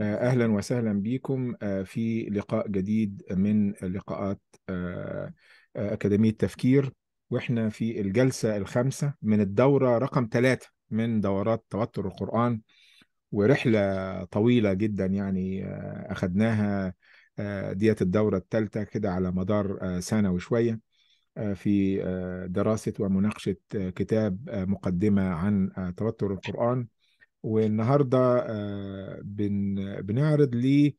آه، اهلا وسهلا بكم آه، في لقاء جديد من لقاءات آه، اكاديميه تفكير واحنا في الجلسه الخامسه من الدوره رقم ثلاثه من دورات توتر القران ورحله طويله جدا يعني اخذناها ديت الدوره الثالثه كده على مدار سنه وشويه في دراسه ومناقشه كتاب مقدمه عن توتر القران والنهارده آه، بن بنعرض لي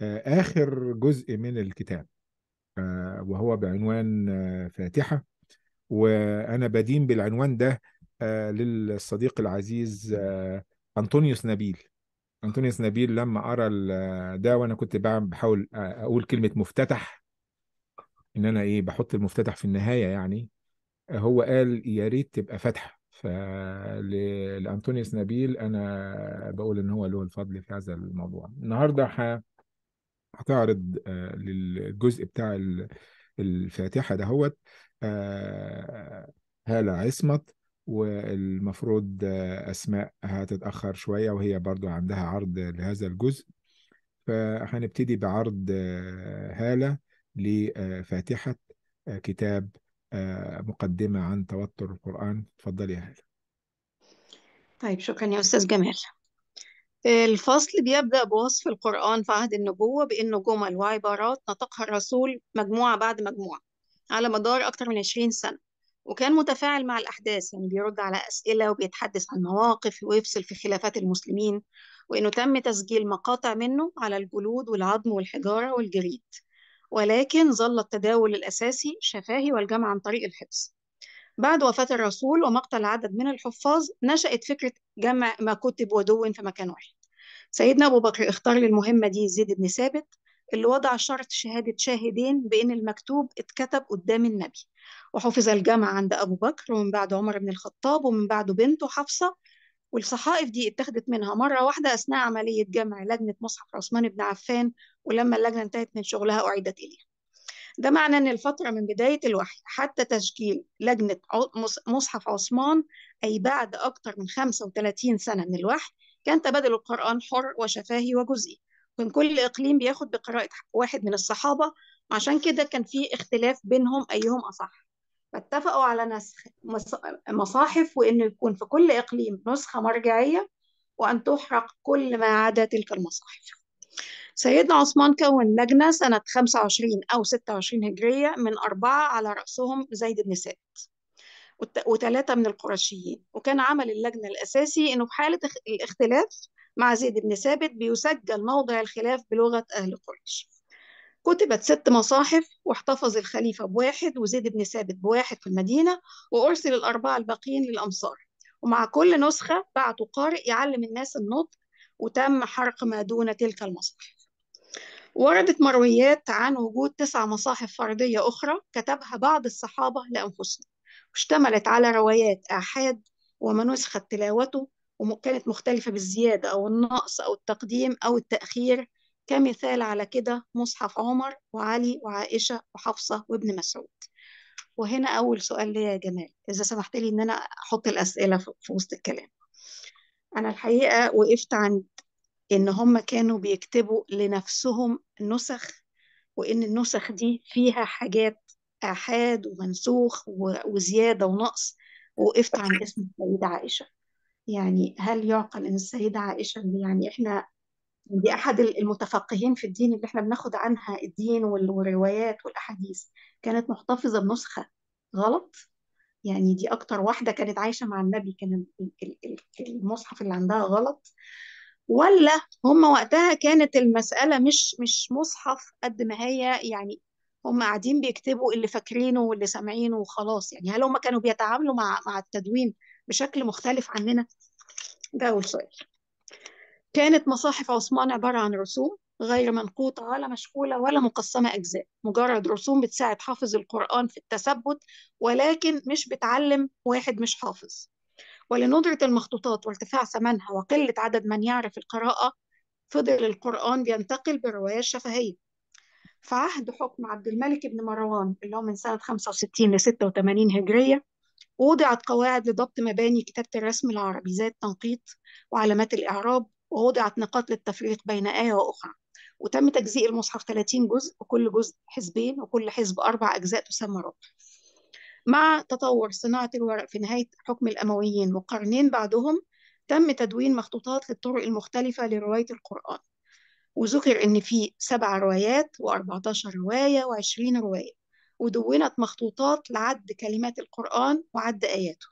آه، آخر جزء من الكتاب وهو بعنوان آه، فاتحة وأنا بدين بالعنوان ده للصديق العزيز أنطونيوس نبيل أنطونيوس نبيل لما أرى ده وأنا كنت بحاول أقول كلمة مفتتح إن أنا إيه بحط المفتتح في النهاية يعني هو قال يا ريت تبقى فاتحة فلانتونيوس نبيل أنا بقول إن هو له الفضل في هذا الموضوع النهاردة هتعرض آه، للجزء بتاع الفاتحة دهوت آه، هالة عصمت والمفروض آه، أسماء هتتأخر شوية وهي برضو عندها عرض لهذا الجزء فهنبتدي بعرض هالة لفاتحة كتاب آه، مقدمة عن توتر القرآن تفضلي يا هلا طيب شكرا يا أستاذ جمال الفصل بيبدأ بوصف القرآن في عهد النبوة بأنه جمل وعبارات نطقها الرسول مجموعة بعد مجموعة على مدار أكثر من 20 سنة وكان متفاعل مع الأحداث يعني بيرد على أسئلة وبيتحدث عن مواقف ويفصل في خلافات المسلمين وإنه تم تسجيل مقاطع منه على الجلود والعظم والحجارة والجريد ولكن ظل التداول الأساسي شفاهي والجمع عن طريق الحفظ بعد وفاة الرسول ومقتل عدد من الحفاظ نشأت فكرة جمع ما كتب ودون في مكان واحد سيدنا أبو بكر اختار للمهمة دي زيد بن ثابت اللي وضع شرط شهادة شاهدين بأن المكتوب اتكتب قدام النبي وحفظ الجمع عند أبو بكر ومن بعد عمر بن الخطاب ومن بعده بنته حفصة والصحائف دي اتخذت منها مرة واحدة أثناء عملية جمع لجنة مصحف عثمان بن عفان ولما اللجنة انتهت من شغلها أعيدت إليها ده معنى أن الفترة من بداية الوحي حتى تشكيل لجنة مصحف عثمان أي بعد أكثر من 35 سنة من الوحي كان تبادل القرآن حر وشفاهي وجزئي كان كل إقليم بياخد بقراءة واحد من الصحابة عشان كده كان في اختلاف بينهم أيهم أصح فاتفقوا على نسخ مصاحف وإنه يكون في كل إقليم نسخة مرجعية وأن تحرق كل ما عدا تلك المصاحف سيدنا عثمان كون لجنة سنة 25 أو 26 هجرية من أربعة على رأسهم زيد بن ثابت وثلاثة من القرشيين وكان عمل اللجنة الأساسي إنه في حالة الاختلاف مع زيد بن ثابت بيسجل موضع الخلاف بلغة أهل قريش كتبت ست مصاحف واحتفظ الخليفة بواحد وزيد بن ثابت بواحد في المدينة وأرسل الأربعة الباقيين للأمصار ومع كل نسخة بعتوا قارئ يعلم الناس النطق وتم حرق ما دون تلك المصاحف وردت مرويات عن وجود تسع مصاحف فردية أخرى كتبها بعض الصحابة لأنفسهم واشتملت على روايات آحاد وما نسخت تلاوته وكانت مختلفة بالزيادة أو النقص أو التقديم أو التأخير كمثال على كده مصحف عمر وعلي وعائشة وحفصة وابن مسعود وهنا أول سؤال ليا يا جمال إذا سمحت لي إن أنا أحط الأسئلة في وسط الكلام أنا الحقيقة وقفت عند إن هم كانوا بيكتبوا لنفسهم نسخ وإن النسخ دي فيها حاجات آحاد ومنسوخ وزيادة ونقص وقفت عند اسم السيدة عائشة يعني هل يعقل إن السيدة عائشة يعني إحنا دي احد المتفقهين في الدين اللي احنا بناخد عنها الدين والروايات والاحاديث كانت محتفظه بنسخه غلط يعني دي اكتر واحده كانت عايشه مع النبي كان المصحف اللي عندها غلط ولا هم وقتها كانت المساله مش مش مصحف قد ما هي يعني هم قاعدين بيكتبوا اللي فاكرينه واللي سامعينه وخلاص يعني هل هم كانوا بيتعاملوا مع مع التدوين بشكل مختلف عننا ده اول سؤال كانت مصاحف عثمان عبارة عن رسوم غير منقوطة ولا مشكولة ولا مقسمة أجزاء مجرد رسوم بتساعد حافظ القرآن في التثبت ولكن مش بتعلم واحد مش حافظ ولندرة المخطوطات وارتفاع ثمنها وقلة عدد من يعرف القراءة فضل القرآن بينتقل بالرواية الشفهية فعهد حكم عبد الملك بن مروان اللي هو من سنة 65 ل 86 هجرية وضعت قواعد لضبط مباني كتابة الرسم العربي زي التنقيط وعلامات الإعراب ووضعت نقاط للتفريق بين آية وأخرى وتم تجزيء المصحف 30 جزء وكل جزء حزبين وكل حزب أربع أجزاء تسمى ربع مع تطور صناعة الورق في نهاية حكم الأمويين وقرنين بعدهم تم تدوين مخطوطات للطرق المختلفة لرواية القرآن وذكر إن في سبع روايات و14 رواية و20 رواية ودونت مخطوطات لعد كلمات القرآن وعد آياته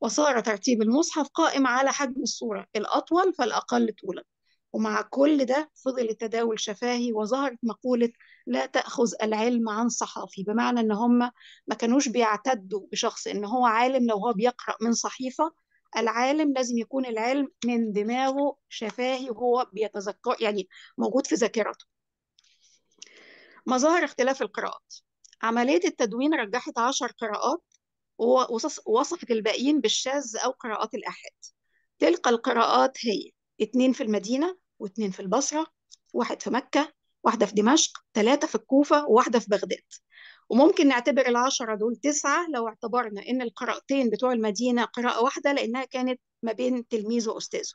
وصار ترتيب المصحف قائم على حجم الصورة الأطول فالأقل طولا ومع كل ده فضل التداول شفاهي وظهرت مقولة لا تأخذ العلم عن صحافي بمعنى إن هم ما كانوش بيعتدوا بشخص إن هو عالم لو هو بيقرأ من صحيفة العالم لازم يكون العلم من دماغه شفاهي وهو بيتذكر يعني موجود في ذاكرته مظاهر اختلاف القراءات عملية التدوين رجحت عشر قراءات ووصفت الباقيين بالشاذ أو قراءات الآحاد تلك القراءات هي اتنين في المدينة واتنين في البصرة واحد في مكة واحدة في دمشق ثلاثة في الكوفة وواحدة في بغداد وممكن نعتبر العشرة دول تسعة لو اعتبرنا إن القراءتين بتوع المدينة قراءة واحدة لأنها كانت ما بين تلميذ وأستاذه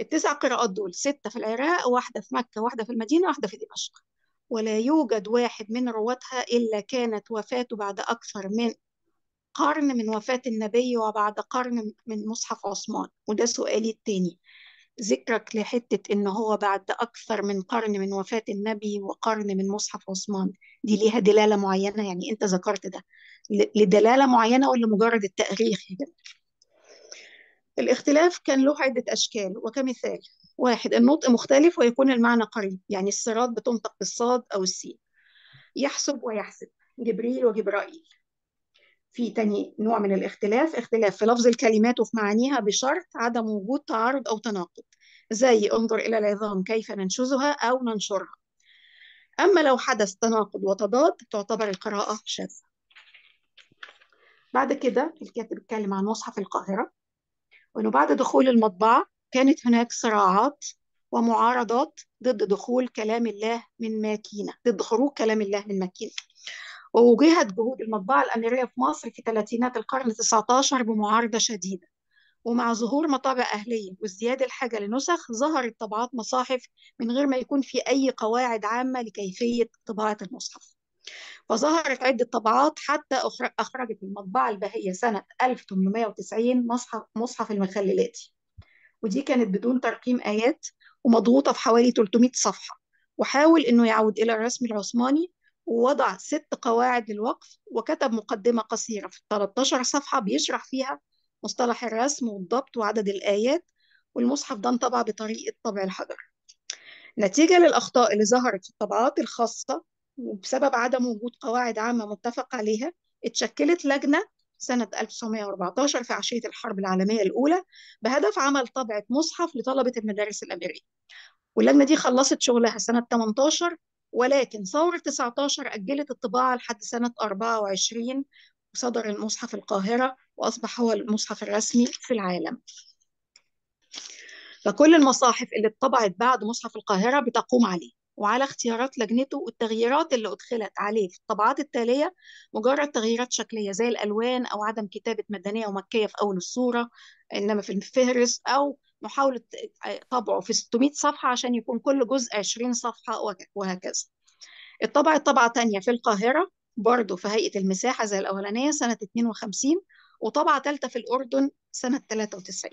التسع قراءات دول ستة في العراق واحدة في مكة واحدة في المدينة واحدة في دمشق ولا يوجد واحد من رواتها إلا كانت وفاته بعد أكثر من قرن من وفاة النبي وبعد قرن من مصحف عثمان وده سؤالي التاني ذكرك لحتة إن هو بعد أكثر من قرن من وفاة النبي وقرن من مصحف عثمان دي ليها دلالة معينة يعني أنت ذكرت ده لدلالة معينة ولا مجرد التأريخ الاختلاف كان له عدة أشكال وكمثال واحد النطق مختلف ويكون المعنى قريب يعني الصراط بتنطق بالصاد أو السين يحسب ويحسب جبريل وجبرائيل في تاني نوع من الاختلاف اختلاف في لفظ الكلمات وفي معانيها بشرط عدم وجود تعارض أو تناقض زي انظر إلى العظام كيف ننشزها أو ننشرها أما لو حدث تناقض وتضاد تعتبر القراءة شاذة بعد كده الكاتب اتكلم عن مصحف القاهرة وأنه بعد دخول المطبعة كانت هناك صراعات ومعارضات ضد دخول كلام الله من ماكينة ضد خروج كلام الله من ماكينة ووجهت جهود المطبعة الأميرية في مصر في ثلاثينات القرن 19 بمعارضة شديدة ومع ظهور مطابع أهلية وازدياد الحاجة لنسخ ظهرت طبعات مصاحف من غير ما يكون في أي قواعد عامة لكيفية طباعة المصحف فظهرت عدة طبعات حتى أخرجت المطبعة البهية سنة 1890 مصحف, مصحف المخللاتي ودي كانت بدون ترقيم آيات ومضغوطة في حوالي 300 صفحة وحاول إنه يعود إلى الرسم العثماني ووضع ست قواعد للوقف وكتب مقدمة قصيرة في 13 صفحة بيشرح فيها مصطلح الرسم والضبط وعدد الآيات والمصحف ده انطبع بطريقة طبع الحجر نتيجة للأخطاء اللي ظهرت في الطبعات الخاصة وبسبب عدم وجود قواعد عامة متفق عليها اتشكلت لجنة سنة 1914 في عشية الحرب العالمية الأولى بهدف عمل طبعة مصحف لطلبة المدارس الأمريكية واللجنة دي خلصت شغلها سنة 18 ولكن ثورة 19 أجلت الطباعة لحد سنة 24 وصدر المصحف القاهرة وأصبح هو المصحف الرسمي في العالم فكل المصاحف اللي اتطبعت بعد مصحف القاهرة بتقوم عليه وعلى اختيارات لجنته والتغييرات اللي أدخلت عليه في الطبعات التالية مجرد تغييرات شكلية زي الألوان أو عدم كتابة مدنية ومكية في أول الصورة إنما في الفهرس أو محاولة طبعه في 600 صفحة عشان يكون كل جزء 20 صفحة وهكذا الطبعة طبعة تانية في القاهرة برضه في هيئة المساحة زي الأولانية سنة 52 وطبعة تالتة في الأردن سنة 93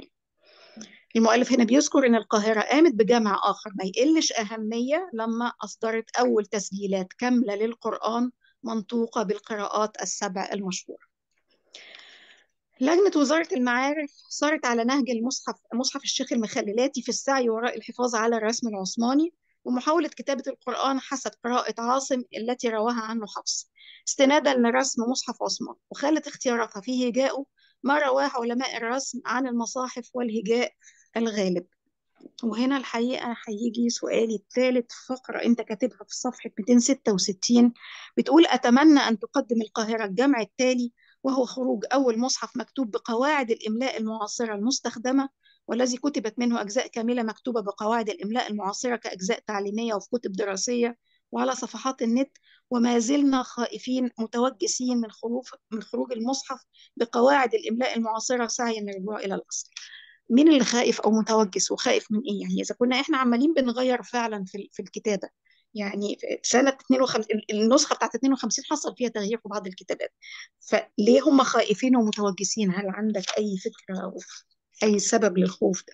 المؤلف هنا بيذكر إن القاهرة قامت بجمع آخر ما يقلش أهمية لما أصدرت أول تسجيلات كاملة للقرآن منطوقة بالقراءات السبع المشهورة لجنة وزارة المعارف صارت على نهج المصحف مصحف الشيخ المخللاتي في السعي وراء الحفاظ على الرسم العثماني ومحاولة كتابة القرآن حسب قراءة عاصم التي رواها عنه حفص استنادا لرسم مصحف عثمان وخلت اختياراتها في هجائه ما رواه علماء الرسم عن المصاحف والهجاء الغالب وهنا الحقيقة هيجي سؤالي الثالث فقرة أنت كاتبها في صفحة 266 بتقول أتمنى أن تقدم القاهرة الجمع التالي وهو خروج أول مصحف مكتوب بقواعد الإملاء المعاصرة المستخدمة والذي كتبت منه أجزاء كاملة مكتوبة بقواعد الإملاء المعاصرة كأجزاء تعليمية وفي كتب دراسية وعلى صفحات النت وما زلنا خائفين متوجسين من خروج من خروج المصحف بقواعد الإملاء المعاصرة سعيا للرجوع إلى الأصل. مين اللي خائف أو متوجس وخائف من إيه؟ يعني إذا كنا إحنا عمالين بنغير فعلا في الكتابة يعني سنة 52 النسخة بتاعت 52 حصل فيها تغيير في بعض الكتابات فليه هم خائفين ومتوجسين هل عندك أي فكرة أو أي سبب للخوف ده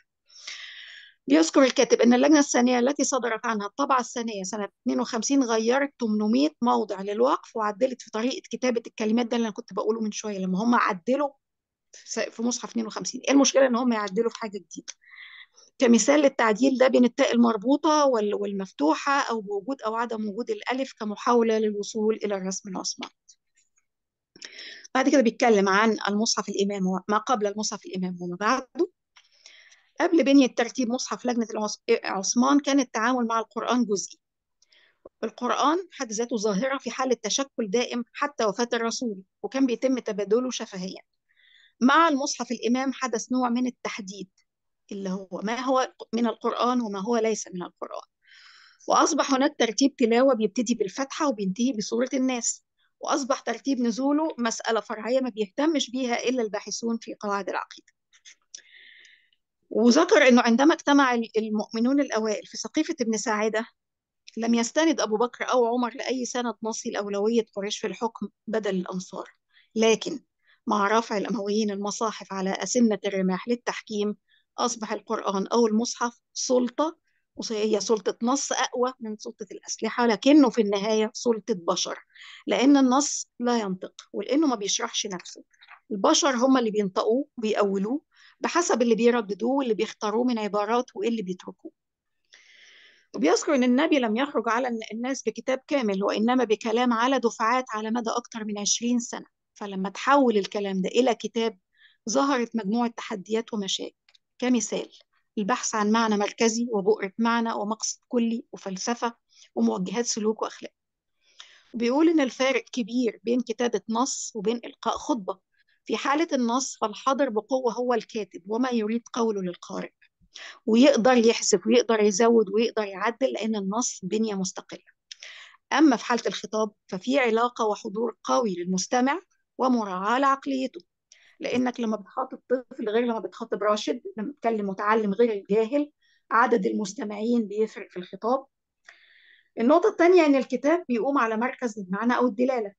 بيذكر الكاتب أن اللجنة الثانية التي صدرت عنها الطبعة الثانية سنة 52 غيرت 800 موضع للوقف وعدلت في طريقة كتابة الكلمات ده اللي أنا كنت بقوله من شوية لما هم عدلوا في مصحف 52 ايه المشكلة ان هم يعدلوا في حاجة جديدة كمثال للتعديل ده بين التاء المربوطة والمفتوحة أو بوجود أو عدم وجود الألف كمحاولة للوصول إلى الرسم العثماني. بعد كده بيتكلم عن المصحف الإمام ما قبل المصحف الإمام وما بعده قبل بنية ترتيب مصحف لجنة عثمان كان التعامل مع القرآن جزئي القرآن حد ذاته ظاهرة في حالة تشكل دائم حتى وفاة الرسول وكان بيتم تبادله شفهيا مع المصحف الإمام حدث نوع من التحديد اللي هو ما هو من القرآن وما هو ليس من القرآن وأصبح هناك ترتيب تلاوة بيبتدي بالفتحة وبينتهي بسورة الناس وأصبح ترتيب نزوله مسألة فرعية ما بيهتمش بيها إلا الباحثون في قواعد العقيدة وذكر أنه عندما اجتمع المؤمنون الأوائل في سقيفة ابن ساعدة لم يستند أبو بكر أو عمر لأي سند نصي لأولوية قريش في الحكم بدل الأنصار لكن مع رفع الأمويين المصاحف على أسنة الرماح للتحكيم أصبح القرآن أو المصحف سلطة وهي سلطة نص أقوى من سلطة الأسلحة لكنه في النهاية سلطة بشر لأن النص لا ينطق ولأنه ما بيشرحش نفسه البشر هم اللي بينطقوه وبيأولوه بحسب اللي بيرددوه واللي بيختاروه من عبارات وإيه اللي بيتركوه وبيذكر ان النبي لم يخرج على الناس بكتاب كامل وانما بكلام على دفعات على مدى اكثر من 20 سنه فلما تحول الكلام ده الى كتاب ظهرت مجموعه تحديات ومشاكل كمثال البحث عن معنى مركزي وبؤرة معنى ومقصد كلي وفلسفة وموجهات سلوك وأخلاق بيقول إن الفارق كبير بين كتابة نص وبين إلقاء خطبة في حالة النص فالحاضر بقوة هو الكاتب وما يريد قوله للقارئ ويقدر يحذف ويقدر يزود ويقدر يعدل لأن النص بنية مستقلة أما في حالة الخطاب ففي علاقة وحضور قوي للمستمع ومراعاة لعقليته لانك لما بتخاطب طفل غير لما بتخاطب راشد لما بتكلم متعلم غير الجاهل عدد المستمعين بيفرق في الخطاب النقطة الثانية إن الكتاب بيقوم على مركز المعنى أو الدلالة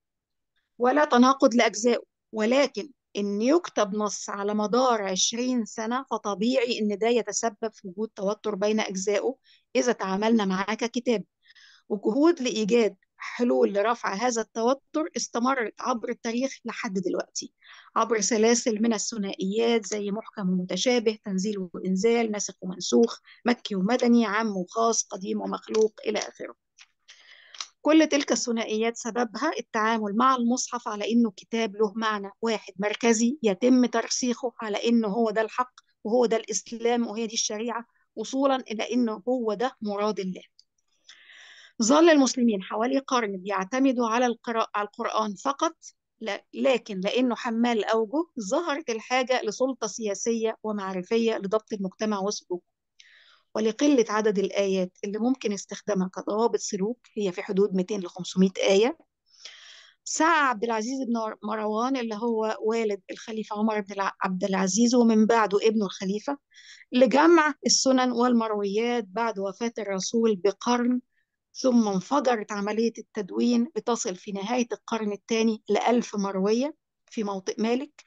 ولا تناقض لأجزائه ولكن إن يكتب نص على مدار 20 سنة فطبيعي إن ده يتسبب في وجود توتر بين أجزائه إذا تعاملنا معاه ككتاب وجهود لإيجاد حلول لرفع هذا التوتر استمرت عبر التاريخ لحد دلوقتي عبر سلاسل من الثنائيات زي محكم ومتشابه تنزيل وإنزال ناسخ ومنسوخ مكي ومدني عام وخاص قديم ومخلوق إلى آخره كل تلك الثنائيات سببها التعامل مع المصحف على إنه كتاب له معنى واحد مركزي يتم ترسيخه على إنه هو ده الحق وهو ده الإسلام وهي دي الشريعة وصولا إلى إنه هو ده مراد الله ظل المسلمين حوالي قرن بيعتمدوا على القراءة على القرآن فقط لكن لأنه حمال أوجه ظهرت الحاجة لسلطة سياسية ومعرفية لضبط المجتمع وسلوكه ولقلة عدد الآيات اللي ممكن استخدامها كضوابط سلوك هي في حدود 200 ل 500 آية سعى عبد العزيز بن مروان اللي هو والد الخليفة عمر بن عبد العزيز ومن بعده ابنه الخليفة لجمع السنن والمرويات بعد وفاة الرسول بقرن ثم انفجرت عملية التدوين لتصل في نهاية القرن الثاني لألف مروية في موطئ مالك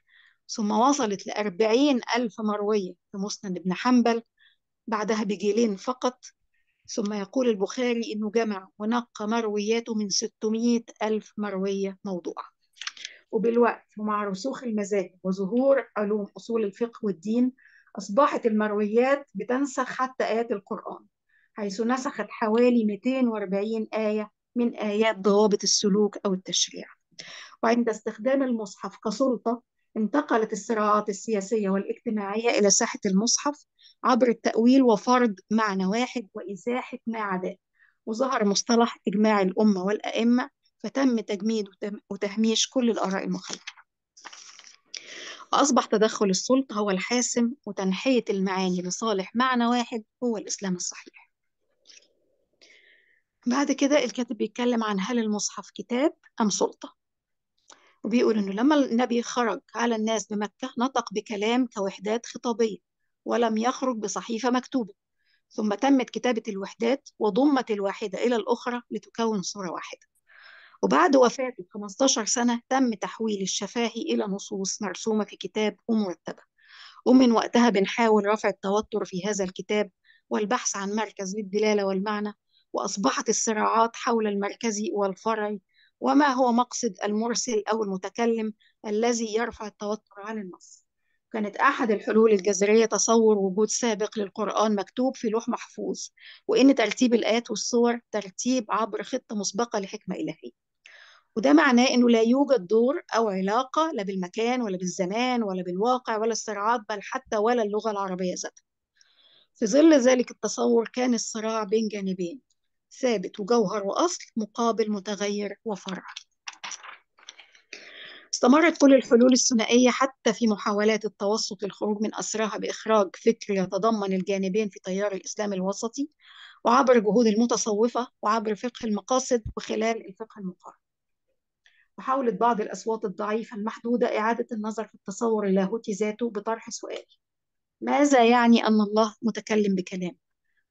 ثم وصلت لأربعين ألف مروية في مسند بن حنبل بعدها بجيلين فقط ثم يقول البخاري إنه جمع ونقى مروياته من 600 ألف مروية موضوعة وبالوقت ومع رسوخ المذاهب وظهور علوم أصول الفقه والدين أصبحت المرويات بتنسخ حتى آيات القرآن حيث نسخت حوالي 240 آية من آيات ضوابط السلوك أو التشريع وعند استخدام المصحف كسلطة انتقلت الصراعات السياسية والاجتماعية إلى ساحة المصحف عبر التأويل وفرض معنى واحد وإزاحة ما عداه وظهر مصطلح إجماع الأمة والأئمة فتم تجميد وتهميش كل الآراء المخالفة وأصبح تدخل السلطة هو الحاسم وتنحية المعاني لصالح معنى واحد هو الإسلام الصحيح بعد كده الكاتب بيتكلم عن هل المصحف كتاب أم سلطة وبيقول إنه لما النبي خرج على الناس بمكة نطق بكلام كوحدات خطابية ولم يخرج بصحيفة مكتوبة ثم تمت كتابة الوحدات وضمت الواحدة إلى الأخرى لتكون صورة واحدة وبعد وفاته 15 سنة تم تحويل الشفاهي إلى نصوص مرسومة في كتاب ومرتبة ومن وقتها بنحاول رفع التوتر في هذا الكتاب والبحث عن مركز للدلالة والمعنى وأصبحت الصراعات حول المركزي والفرعي وما هو مقصد المرسل أو المتكلم الذي يرفع التوتر عن النص كانت أحد الحلول الجذرية تصور وجود سابق للقرآن مكتوب في لوح محفوظ وإن ترتيب الآيات والصور ترتيب عبر خطة مسبقة لحكمة إلهية وده معناه انه لا يوجد دور او علاقه لا بالمكان ولا بالزمان ولا بالواقع ولا الصراعات بل حتى ولا اللغه العربيه ذاتها في ظل ذلك التصور كان الصراع بين جانبين ثابت وجوهر وأصل مقابل متغير وفرع استمرت كل الحلول الثنائية حتى في محاولات التوسط للخروج من أسرها بإخراج فكر يتضمن الجانبين في تيار الإسلام الوسطي وعبر جهود المتصوفة وعبر فقه المقاصد وخلال الفقه المقارن وحاولت بعض الأصوات الضعيفة المحدودة إعادة النظر في التصور اللاهوتي ذاته بطرح سؤال ماذا يعني أن الله متكلم بكلام؟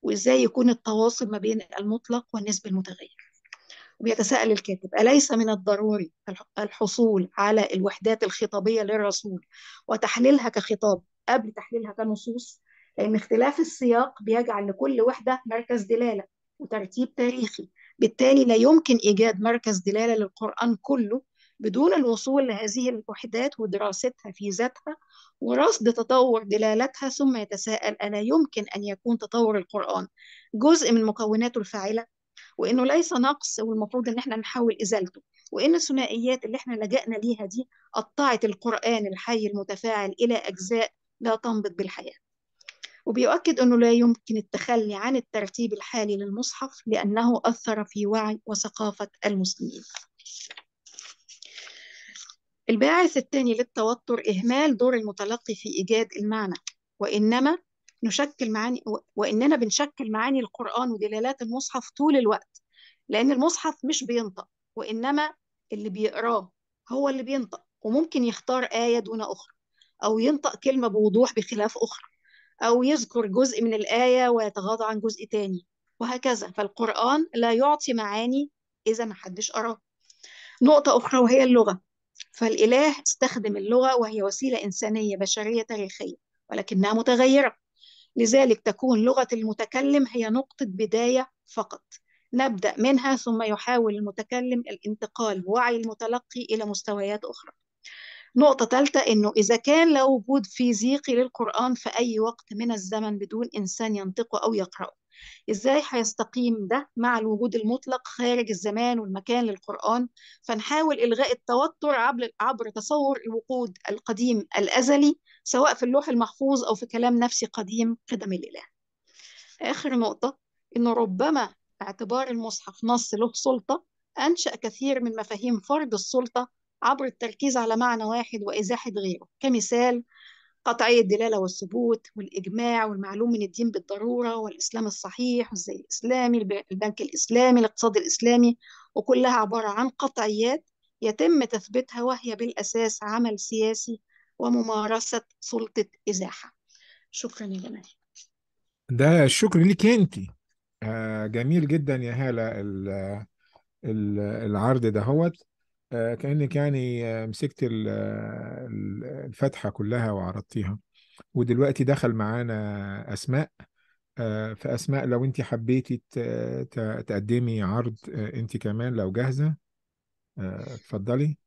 وإزاي يكون التواصل ما بين المطلق والنسب المتغير وبيتساءل الكاتب أليس من الضروري الحصول على الوحدات الخطابية للرسول وتحليلها كخطاب قبل تحليلها كنصوص لأن اختلاف السياق بيجعل لكل وحدة مركز دلالة وترتيب تاريخي بالتالي لا يمكن إيجاد مركز دلالة للقرآن كله بدون الوصول لهذه الوحدات ودراستها في ذاتها ورصد تطور دلالتها ثم يتساءل ألا يمكن أن يكون تطور القرآن جزء من مكوناته الفاعلة وإنه ليس نقص والمفروض إن إحنا نحاول إزالته وإن الثنائيات اللي إحنا لجأنا ليها دي قطعت القرآن الحي المتفاعل إلى أجزاء لا تنبت بالحياة وبيؤكد أنه لا يمكن التخلي عن الترتيب الحالي للمصحف لأنه أثر في وعي وثقافة المسلمين الباعث الثاني للتوتر إهمال دور المتلقي في إيجاد المعنى وإنما نشكل معاني وإننا بنشكل معاني القرآن ودلالات المصحف طول الوقت لأن المصحف مش بينطق وإنما اللي بيقراه هو اللي بينطق وممكن يختار آية دون أخرى أو ينطق كلمة بوضوح بخلاف أخرى أو يذكر جزء من الآية ويتغاضى عن جزء تاني وهكذا فالقرآن لا يعطي معاني إذا ما حدش قراه نقطة أخرى وهي اللغة فالإله استخدم اللغة وهي وسيلة إنسانية بشرية تاريخية ولكنها متغيرة لذلك تكون لغة المتكلم هي نقطة بداية فقط نبدأ منها ثم يحاول المتكلم الانتقال بوعي المتلقي إلى مستويات أخرى نقطة ثالثة إنه إذا كان لا وجود فيزيقي للقرآن في أي وقت من الزمن بدون إنسان ينطقه أو يقرأه ازاي هيستقيم ده مع الوجود المطلق خارج الزمان والمكان للقرآن فنحاول إلغاء التوتر عبر, عبر تصور الوقود القديم الأزلي سواء في اللوح المحفوظ أو في كلام نفسي قديم قدم الإله آخر نقطة إنه ربما اعتبار المصحف نص له سلطة أنشأ كثير من مفاهيم فرض السلطة عبر التركيز على معنى واحد وإزاحة غيره كمثال قطعية الدلالة والثبوت والإجماع والمعلوم من الدين بالضرورة والإسلام الصحيح والزي الإسلامي البنك الإسلامي الاقتصاد الإسلامي وكلها عبارة عن قطعيات يتم تثبيتها وهي بالأساس عمل سياسي وممارسة سلطة إزاحة شكرا يا جمال ده الشكر ليك أنت آه، جميل جدا يا هالة العرض دهوت آه، كانك يعني آه، مسكت آه، الفتحه كلها وعرضتيها ودلوقتي دخل معانا اسماء فاسماء لو انت حبيتي تقدمي عرض انت كمان لو جاهزه اتفضلي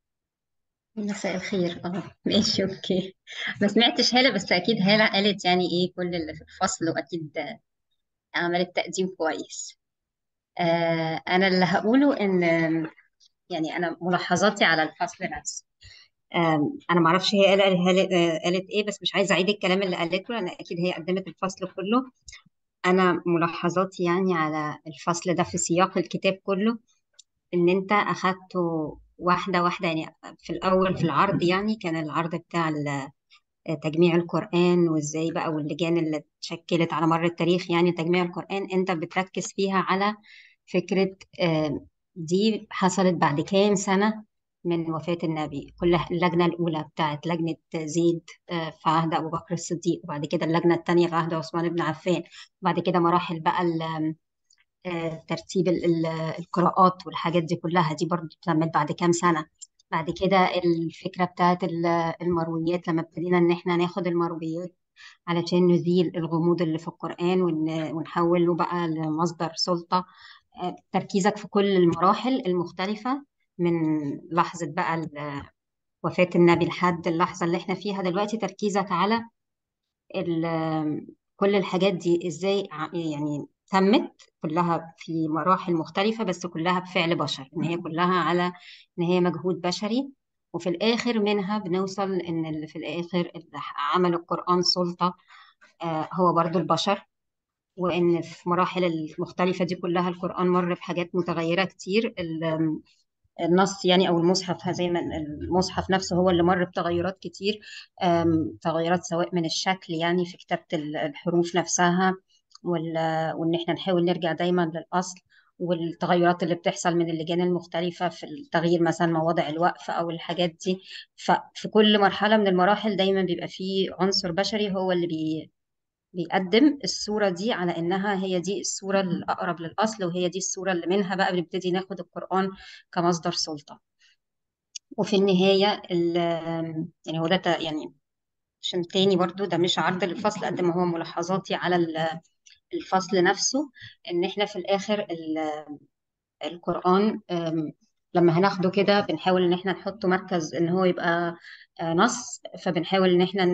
مساء الخير اه ماشي اوكي ما سمعتش هاله بس اكيد هاله قالت يعني ايه كل اللي في الفصل واكيد عملت تقديم كويس آه انا اللي هقوله ان يعني انا ملاحظاتي على الفصل نفسه انا ما اعرفش هي قالت قالت ايه بس مش عايزه اعيد الكلام اللي قالته لان اكيد هي قدمت الفصل كله انا ملاحظاتي يعني على الفصل ده في سياق الكتاب كله ان انت اخدته واحده واحده يعني في الاول في العرض يعني كان العرض بتاع تجميع القرآن وازاي بقى واللجان اللي اتشكلت على مر التاريخ يعني تجميع القرآن انت بتركز فيها على فكرة دي حصلت بعد كام سنة من وفاة النبي كل اللجنة الأولى بتاعت لجنة زيد آه، في عهد أبو بكر الصديق وبعد كده اللجنة التانية في عهد عثمان بن عفان وبعد كده مراحل بقى آه، ترتيب القراءات والحاجات دي كلها دي برضو تمت بعد كام سنة بعد كده الفكرة بتاعت المرويات لما ابتدينا إن إحنا ناخد المرويات علشان نزيل الغموض اللي في القرآن ونحوله بقى لمصدر سلطة تركيزك في كل المراحل المختلفة من لحظة بقى وفاة النبي لحد اللحظة اللي احنا فيها دلوقتي تركيزك على كل الحاجات دي ازاي يعني تمت كلها في مراحل مختلفة بس كلها بفعل بشر ان هي كلها على ان هي مجهود بشري وفي الآخر منها بنوصل ان اللي في الآخر اللي عمل القرآن سلطة آه، هو برضو البشر وان في مراحل المختلفه دي كلها القران مر بحاجات متغيره كتير النص يعني او المصحف زي ما المصحف نفسه هو اللي مر بتغيرات كتير تغيرات سواء من الشكل يعني في كتابه الحروف نفسها وان احنا نحاول نرجع دايما للاصل والتغيرات اللي بتحصل من اللجان المختلفة في التغيير مثلا مواضع الوقف أو الحاجات دي ففي كل مرحلة من المراحل دايما بيبقى فيه عنصر بشري هو اللي بي بيقدم الصورة دي على إنها هي دي الصورة الأقرب للأصل وهي دي الصورة اللي منها بقى بنبتدي ناخد القرآن كمصدر سلطة وفي النهاية يعني هو ده يعني عشان تاني برضو ده مش عرض للفصل قد ما هو ملاحظاتي على الفصل نفسه إن إحنا في الآخر القرآن لما هناخده كده بنحاول إن إحنا نحطه مركز إن هو يبقى آه، نص فبنحاول ان احنا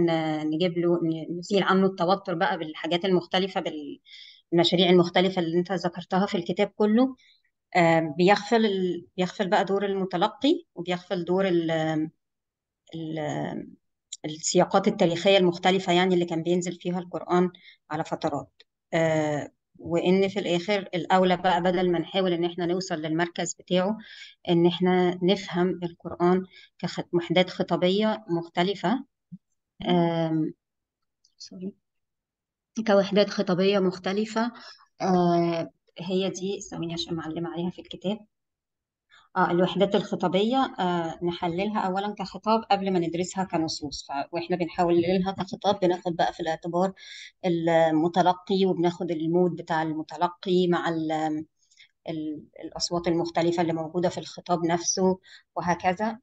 نجيب له نزيل عنه التوتر بقى بالحاجات المختلفه بالمشاريع المختلفه اللي انت ذكرتها في الكتاب كله آه، بيغفل بيغفل بقى دور المتلقي وبيغفل دور ال... ال... السياقات التاريخيه المختلفه يعني اللي كان بينزل فيها القران على فترات آه، وان في الاخر الاولى بقى بدل ما نحاول ان احنا نوصل للمركز بتاعه ان احنا نفهم القران كوحدات خطابيه مختلفه سوري كوحدات خطابيه مختلفه هي دي ثواني عشان معلمه عليها في الكتاب اه الوحدات الخطابية آه نحللها أولا كخطاب قبل ما ندرسها كنصوص فإحنا بنحول لها كخطاب بناخد بقى في الاعتبار المتلقي وبناخد المود بتاع المتلقي مع الـ الأصوات المختلفة اللي موجودة في الخطاب نفسه وهكذا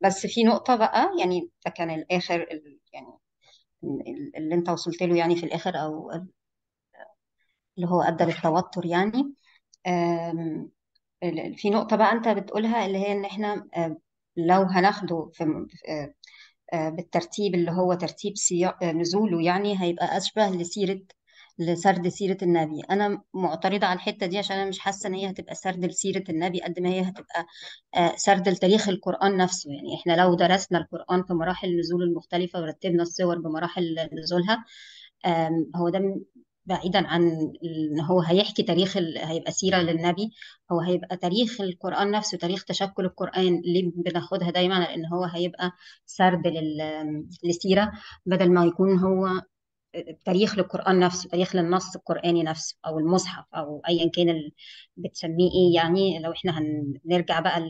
بس في نقطة بقى يعني ده كان الآخر يعني اللي أنت وصلت له يعني في الآخر أو اللي هو أدى للتوتر يعني في نقطة بقى أنت بتقولها اللي هي إن إحنا آه، لو هناخده في آه، آه، بالترتيب اللي هو ترتيب سياق نزوله يعني هيبقى أشبه لسيرة لسرد سيرة النبي أنا معترضة على الحتة دي عشان أنا مش حاسة إن هي هتبقى سرد لسيرة النبي قد ما هي هتبقى سرد لتاريخ القرآن نفسه يعني إحنا لو درسنا القرآن في مراحل نزوله المختلفة ورتبنا الصور بمراحل نزولها هو ده بعيدا عن ان هو هيحكي تاريخ ال... هيبقى سيره للنبي هو هيبقى تاريخ القران نفسه تاريخ تشكل القران ليه بناخدها دايما لان هو هيبقى سرد لل... لسيره بدل ما يكون هو تاريخ للقران نفسه تاريخ للنص القراني نفسه او المصحف او ايا كان ال... بتسميه ايه يعني لو احنا هنرجع بقى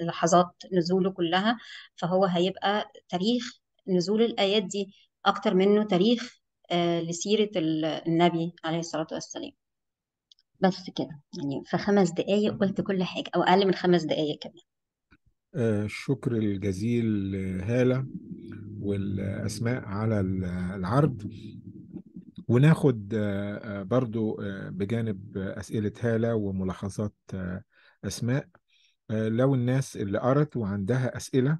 للحظات نزوله كلها فهو هيبقى تاريخ نزول الايات دي اكتر منه تاريخ آه، لسيرة النبي عليه الصلاة والسلام بس كده يعني في خمس دقايق قلت كل حاجة أو أقل من خمس دقايق كمان آه، الشكر الجزيل لهالة والأسماء على العرض وناخد آه، برضو بجانب أسئلة هالة وملاحظات أسماء لو الناس اللي قرت وعندها أسئلة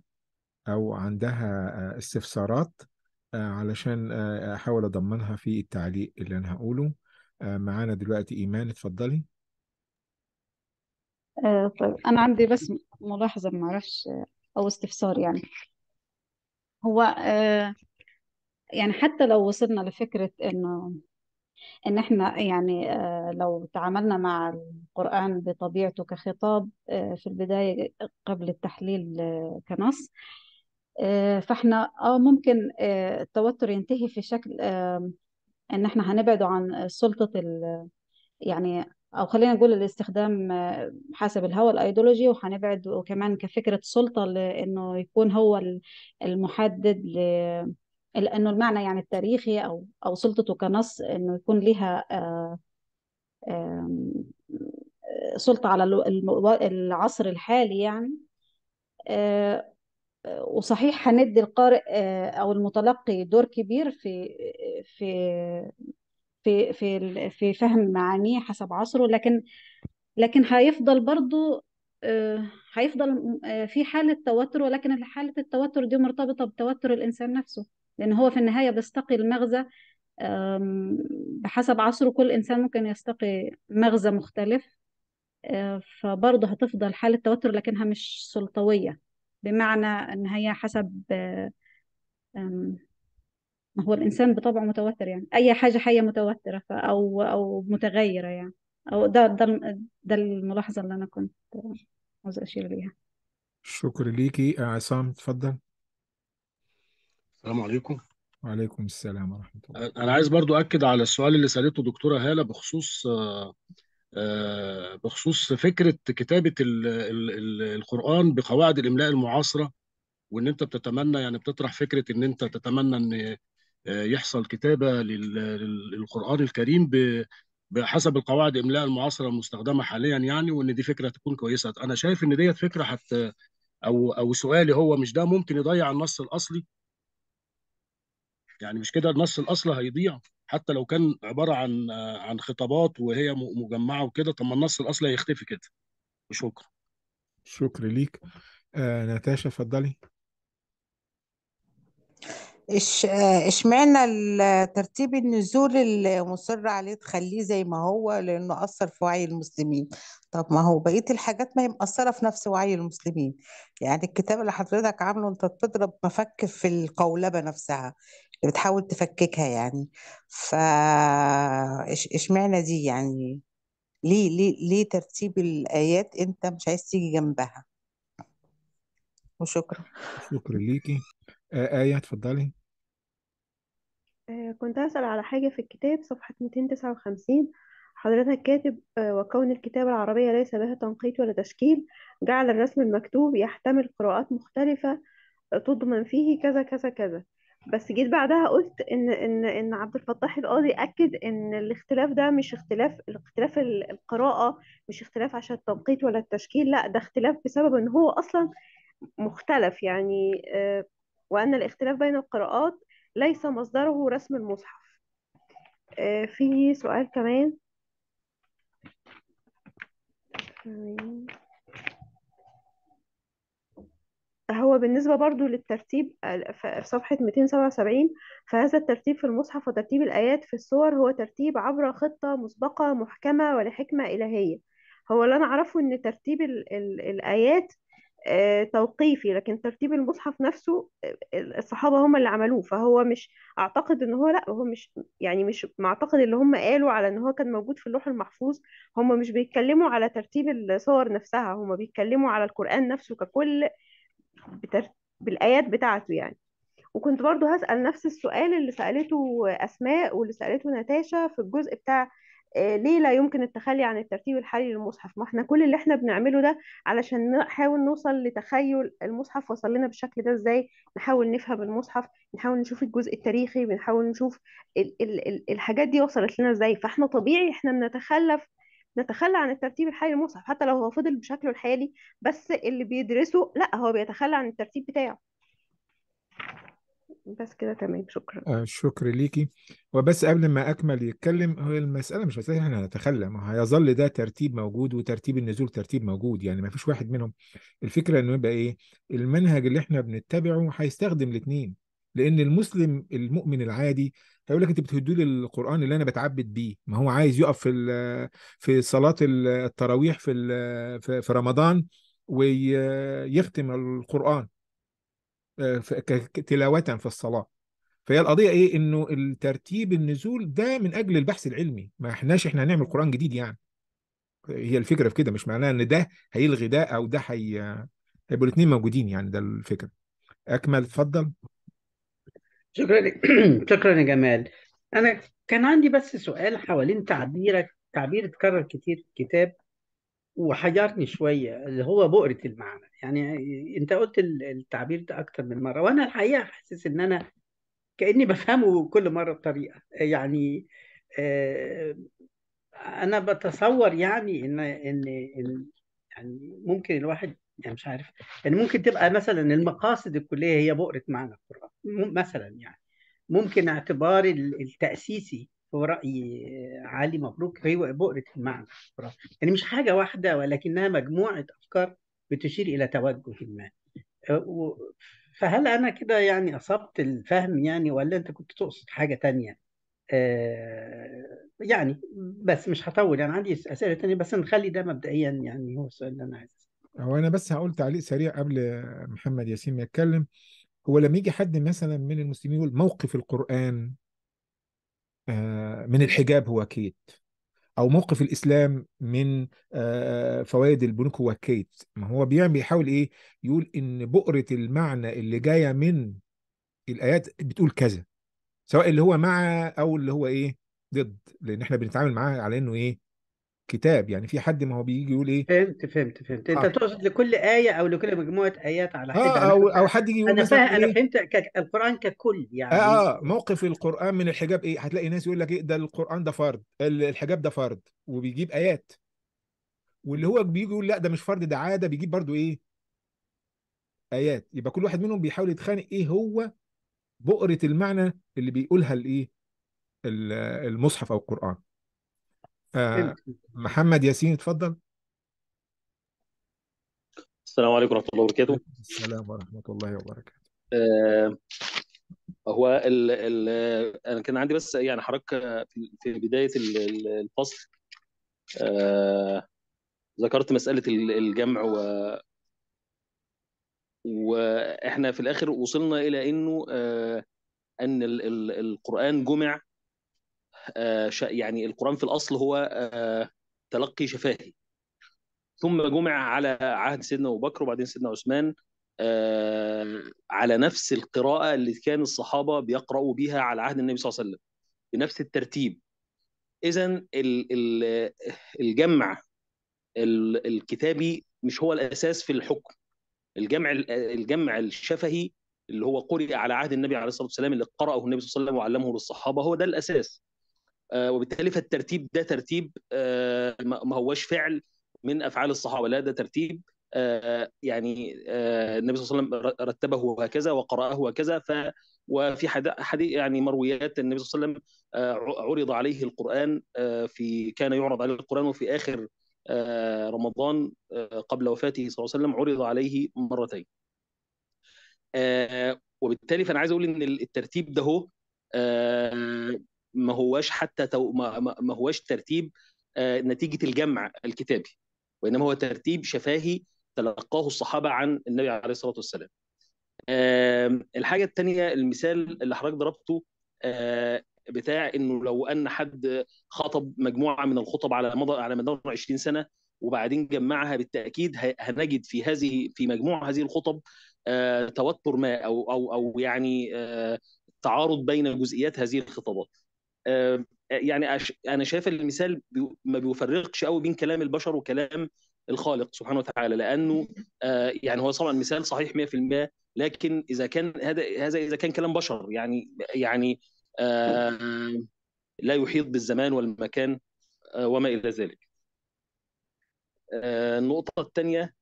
أو عندها استفسارات آه، علشان آه، احاول اضمنها في التعليق اللي انا هقوله آه، معانا دلوقتي ايمان اتفضلي طيب أنا عندي بس ملاحظة ما اعرفش أو استفسار يعني هو يعني حتى لو وصلنا لفكرة إنه إن إحنا يعني لو تعاملنا مع القرآن بطبيعته كخطاب في البداية قبل التحليل كنص آه، فاحنا اه ممكن آه، التوتر ينتهي في شكل ان احنا هنبعده عن سلطة ال يعني او خلينا نقول الاستخدام آه، حسب الهوى الايديولوجي وهنبعد وكمان كفكرة سلطة لانه يكون هو المحدد ل لانه المعنى يعني التاريخي او او سلطته كنص انه يكون لها سلطة على العصر الحالي يعني وصحيح هندي القارئ آه، او المتلقي دور كبير في في في في في فهم معانيه حسب عصره لكن لكن هيفضل برضو آه، هيفضل آه، في حالة توتر ولكن حالة التوتر دي مرتبطة بتوتر الإنسان نفسه لأن هو في النهاية بيستقي المغزى بحسب عصره كل إنسان ممكن يستقي مغزى مختلف فبرضه هتفضل حالة توتر لكنها مش سلطوية بمعنى ان هي حسب ما هو الانسان بطبعه متوتر يعني اي حاجه حيه متوتره او او متغيره يعني او ده ده ده الملاحظه اللي انا كنت عاوز اشير ليها شكرا ليكي آه، عصام اتفضل السلام عليكم وعليكم السلام ورحمه الله انا عايز برضو اكد على السؤال اللي سالته دكتوره هاله بخصوص آه، آه، بخصوص فكره كتابه القران بقواعد الاملاء المعاصره وان انت بتتمنى يعني بتطرح فكره ان انت تتمنى ان آه، يحصل كتابه للقران الكريم بحسب القواعد الاملاء المعاصره المستخدمه حاليا يعني وان دي فكره تكون كويسه انا شايف ان ديت فكره حتى او او سؤالي هو مش ده ممكن يضيع النص الاصلي يعني مش كده النص الاصل هيضيع حتى لو كان عباره عن عن خطابات وهي مجمعه وكده طب ما النص الاصل هيختفي كده وشكرا شكرا ليك آه ناتاشا اتفضلي إش اشمعنى ترتيب النزول المصر عليه تخليه زي ما هو لانه اثر في وعي المسلمين طب ما هو بقيه الحاجات ما هي مأثره في نفس وعي المسلمين يعني الكتاب اللي حضرتك عامله انت بتضرب مفك في القولبه نفسها بتحاول تفككها يعني ف إش- اشمعنى دي يعني ليه ليه ليه ترتيب الآيات انت مش عايز تيجي جنبها وشكرا شكرا ليكي آه آية اتفضلي آه، كنت هسأل على حاجة في الكتاب صفحة 259 حضرتك كاتب آه، وكون الكتابة العربية ليس لها تنقيط ولا تشكيل جعل الرسم المكتوب يحتمل قراءات مختلفة تضمن فيه كذا كذا كذا بس جيت بعدها قلت ان ان ان عبد الفتاح القاضي اكد ان الاختلاف ده مش اختلاف الاختلاف القراءه مش اختلاف عشان التنقيط ولا التشكيل لا ده اختلاف بسبب ان هو اصلا مختلف يعني آه، وان الاختلاف بين القراءات ليس مصدره رسم المصحف آه، في سؤال كمان هو بالنسبة برضو للترتيب آه، في صفحة 277 فهذا الترتيب في المصحف وترتيب الآيات في السور هو ترتيب عبر خطة مسبقة محكمة ولحكمة إلهية هو اللي أنا أعرفه إن ترتيب الـ الـ الآيات آه، توقيفي لكن ترتيب المصحف نفسه آه، الصحابة هم اللي عملوه فهو مش أعتقد إن هو لأ هو مش يعني مش ما أعتقد اللي هم قالوا على إن هو كان موجود في اللوح المحفوظ هم مش بيتكلموا على ترتيب السور نفسها هم بيتكلموا على القرآن نفسه ككل بالايات بتاعته يعني وكنت برضو هسأل نفس السؤال اللي سألته أسماء واللي سألته ناتاشا في الجزء بتاع آه، ليه لا يمكن التخلي عن الترتيب الحالي للمصحف ما احنا كل اللي احنا بنعمله ده علشان نحاول نوصل لتخيل المصحف وصل لنا بالشكل ده ازاي نحاول نفهم المصحف نحاول نشوف الجزء التاريخي بنحاول نشوف ال ال ال الحاجات دي وصلت لنا ازاي فاحنا طبيعي احنا بنتخلف نتخلى عن الترتيب الحالي للمصحف حتى لو هو فضل بشكله الحالي بس اللي بيدرسه لا هو بيتخلى عن الترتيب بتاعه بس كده تمام شكرا آه شكرا ليكي وبس قبل ما اكمل يتكلم هو المساله مش مساله احنا هنتخلى ما هيظل ده ترتيب موجود وترتيب النزول ترتيب موجود يعني ما فيش واحد منهم الفكره انه يبقى ايه المنهج اللي احنا بنتبعه هيستخدم الاثنين لان المسلم المؤمن العادي فيقول لك انت بتهدوا لي القران اللي انا بتعبد بيه ما هو عايز يقف في في صلاه التراويح في في رمضان ويختم القران آه، تلاوه في الصلاه فهي القضيه ايه انه الترتيب النزول ده من اجل البحث العلمي ما احناش احنا هنعمل قران جديد يعني هي الفكره في كده مش معناها ان ده هيلغي ده او ده هي هيبقوا الاثنين موجودين يعني ده الفكره اكمل اتفضل شكرا شكرا يا جمال انا كان عندي بس سؤال حوالين تعبيرك تعبير اتكرر كتير في الكتاب وحيرني شويه اللي هو بؤره المعنى يعني انت قلت التعبير ده اكتر من مره وانا الحقيقه حاسس ان انا كاني بفهمه كل مره بطريقه يعني آه، انا بتصور يعني ان ان, إن يعني ممكن الواحد يعني مش عارف يعني ممكن تبقى مثلا المقاصد الكليه هي بؤره معنى القران مثلا يعني ممكن اعتبار التأسيسي هو رأي آه، علي مبروك هو بؤرة المعنى يعني مش حاجة واحدة ولكنها مجموعة أفكار بتشير إلى توجه ما آه، فهل أنا كده يعني أصبت الفهم يعني ولا أنت كنت تقصد حاجة تانية آه، يعني بس مش هطول يعني عندي أسئلة تانية بس نخلي ده مبدئيا يعني هو السؤال اللي أنا عايز هو أنا بس هقول تعليق سريع قبل محمد ياسين ما يتكلم هو لما يجي حد مثلا من المسلمين يقول موقف القرآن آه، من الحجاب هو كيت أو موقف الإسلام من آه، فوائد البنوك هو كيت ما هو بيعمل بيحاول إيه يقول إن بؤرة المعنى اللي جاية من الآيات بتقول كذا سواء اللي هو مع أو اللي هو إيه ضد لأن إحنا بنتعامل معاه على إنه إيه كتاب يعني في حد ما هو بيجي يقول ايه فهمت فهمت فهمت انت آه. تقصد لكل ايه او لكل مجموعه ايات على حد آه او او حد يجي يقول انا فاهم انا إيه؟ فهمت القران ككل آه، يعني اه, آه موقف القران من الحجاب ايه هتلاقي ناس يقول لك ايه ده القران ده فرض الحجاب ده فرض وبيجيب ايات واللي هو بيجي يقول لا ده مش فرض ده عاده بيجيب برضو ايه ايات يبقى كل واحد منهم بيحاول يتخانق ايه هو بؤره المعنى اللي بيقولها الايه المصحف او القران آه، محمد ياسين اتفضل السلام عليكم ورحمه الله وبركاته السلام ورحمه الله وبركاته آه، هو الـ الـ انا كان عندي بس يعني حضرتك في بدايه الفصل آه، ذكرت مساله الجمع و واحنا في الاخر وصلنا الى انه ان القران جمع آه، يعني القرآن في الأصل هو آه، تلقي شفاهي ثم جمع على عهد سيدنا أبو بكر وبعدين سيدنا عثمان آه، على نفس القراءة اللي كان الصحابة بيقرأوا بها على عهد النبي صلى الله عليه وسلم بنفس الترتيب إذا الجمع الكتابي مش هو الأساس في الحكم الجمع الجمع الشفهي اللي هو قرئ على عهد النبي عليه الصلاه والسلام اللي قراه النبي صلى الله عليه وسلم وعلمه للصحابه هو ده الاساس آه، وبالتالي فالترتيب ده ترتيب آه، ما هوش فعل من افعال الصحابه لا ده ترتيب آه، يعني النبي صلى الله عليه وسلم رتبه هكذا وقرأه هكذا ف وفي حديث يعني مرويات النبي صلى الله عليه وسلم عرض عليه القرآن في كان يعرض عليه القرآن وفي آخر رمضان قبل وفاته صلى الله عليه وسلم عرض عليه مرتين وبالتالي فأنا عايز أقول إن الترتيب ده ما هواش حتى تو... ما... ما هواش ترتيب آه، نتيجه الجمع الكتابي وانما هو ترتيب شفاهي تلقاه الصحابه عن النبي عليه الصلاه والسلام. الحاجه الثانيه المثال اللي حضرتك ضربته آه، بتاع انه لو ان حد خطب مجموعه من الخطب على مدار على مدار 20 سنه وبعدين جمعها بالتاكيد هنجد في هذه في مجموع هذه الخطب آه، توتر ما او او او يعني تعارض بين جزئيات هذه الخطابات آه، يعني انا شايف المثال ما بيفرقش قوي بين كلام البشر وكلام الخالق سبحانه وتعالى لانه آه، يعني هو طبعا مثال صحيح 100% لكن اذا كان هذا هذا اذا كان كلام بشر يعني يعني آه، لا يحيط بالزمان والمكان وما الى ذلك. النقطه الثانيه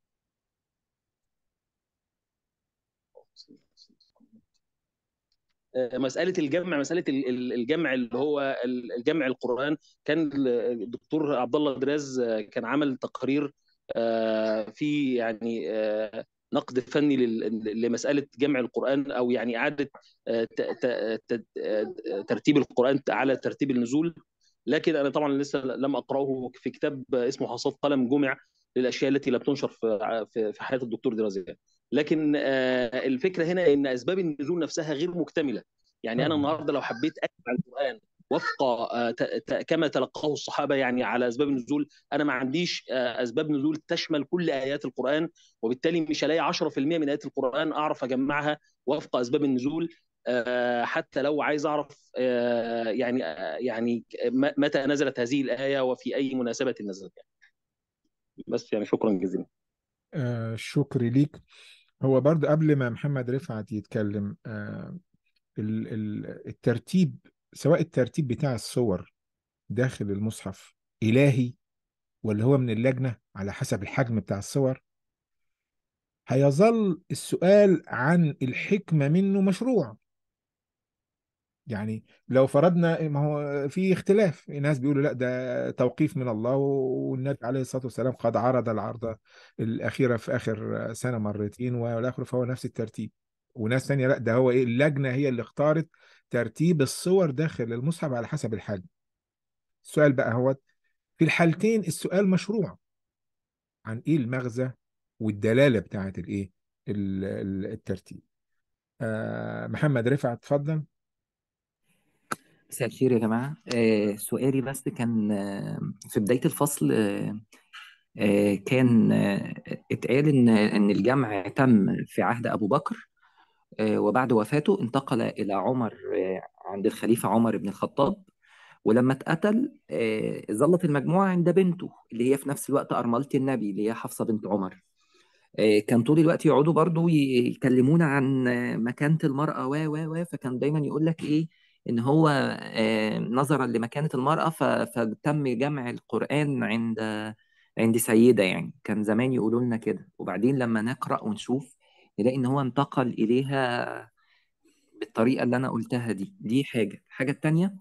آه، مساله الجمع مساله الجمع اللي هو الجمع القران كان الدكتور عبد الله دراز آه، كان عمل تقرير آه، في يعني نقد فني لمساله جمع القران او يعني اعاده ترتيب القران على ترتيب النزول لكن انا طبعا لسه لم اقراه في كتاب اسمه حصاد قلم جمع للاشياء التي لم تنشر في في حياه الدكتور درازيان لكن آه، الفكره هنا ان اسباب النزول نفسها غير مكتمله يعني انا النهارده لو حبيت اكتب عن القران وفق آه، كما تلقاه الصحابه يعني على اسباب النزول انا ما عنديش آه، اسباب نزول تشمل كل ايات القران وبالتالي مش الاقي 10% من ايات القران اعرف اجمعها وفق اسباب النزول حتى لو عايز اعرف يعني يعني متى نزلت هذه الايه وفي اي مناسبه نزلت يعني. بس يعني شكرا جزيلا آه شكري ليك هو برضه قبل ما محمد رفعت يتكلم آه الترتيب سواء الترتيب بتاع الصور داخل المصحف إلهي ولا هو من اللجنة على حسب الحجم بتاع الصور هيظل السؤال عن الحكمة منه مشروع يعني لو فرضنا ما هو في اختلاف ناس بيقولوا لا ده توقيف من الله والنبي عليه الصلاه والسلام قد عرض العرضه الاخيره في اخر سنه مرتين والاخر فهو نفس الترتيب وناس ثانيه لا ده هو ايه اللجنه هي اللي اختارت ترتيب الصور داخل المصحف على حسب الحجم السؤال بقى هو في الحالتين السؤال مشروع عن ايه المغزى والدلاله بتاعه الايه الترتيب آه، محمد رفعت اتفضل مساء الخير يا جماعة آه، سؤالي بس كان آه، في بداية الفصل آه،, آه، كان آه، اتقال إن إن الجمع تم في عهد أبو بكر آه، وبعد وفاته انتقل إلى عمر آه، عند الخليفة عمر بن الخطاب ولما اتقتل آه، ظلت المجموعة عند بنته اللي هي في نفس الوقت أرملة النبي اللي هي حفصة بنت عمر آه، كان طول الوقت يقعدوا برضو يكلمونا عن مكانة المرأة و و و فكان دايما يقول لك إيه ان هو آه، نظرا لمكانه المراه فتم جمع القران عند عند سيده يعني كان زمان يقولوا لنا كده وبعدين لما نقرا ونشوف نلاقي ان هو انتقل اليها بالطريقه اللي انا قلتها دي دي حاجه الحاجه الثانيه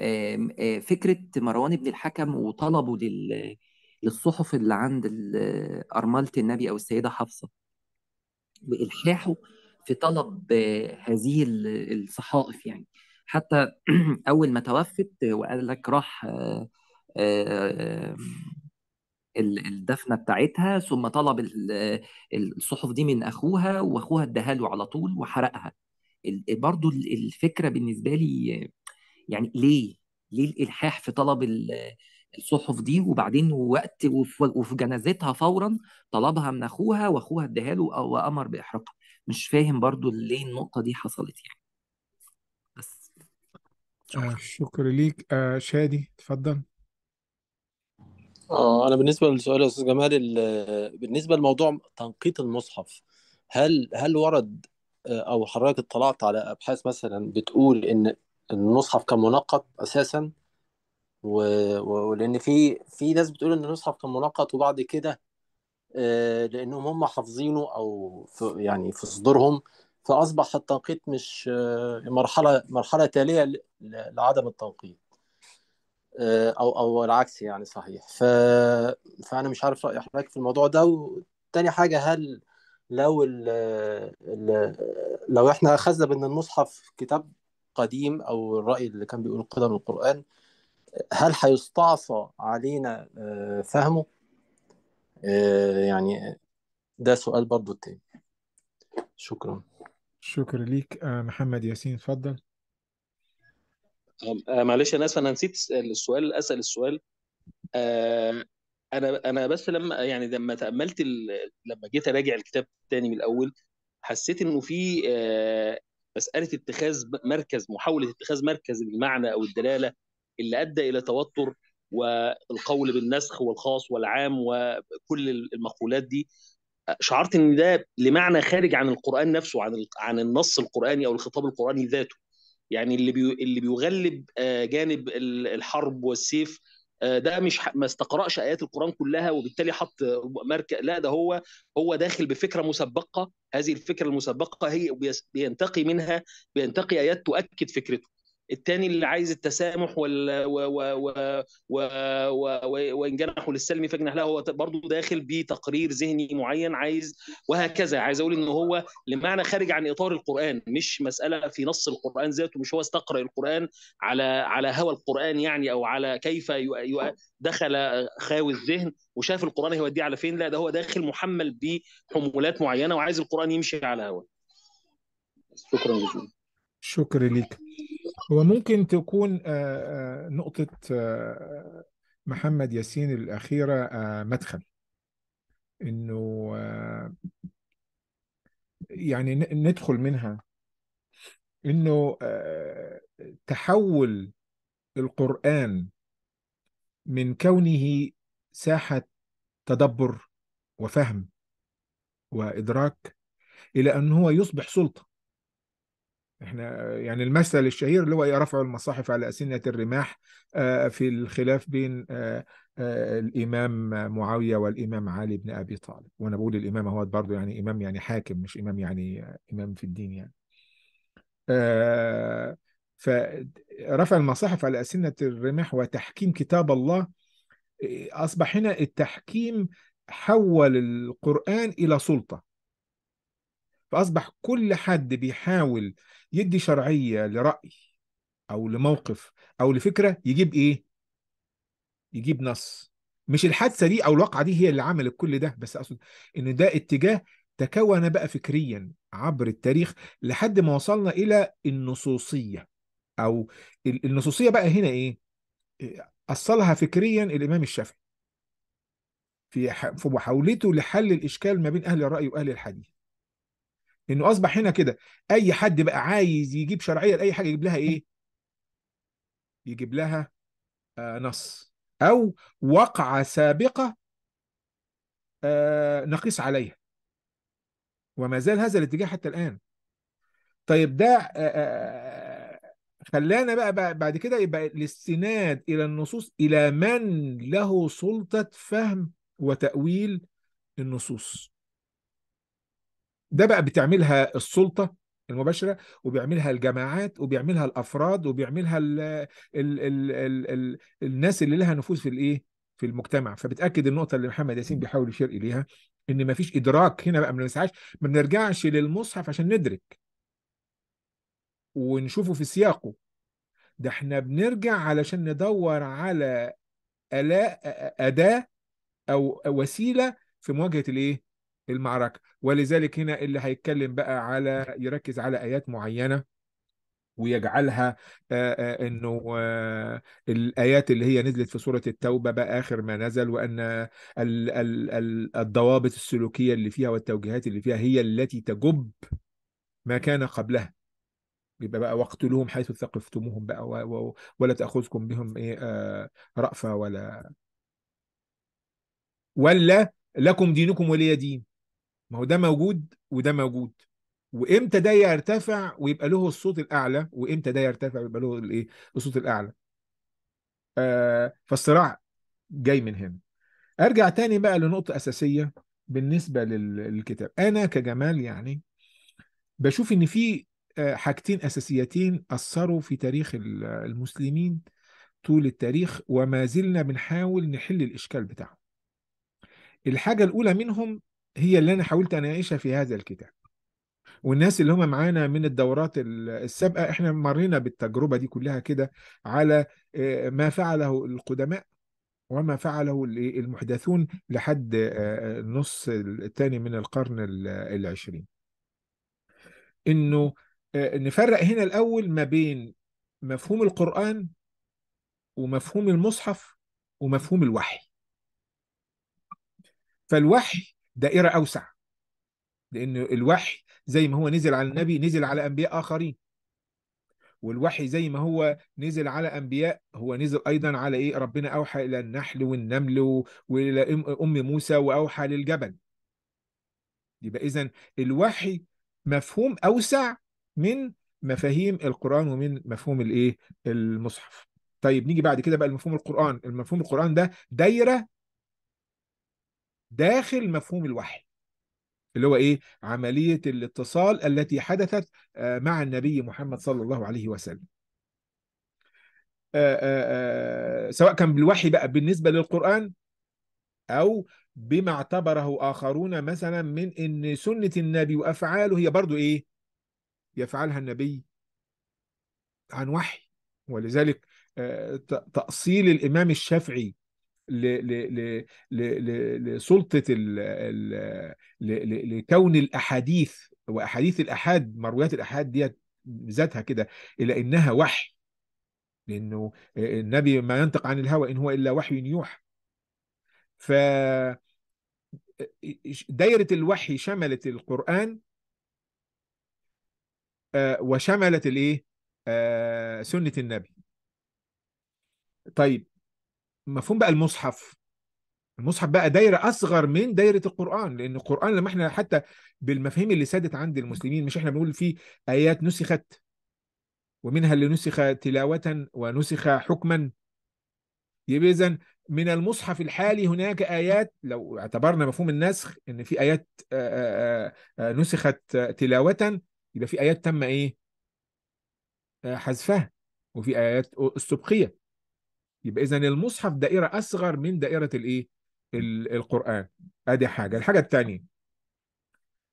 آه، فكره مروان بن الحكم وطلبه لل للصحف اللي عند أرملة النبي أو السيدة حفصة وإلحاحه في طلب آه، هذه الصحائف يعني حتى اول ما توفت وقال لك راح آه، آه، آه، الدفنه بتاعتها ثم طلب الصحف دي من اخوها واخوها اداها له على طول وحرقها برضو الفكره بالنسبه لي يعني ليه ليه الالحاح في طلب الصحف دي وبعدين وقت وفي جنازتها فورا طلبها من اخوها واخوها اداها له وامر باحراقها مش فاهم برضو ليه النقطه دي حصلت يعني آه، شكرا ليك آه شادي اتفضل اه انا بالنسبه للسؤال يا استاذ جمال بالنسبه لموضوع تنقيط المصحف هل هل ورد آه، او حضرتك اطلعت على ابحاث مثلا بتقول ان المصحف كان منقط اساسا ولان في في ناس بتقول ان المصحف كان منقط وبعد كده آه، لانهم هم حافظينه او في يعني في صدورهم فاصبح التنقيط مش مرحله مرحله تاليه لعدم التوقيت آه، او او العكس يعني صحيح ف... فانا مش عارف راي حضرتك في الموضوع ده وتاني حاجه هل لو ال... ال... لو احنا اخذنا بان المصحف كتاب قديم او الراي اللي كان بيقول قدم القران هل هيستعصى علينا آه، فهمه آه، يعني ده سؤال برضو التاني شكرا شكرا ليك محمد ياسين اتفضل آه، معلش انا اسف انا نسيت السؤال اسال السؤال آه، انا انا بس لما يعني لما تاملت ال... لما جيت اراجع الكتاب تاني من الاول حسيت انه في آه، مساله اتخاذ مركز محاوله اتخاذ مركز المعنى او الدلاله اللي ادى الى توتر والقول بالنسخ والخاص والعام وكل المقولات دي شعرت ان ده لمعنى خارج عن القران نفسه عن عن النص القراني او الخطاب القراني ذاته يعني اللي بي... اللي بيغلب آه، جانب الحرب والسيف آه، ده مش ما استقرأش آيات القرآن كلها وبالتالي حط مركز لا ده هو هو داخل بفكرة مسبقة هذه الفكرة المسبقة هي بينتقي منها بينتقي آيات تؤكد فكرته الثاني اللي عايز التسامح وال و و و و و وانجنحوا للسلم فاجنح له هو برضه داخل بتقرير ذهني معين عايز وهكذا عايز اقول ان هو لمعنى خارج عن اطار القران مش مساله في نص القران ذاته مش هو استقرا القران على على هوى القران يعني او على كيف دخل خاوي الذهن وشاف القران هيوديه على فين لا ده هو داخل محمل بحمولات معينه وعايز القران يمشي على هوى شكرا جزيلا شكرا لك هو ممكن تكون آه، آه، نقطة آه، محمد ياسين الأخيرة مدخل إنه يعني ندخل منها إنه تحول القرآن من كونه ساحة تدبر وفهم وإدراك إلى أن هو يصبح سلطة احنا يعني المثل الشهير اللي هو إيه، رفع المصاحف على أسنة الرماح آه، في الخلاف بين آه، آه، الإمام معاوية والإمام علي بن أبي طالب وأنا بقول الإمام هو برضه يعني إمام يعني حاكم مش إمام يعني إمام في الدين يعني فرفع المصاحف على أسنة الرماح وتحكيم كتاب الله إيه، أصبح هنا التحكيم حول القرآن إلى سلطة فأصبح كل حد بيحاول يدي شرعية لرأي أو لموقف أو لفكرة يجيب إيه؟ يجيب نص مش الحادثة دي أو الواقعة دي هي اللي عملت كل ده بس أقصد إن ده اتجاه تكون بقى فكريا عبر التاريخ لحد ما وصلنا إلى النصوصية أو النصوصية بقى هنا إيه؟ أصلها فكريا الإمام الشافعي في محاولته لحل الإشكال ما بين أهل الرأي وأهل الحديث انه اصبح هنا كده اي حد بقى عايز يجيب شرعيه لاي حاجه يجيب لها ايه يجيب لها آه نص او وقعه سابقه آه نقيس عليها وما زال هذا الاتجاه حتى الان طيب ده آه, آه،, آه، خلانا بقى بعد كده يبقى الاستناد الى النصوص الى من له سلطه فهم وتاويل النصوص ده بقى بتعملها السلطه المباشره وبيعملها الجماعات وبيعملها الافراد وبيعملها ال ال ال الـ الـ الناس اللي لها نفوذ في الايه في المجتمع فبتاكد النقطه اللي محمد ياسين بيحاول يشير اليها ان ما فيش ادراك هنا بقى ما بنسعاش ما بنرجعش للمصحف عشان ندرك ونشوفه في سياقه ده احنا بنرجع علشان ندور على ألا أداة أو وسيلة في مواجهة الإيه؟ المعركه ولذلك هنا اللي هيتكلم بقى على يركز على ايات معينه ويجعلها آه، آه، انه آه، الايات اللي هي نزلت في سوره التوبه بقى اخر ما نزل وان الضوابط السلوكيه اللي فيها والتوجيهات اللي فيها هي التي تجب ما كان قبلها يبقى بقى واقتلوهم حيث ثقفتموهم بقى ولا تاخذكم بهم ايه رأفه ولا ولا لكم دينكم ولي دين ما هو ده موجود وده موجود وامتى ده يرتفع ويبقى له الصوت الاعلى وامتى ده يرتفع ويبقى له الايه الصوت الاعلى آه فالصراع جاي من هنا ارجع تاني بقى لنقطه اساسيه بالنسبه للكتاب انا كجمال يعني بشوف ان في آه، حاجتين اساسيتين اثروا في تاريخ المسلمين طول التاريخ وما زلنا بنحاول نحل الاشكال بتاعهم الحاجه الاولى منهم هي اللي انا حاولت اناقشها اعيشها في هذا الكتاب والناس اللي هم معانا من الدورات السابقه احنا مرينا بالتجربه دي كلها كده على آه، ما فعله القدماء وما فعله المحدثون لحد آه، النص الثاني من القرن العشرين انه آه، نفرق هنا الاول ما بين مفهوم القران ومفهوم المصحف ومفهوم الوحي فالوحي دائرة أوسع لأن الوحي زي ما هو نزل على النبي نزل على أنبياء آخرين والوحي زي ما هو نزل على انبياء هو نزل ايضا على ايه ربنا اوحى الى النحل والنمل والى ام موسى واوحى للجبل يبقى اذا الوحي مفهوم اوسع من مفاهيم القران ومن مفهوم الايه المصحف طيب نيجي بعد كده بقى المفهوم القران المفهوم القران ده دايره داخل مفهوم الوحي اللي هو ايه عمليه الاتصال التي حدثت آه، مع النبي محمد صلى الله عليه وسلم آه، آه، سواء كان بالوحي بقى بالنسبه للقران او بما اعتبره اخرون مثلا من ان سنه النبي وافعاله هي برضو ايه يفعلها النبي عن وحي ولذلك تأصيل الإمام الشافعي لسلطه لكون الاحاديث واحاديث الاحاد مرويات الاحاد ديت ذاتها كده الى انها وحي لانه آه، النبي ما ينطق عن الهوى ان هو الا وحي يوحى ف آه، دايره الوحي شملت القران آه، وشملت الايه سنه النبي طيب مفهوم بقى المصحف المصحف بقى دايره اصغر من دايره القران لان القران لما احنا حتى بالمفاهيم اللي سادت عند المسلمين مش احنا بنقول في ايات نسخت ومنها اللي نسخ تلاوه ونسخ حكما يبقى اذا من المصحف الحالي هناك ايات لو اعتبرنا مفهوم النسخ ان في ايات نسخت تلاوه يبقى في ايات تم ايه حذفها وفي ايات استبقيه يبقى اذا المصحف دائره اصغر من دائره الايه القران ادي حاجه الحاجه الثانيه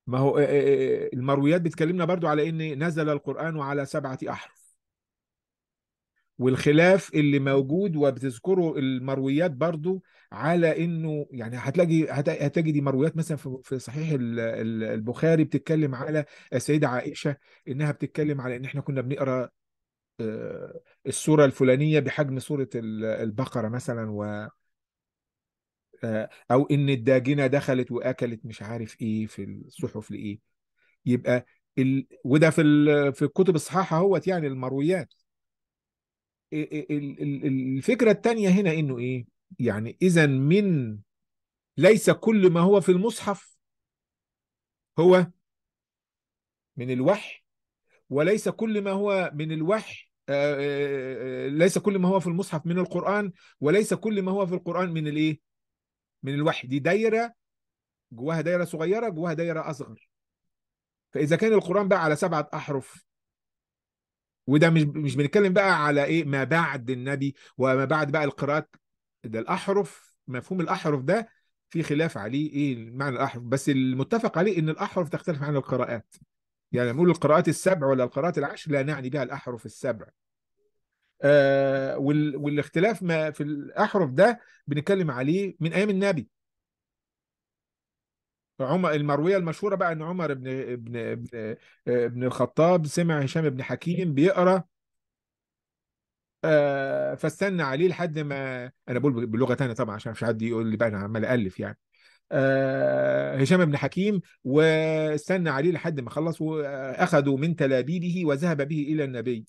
ما هو المرويات بتكلمنا برضو على ان نزل القران على سبعه احرف والخلاف اللي موجود وبتذكره المرويات برضو على انه يعني هتلاقي هتجدي مرويات مثلا في صحيح البخاري بتتكلم على السيده عائشه انها بتتكلم على ان احنا كنا بنقرا السوره الفلانيه بحجم سوره البقره مثلا و آه، او ان الداجنه دخلت واكلت مش عارف ايه في الصحف لايه يبقى ال... وده في ال... في الكتب الصحاحه اهوت يعني المرويات الفكره الثانيه هنا انه ايه يعني اذا من ليس كل ما هو في المصحف هو من الوحي وليس كل ما هو من الوحي آه، آه، آه، ليس كل ما هو في المصحف من القرآن وليس كل ما هو في القرآن من الايه من الوحي دي دايرة جواها دايرة صغيرة جواها دايرة أصغر فإذا كان القرآن بقى على سبعة أحرف وده مش مش بنتكلم بقى على ايه ما بعد النبي وما بعد بقى القراءات ده الاحرف مفهوم الاحرف ده في خلاف عليه ايه معنى الاحرف بس المتفق عليه ان الاحرف تختلف عن القراءات يعني نقول القراءات السبع ولا القراءات العشر لا نعني بها الأحرف السبع آه والاختلاف ما في الأحرف ده بنتكلم عليه من أيام النبي عمر المرويه المشهوره بقى ان عمر بن بن بن, بن الخطاب سمع هشام بن حكيم بيقرا آه فاستنى عليه لحد ما انا بقول بلغه ثانيه طبعا عشان مش حد يقول لي بقى انا عمال الف يعني آه، هشام بن حكيم واستنى عليه لحد ما خلص واخذوا من تلابيبه وذهب به الى النبي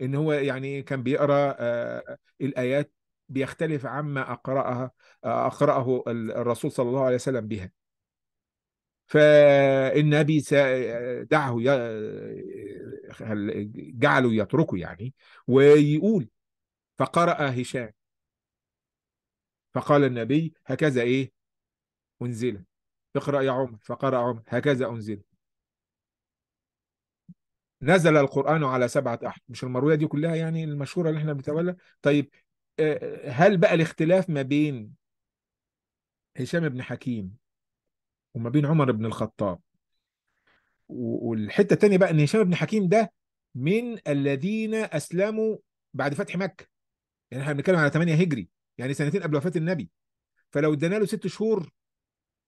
ان هو يعني كان بيقرا آه، الايات بيختلف عما اقراها اقراه الرسول صلى الله عليه وسلم بها فالنبي دعه جعله يتركه يعني ويقول فقرأ هشام فقال النبي هكذا ايه أنزل اقرأ يا عمر فقرأ عمر هكذا أنزل نزل القرآن على سبعة أحد مش المروية دي كلها يعني المشهورة اللي احنا بنتولى طيب آه، هل بقى الاختلاف ما بين هشام بن حكيم وما بين عمر بن الخطاب والحتة الثانية بقى ان هشام بن حكيم ده من الذين أسلموا بعد فتح مكة يعني احنا بنتكلم على 8 هجري يعني سنتين قبل وفاة النبي فلو ادنا له ست شهور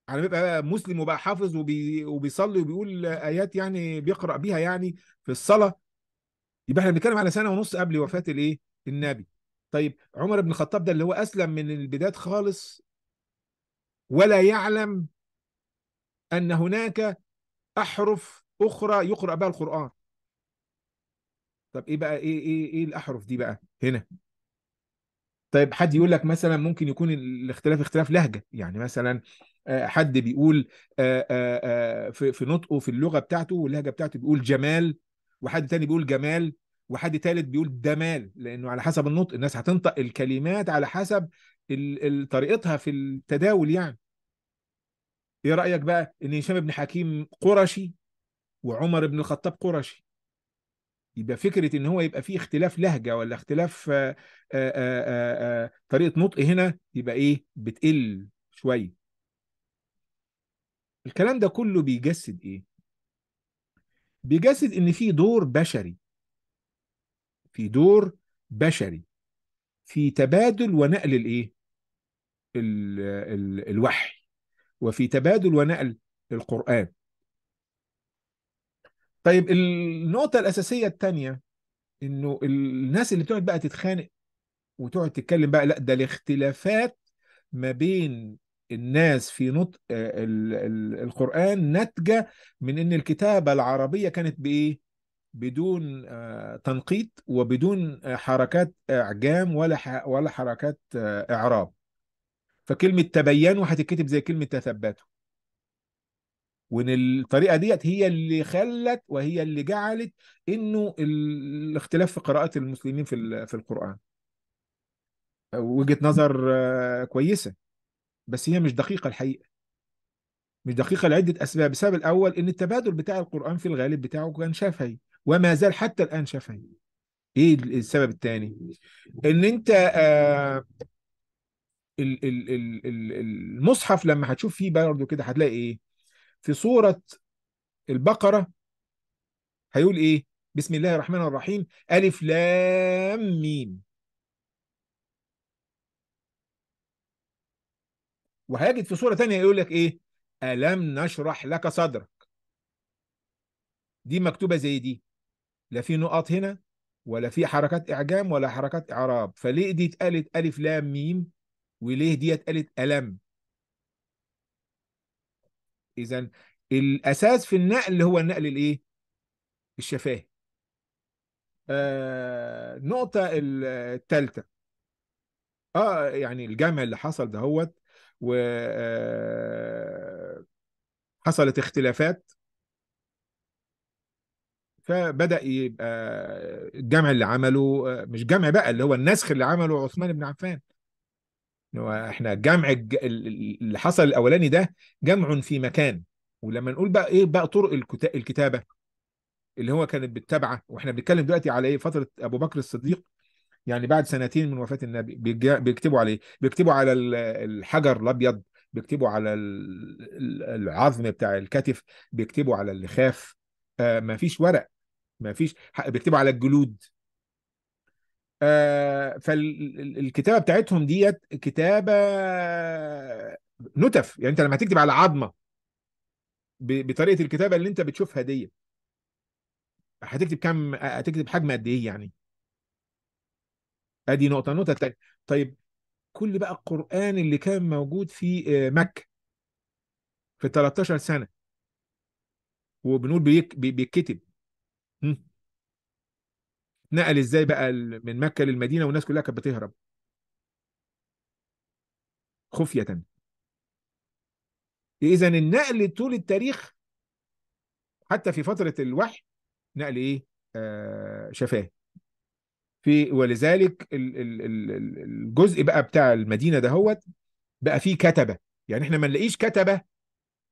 ما بيبقى مسلم وبقى حافظ وبي... وبيصلي وبيقول ايات يعني بيقرا بيها يعني في الصلاه يبقى احنا بنتكلم على سنه ونص قبل وفاه الايه النبي طيب عمر بن الخطاب ده اللي هو اسلم من البدايه خالص ولا يعلم ان هناك احرف اخرى يقرا بها القران طب ايه بقى ايه ايه ايه الاحرف دي بقى هنا طيب حد يقول لك مثلا ممكن يكون الاختلاف اختلاف لهجه يعني مثلا آه، حد بيقول آه، آه، في نطقه في اللغه بتاعته واللهجه بتاعته بيقول جمال وحد تاني بيقول جمال وحد تالت بيقول دمال لانه على حسب النطق الناس هتنطق الكلمات على حسب طريقتها في التداول يعني ايه رايك بقى ان هشام بن حكيم قرشي وعمر بن الخطاب قرشي يبقى فكره ان هو يبقى فيه اختلاف لهجه ولا اختلاف آآ آآ آآ طريقه نطق هنا يبقى ايه بتقل شويه الكلام ده كله بيجسد ايه بيجسد ان في دور بشري في دور بشري في تبادل ونقل الايه الـ الـ الوحي وفي تبادل ونقل القران طيب النقطه الاساسيه الثانيه انه الناس اللي بتقعد بقى تتخانق وتقعد تتكلم بقى لا ده الاختلافات ما بين الناس في نطق آه، القرآن ناتجة من أن الكتابة العربية كانت بإيه؟ بدون آه، تنقيط وبدون آه، حركات إعجام ولا ولا حركات إعراب فكلمة تبينوا هتتكتب زي كلمة تثبتوا وان الطريقه ديت هي اللي خلت وهي اللي جعلت انه الاختلاف في قراءات المسلمين في في القران وجهه نظر كويسه بس هي مش دقيقه الحقيقه مش دقيقه لعده اسباب السبب الاول ان التبادل بتاع القران في الغالب بتاعه كان شافعي وما زال حتى الان شافعي ايه السبب الثاني ان انت آه المصحف لما هتشوف فيه برضه كده هتلاقي ايه في سوره البقره هيقول ايه بسم الله الرحمن الرحيم الف لام ميم وهيجد في صوره ثانيه يقول لك ايه الم نشرح لك صدرك دي مكتوبه زي دي لا في نقط هنا ولا في حركات اعجام ولا حركات اعراب فليه دي اتقالت الف لام ميم وليه دي اتقالت الم اذا الاساس في النقل هو النقل الايه الشفاهي آه النقطه الثالثه اه يعني الجمع اللي حصل دهوت و آه، حصلت اختلافات فبدا يبقى الجمع اللي عمله آه، مش جمع بقى اللي هو النسخ اللي عمله عثمان بن عفان هو احنا جمع اللي حصل الاولاني ده جمع في مكان ولما نقول بقى ايه بقى طرق الكتابه اللي هو كانت بالتابعه واحنا بنتكلم دلوقتي على ايه فتره ابو بكر الصديق يعني بعد سنتين من وفاه النبي بيكتبوا عليه بيكتبوا على الحجر الابيض بيكتبوا على العظم بتاع الكتف بيكتبوا على اللخاف آه، ما مفيش ورق مفيش بيكتبوا على الجلود آه، فالكتابه بتاعتهم ديت كتابه نتف يعني انت لما هتكتب على عظمه بطريقه الكتابه اللي انت بتشوفها ديت هتكتب كم هتكتب حجم قد ايه يعني ادي نقطه النقطه الثانيه طيب كل بقى القران اللي كان موجود في آه، مكه في 13 سنه وبنقول بيك بيتكتب نقل ازاي بقى من مكه للمدينه والناس كلها كانت بتهرب خفيه اذا النقل طول التاريخ حتى في فتره الوحي نقل ايه آه شفاه في ولذلك الجزء بقى بتاع المدينه دهوت بقى فيه كتبه يعني احنا ما نلاقيش كتبه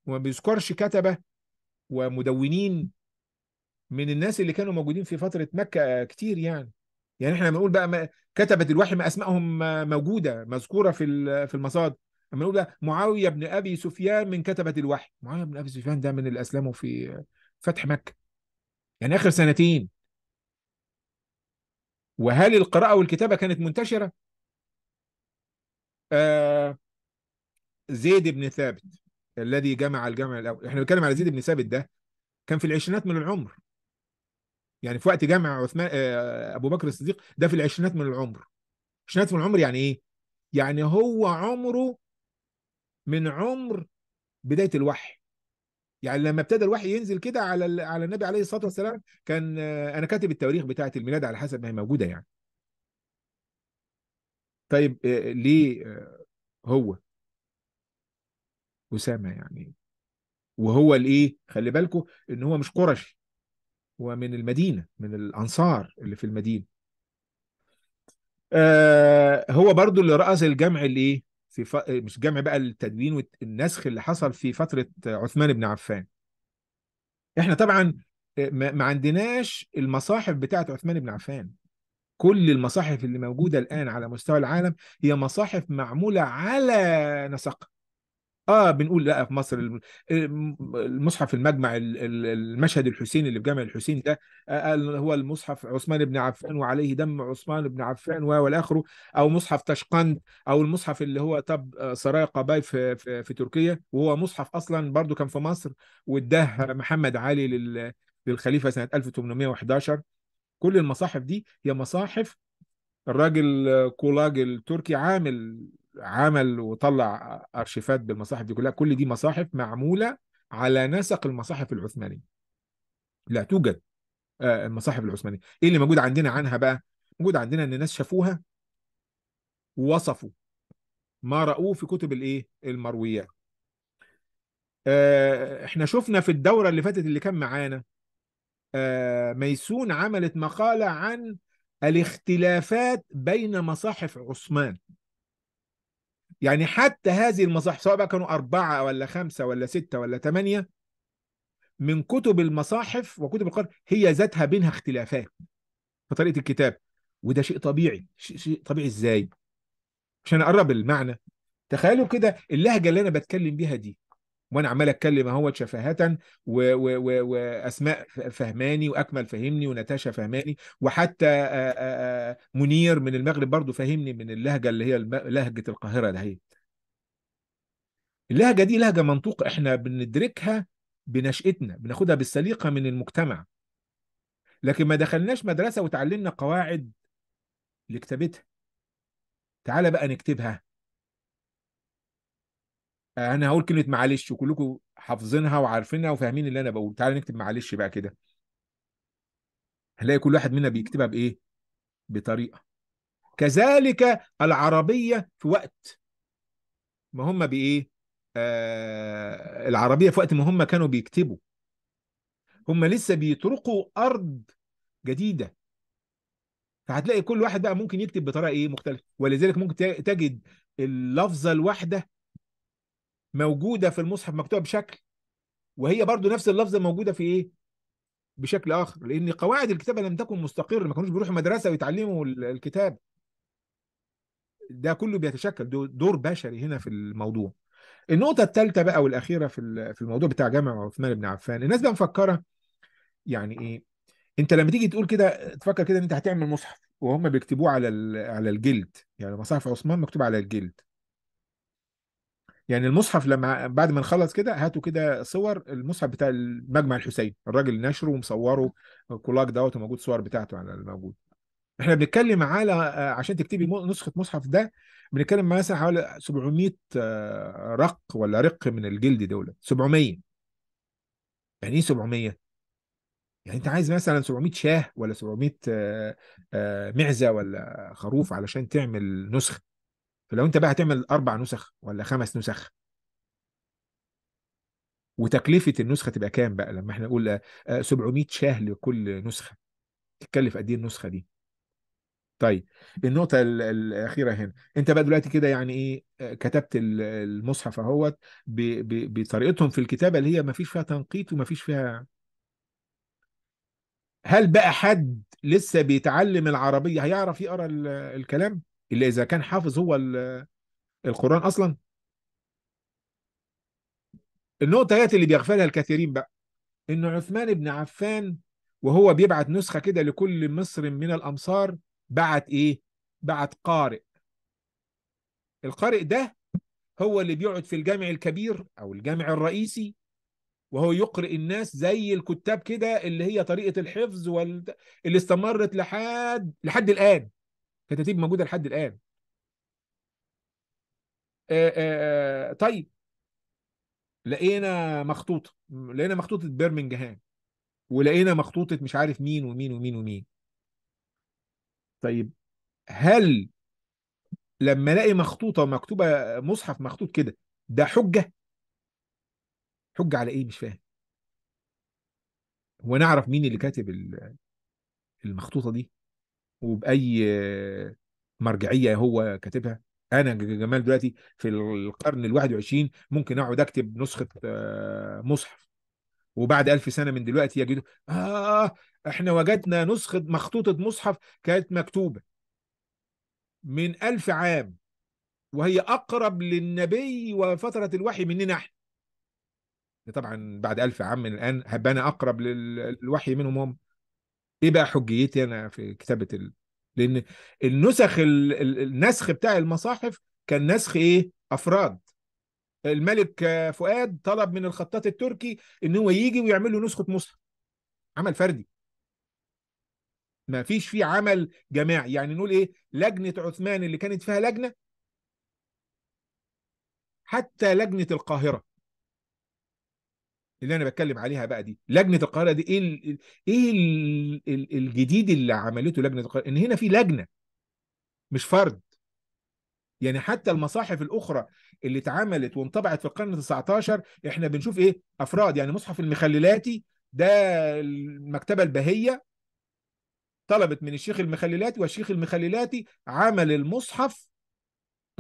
وما بيذكرش كتبه ومدونين من الناس اللي كانوا موجودين في فتره مكه كتير يعني يعني احنا بنقول بقى كتبه الوحي ما اسمائهم موجوده مذكوره في في المصادر اما نقول بقى معاويه بن ابي سفيان من كتبه الوحي معاويه بن ابي سفيان ده من اللي اسلموا في فتح مكه يعني اخر سنتين وهل القراءة والكتابة كانت منتشرة؟ آه زيد بن ثابت الذي جمع الجمع الأول احنا بنتكلم على زيد بن ثابت ده كان في العشرينات من العمر يعني في وقت جمع عثمان آه ابو بكر الصديق ده في العشرينات من العمر عشرينات من العمر يعني ايه يعني هو عمره من عمر بداية الوحي يعني لما ابتدى الوحي ينزل كده على على النبي عليه الصلاه والسلام كان انا كاتب التواريخ بتاعه الميلاد على حسب ما هي موجوده يعني طيب آه، ليه آه، هو اسامه يعني وهو الايه خلي بالكم ان هو مش قرشي هو من المدينه من الانصار اللي في المدينه آه هو برضو اللي راس الجمع الايه في ف... مش جمع بقى التدوين والنسخ اللي حصل في فتره عثمان بن عفان احنا طبعا ما عندناش المصاحف بتاعه عثمان بن عفان كل المصاحف اللي موجوده الان على مستوى العالم هي مصاحف معموله على نسق اه بنقول لا في مصر المصحف المجمع المشهد الحسيني اللي في جامع الحسين ده آه، هو المصحف عثمان بن عفان وعليه دم عثمان بن عفان والى اخره او مصحف تشقند او المصحف اللي هو طب آه، سرايا قباي في, في, في تركيا وهو مصحف اصلا برضو كان في مصر واداه محمد علي للخليفه سنه 1811 كل المصاحف دي هي مصاحف الراجل آه، كولاج التركي عامل عمل وطلع ارشيفات بالمصاحف دي كلها كل دي مصاحف معموله على نسق المصاحف العثمانيه لا توجد آه، المصاحف العثمانيه ايه اللي موجود عندنا عنها بقى موجود عندنا ان الناس شافوها ووصفوا ما راوه في كتب الايه المرويات آه، احنا شفنا في الدوره اللي فاتت اللي كان معانا آه، ميسون عملت مقاله عن الاختلافات بين مصاحف عثمان يعني حتى هذه المصاحف سواء بقى كانوا أربعة ولا خمسة ولا ستة ولا ثمانية من كتب المصاحف وكتب القرآن هي ذاتها بينها اختلافات في طريقة الكتاب وده شيء طبيعي شيء طبيعي ازاي عشان اقرب المعنى تخيلوا كده اللهجه اللي انا بتكلم بيها دي وانا عمال اتكلم اهوت شفاهه واسماء فهماني واكمل فهمني وناتاشا فهماني وحتى منير من المغرب برضو فهمني من اللهجه اللي هي لهجه القاهره دهيت اللهجه دي لهجه منطوق احنا بندركها بنشأتنا بناخدها بالسليقه من المجتمع لكن ما دخلناش مدرسه وتعلمنا قواعد لكتابتها تعال بقى نكتبها انا هقول كلمه معلش وكلكم حافظينها وعارفينها وفاهمين اللي انا بقوله تعالى نكتب معلش بقى كده هنلاقي كل واحد منا بيكتبها بايه بطريقه كذلك العربيه في وقت ما هم بايه آه العربيه في وقت ما هم كانوا بيكتبوا هم لسه بيطرقوا ارض جديده فهتلاقي كل واحد بقى ممكن يكتب بطريقه ايه مختلفه ولذلك ممكن تجد اللفظه الواحده موجوده في المصحف مكتوبه بشكل وهي برضو نفس اللفظه موجوده في ايه بشكل اخر لان قواعد الكتابه لم تكن مستقره ما كانوش بيروحوا مدرسه ويتعلموا الكتاب ده كله بيتشكل دور بشري هنا في الموضوع النقطة الثالثة بقى والأخيرة في في الموضوع بتاع جامع عثمان بن عفان، الناس بقى مفكرة يعني إيه؟ أنت لما تيجي تقول كده تفكر كده أن أنت هتعمل مصحف وهم بيكتبوه على على الجلد، يعني مصحف عثمان مكتوب على الجلد. يعني المصحف لما بعد ما نخلص كده هاتوا كده صور المصحف بتاع المجمع الحسين الراجل ناشره ومصوره كولاج دوت وموجود صور بتاعته على الموجود احنا بنتكلم على آه، عشان تكتبي نسخه مصحف ده بنتكلم مثلا حوالي 700 آه، رق ولا رق من الجلد دول 700 يعني ايه 700 يعني انت عايز مثلا 700 شاه ولا 700 آه، معزه ولا خروف علشان تعمل نسخه فلو انت بقى هتعمل اربع نسخ ولا خمس نسخ وتكلفه النسخه تبقى كام بقى لما احنا نقول 700 شاه لكل نسخه تتكلف قد ايه النسخه دي طيب النقطه الاخيره هنا انت بقى دلوقتي كده يعني ايه آه، كتبت المصحف اهوت بطريقتهم في الكتابه اللي هي ما فيش فيها تنقيط وما فيش فيها هل بقى حد لسه بيتعلم العربيه هيعرف يقرا الكلام الا اذا كان حافظ هو القران اصلا النقطه ديت اللي بيغفلها الكثيرين بقى ان عثمان بن عفان وهو بيبعت نسخه كده لكل مصر من الامصار بعت ايه بعت قارئ القارئ ده هو اللي بيقعد في الجامع الكبير او الجامع الرئيسي وهو يقرئ الناس زي الكتاب كده اللي هي طريقه الحفظ وال... اللي استمرت لحد لحد الان كتاتيب موجوده لحد الان آآ آه، آآ آه، آه، طيب لقينا مخطوطه لقينا مخطوطه برمنجهام ولقينا مخطوطه مش عارف مين ومين ومين ومين طيب هل لما الاقي مخطوطه مكتوبه مصحف مخطوط كده ده حجه حجه على ايه مش فاهم ونعرف مين اللي كاتب المخطوطه دي وباي مرجعيه هو كاتبها انا جمال دلوقتي في القرن ال21 ممكن اقعد اكتب نسخه آه، مصحف وبعد ألف سنة من دلوقتي يجدوا آه إحنا وجدنا نسخة مخطوطة مصحف كانت مكتوبة من ألف عام وهي أقرب للنبي وفترة الوحي مننا إحنا طبعا بعد ألف عام من الآن هبنا أقرب للوحي منهم هم ايه بقى حجيتي انا في كتابه ال... لان النسخ ال... النسخ بتاع المصاحف كان نسخ ايه افراد الملك فؤاد طلب من الخطاط التركي ان هو يجي ويعمل له نسخه مصحف عمل فردي ما فيش فيه عمل جماعي يعني نقول ايه لجنه عثمان اللي كانت فيها لجنه حتى لجنه القاهره اللي انا بتكلم عليها بقى دي لجنه القاهره دي ايه ايه الجديد اللي عملته لجنه القاهره ان هنا في لجنه مش فرد يعني حتى المصاحف الاخرى اللي اتعملت وانطبعت في القرن ال19 احنا بنشوف ايه افراد يعني مصحف المخللاتي ده المكتبه البهيه طلبت من الشيخ المخللاتي والشيخ المخللاتي عمل المصحف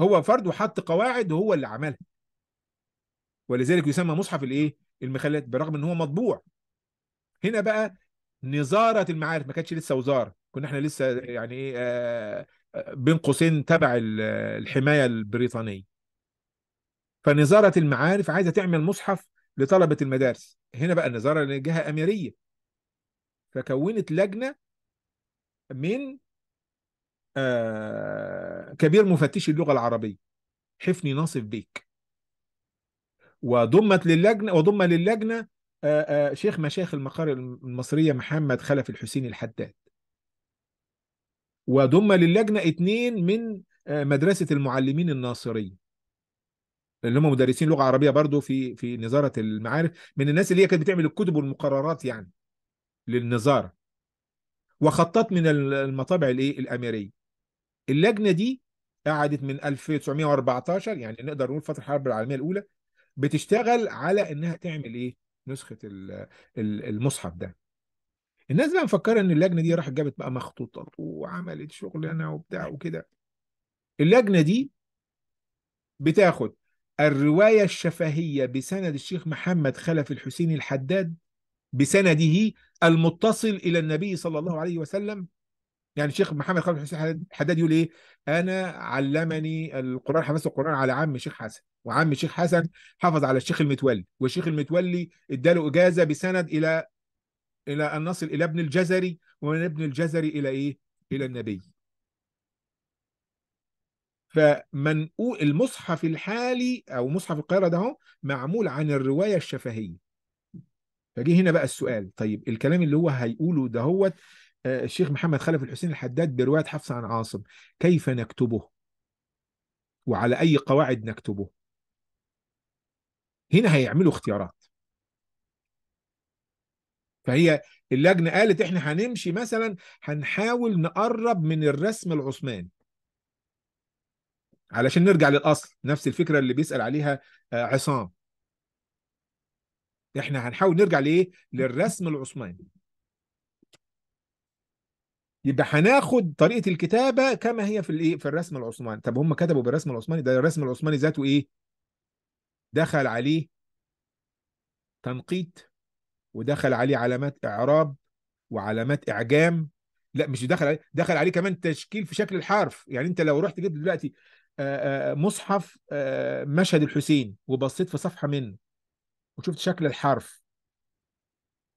هو فرد وحط قواعد وهو اللي عملها ولذلك يسمى مصحف الايه المخلات برغم ان هو مطبوع هنا بقى نظاره المعارف ما كانتش لسه وزاره كنا احنا لسه يعني ايه آه، آه، بين قوسين تبع الحمايه البريطانيه فنظاره المعارف عايزه تعمل مصحف لطلبه المدارس هنا بقى النظاره جهه اميريه فكونت لجنه من آه، كبير مفتش اللغه العربيه حفني ناصف بيك وضمت للجنه وضم للجنه آه، آه، شيخ مشايخ المقار المصريه محمد خلف الحسيني الحداد وضم للجنه اثنين من آه، مدرسه المعلمين الناصريه اللي هم مدرسين لغه عربيه برضو في في نظاره المعارف من الناس اللي هي كانت بتعمل الكتب والمقررات يعني للنظاره وخطط من المطابع الايه الاميريه اللجنه دي قعدت من 1914 يعني نقدر نقول فتره الحرب العالميه الاولى بتشتغل على انها تعمل ايه نسخه المصحف ده الناس بقى مفكره ان اللجنه دي راحت جابت بقى مخطوطات وعملت شغلانه وبتاع أيوه. وكده اللجنه دي بتاخد الروايه الشفهيه بسند الشيخ محمد خلف الحسيني الحداد بسنده المتصل الى النبي صلى الله عليه وسلم يعني الشيخ محمد خلف الحسين الحداد يقول ايه انا علمني القران حفظ القران على عم الشيخ حسن وعم الشيخ حسن حافظ على الشيخ المتولي والشيخ المتولي اداله اجازه بسند الى الى ان نصل الى ابن الجزري ومن ابن الجزري الى ايه؟ الى النبي. فمن المصحف الحالي او مصحف القاهره ده اهو معمول عن الروايه الشفهيه. فجه هنا بقى السؤال طيب الكلام اللي هو هيقوله دهوت آه، الشيخ محمد خلف الحسين الحداد بروايه حفص عن عاصم كيف نكتبه؟ وعلى اي قواعد نكتبه؟ هنا هيعملوا اختيارات فهي اللجنه قالت احنا هنمشي مثلا هنحاول نقرب من الرسم العثماني علشان نرجع للاصل نفس الفكره اللي بيسال عليها آه، عصام احنا هنحاول نرجع لايه للرسم العثماني يبقى هناخد طريقه الكتابه كما هي في الايه في الرسم العثماني طب هم كتبوا بالرسم العثماني ده الرسم العثماني ذاته ايه دخل عليه تنقيط ودخل عليه علامات إعراب وعلامات إعجام لا مش دخل عليه دخل عليه كمان تشكيل في شكل الحرف يعني أنت لو رحت جبت دلوقتي آه، آه، مصحف آه، مشهد الحسين وبصيت في صفحة منه وشفت شكل الحرف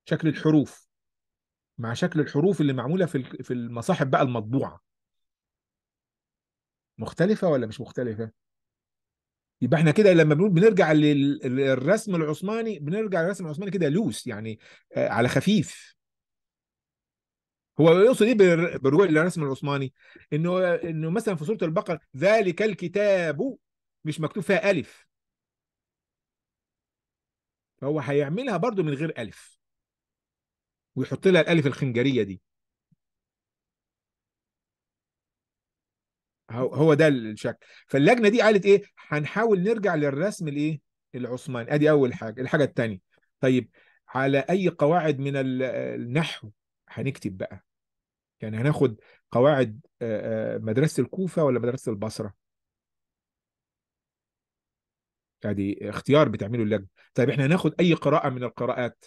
شكل الحروف مع شكل الحروف اللي معمولة في المصاحف بقى المطبوعة مختلفة ولا مش مختلفة؟ يبقى احنا كده لما بنقول بنرجع للرسم العثماني بنرجع للرسم العثماني كده لوس يعني آه، على خفيف هو يقصد ايه بالرجوع للرسم العثماني؟ انه انه مثلا في سوره البقره ذلك الكتاب مش مكتوب فيها الف فهو هيعملها برضو من غير الف ويحط لها الالف الخنجريه دي هو ده الشكل فاللجنه دي قالت ايه هنحاول نرجع للرسم الايه العثماني ادي اول حاجه الحاجه الثانيه طيب على اي قواعد من النحو هنكتب بقى يعني هناخد قواعد مدرسه الكوفه ولا مدرسه البصره ادي يعني اختيار بتعمله اللجنه طيب احنا هناخد اي قراءه من القراءات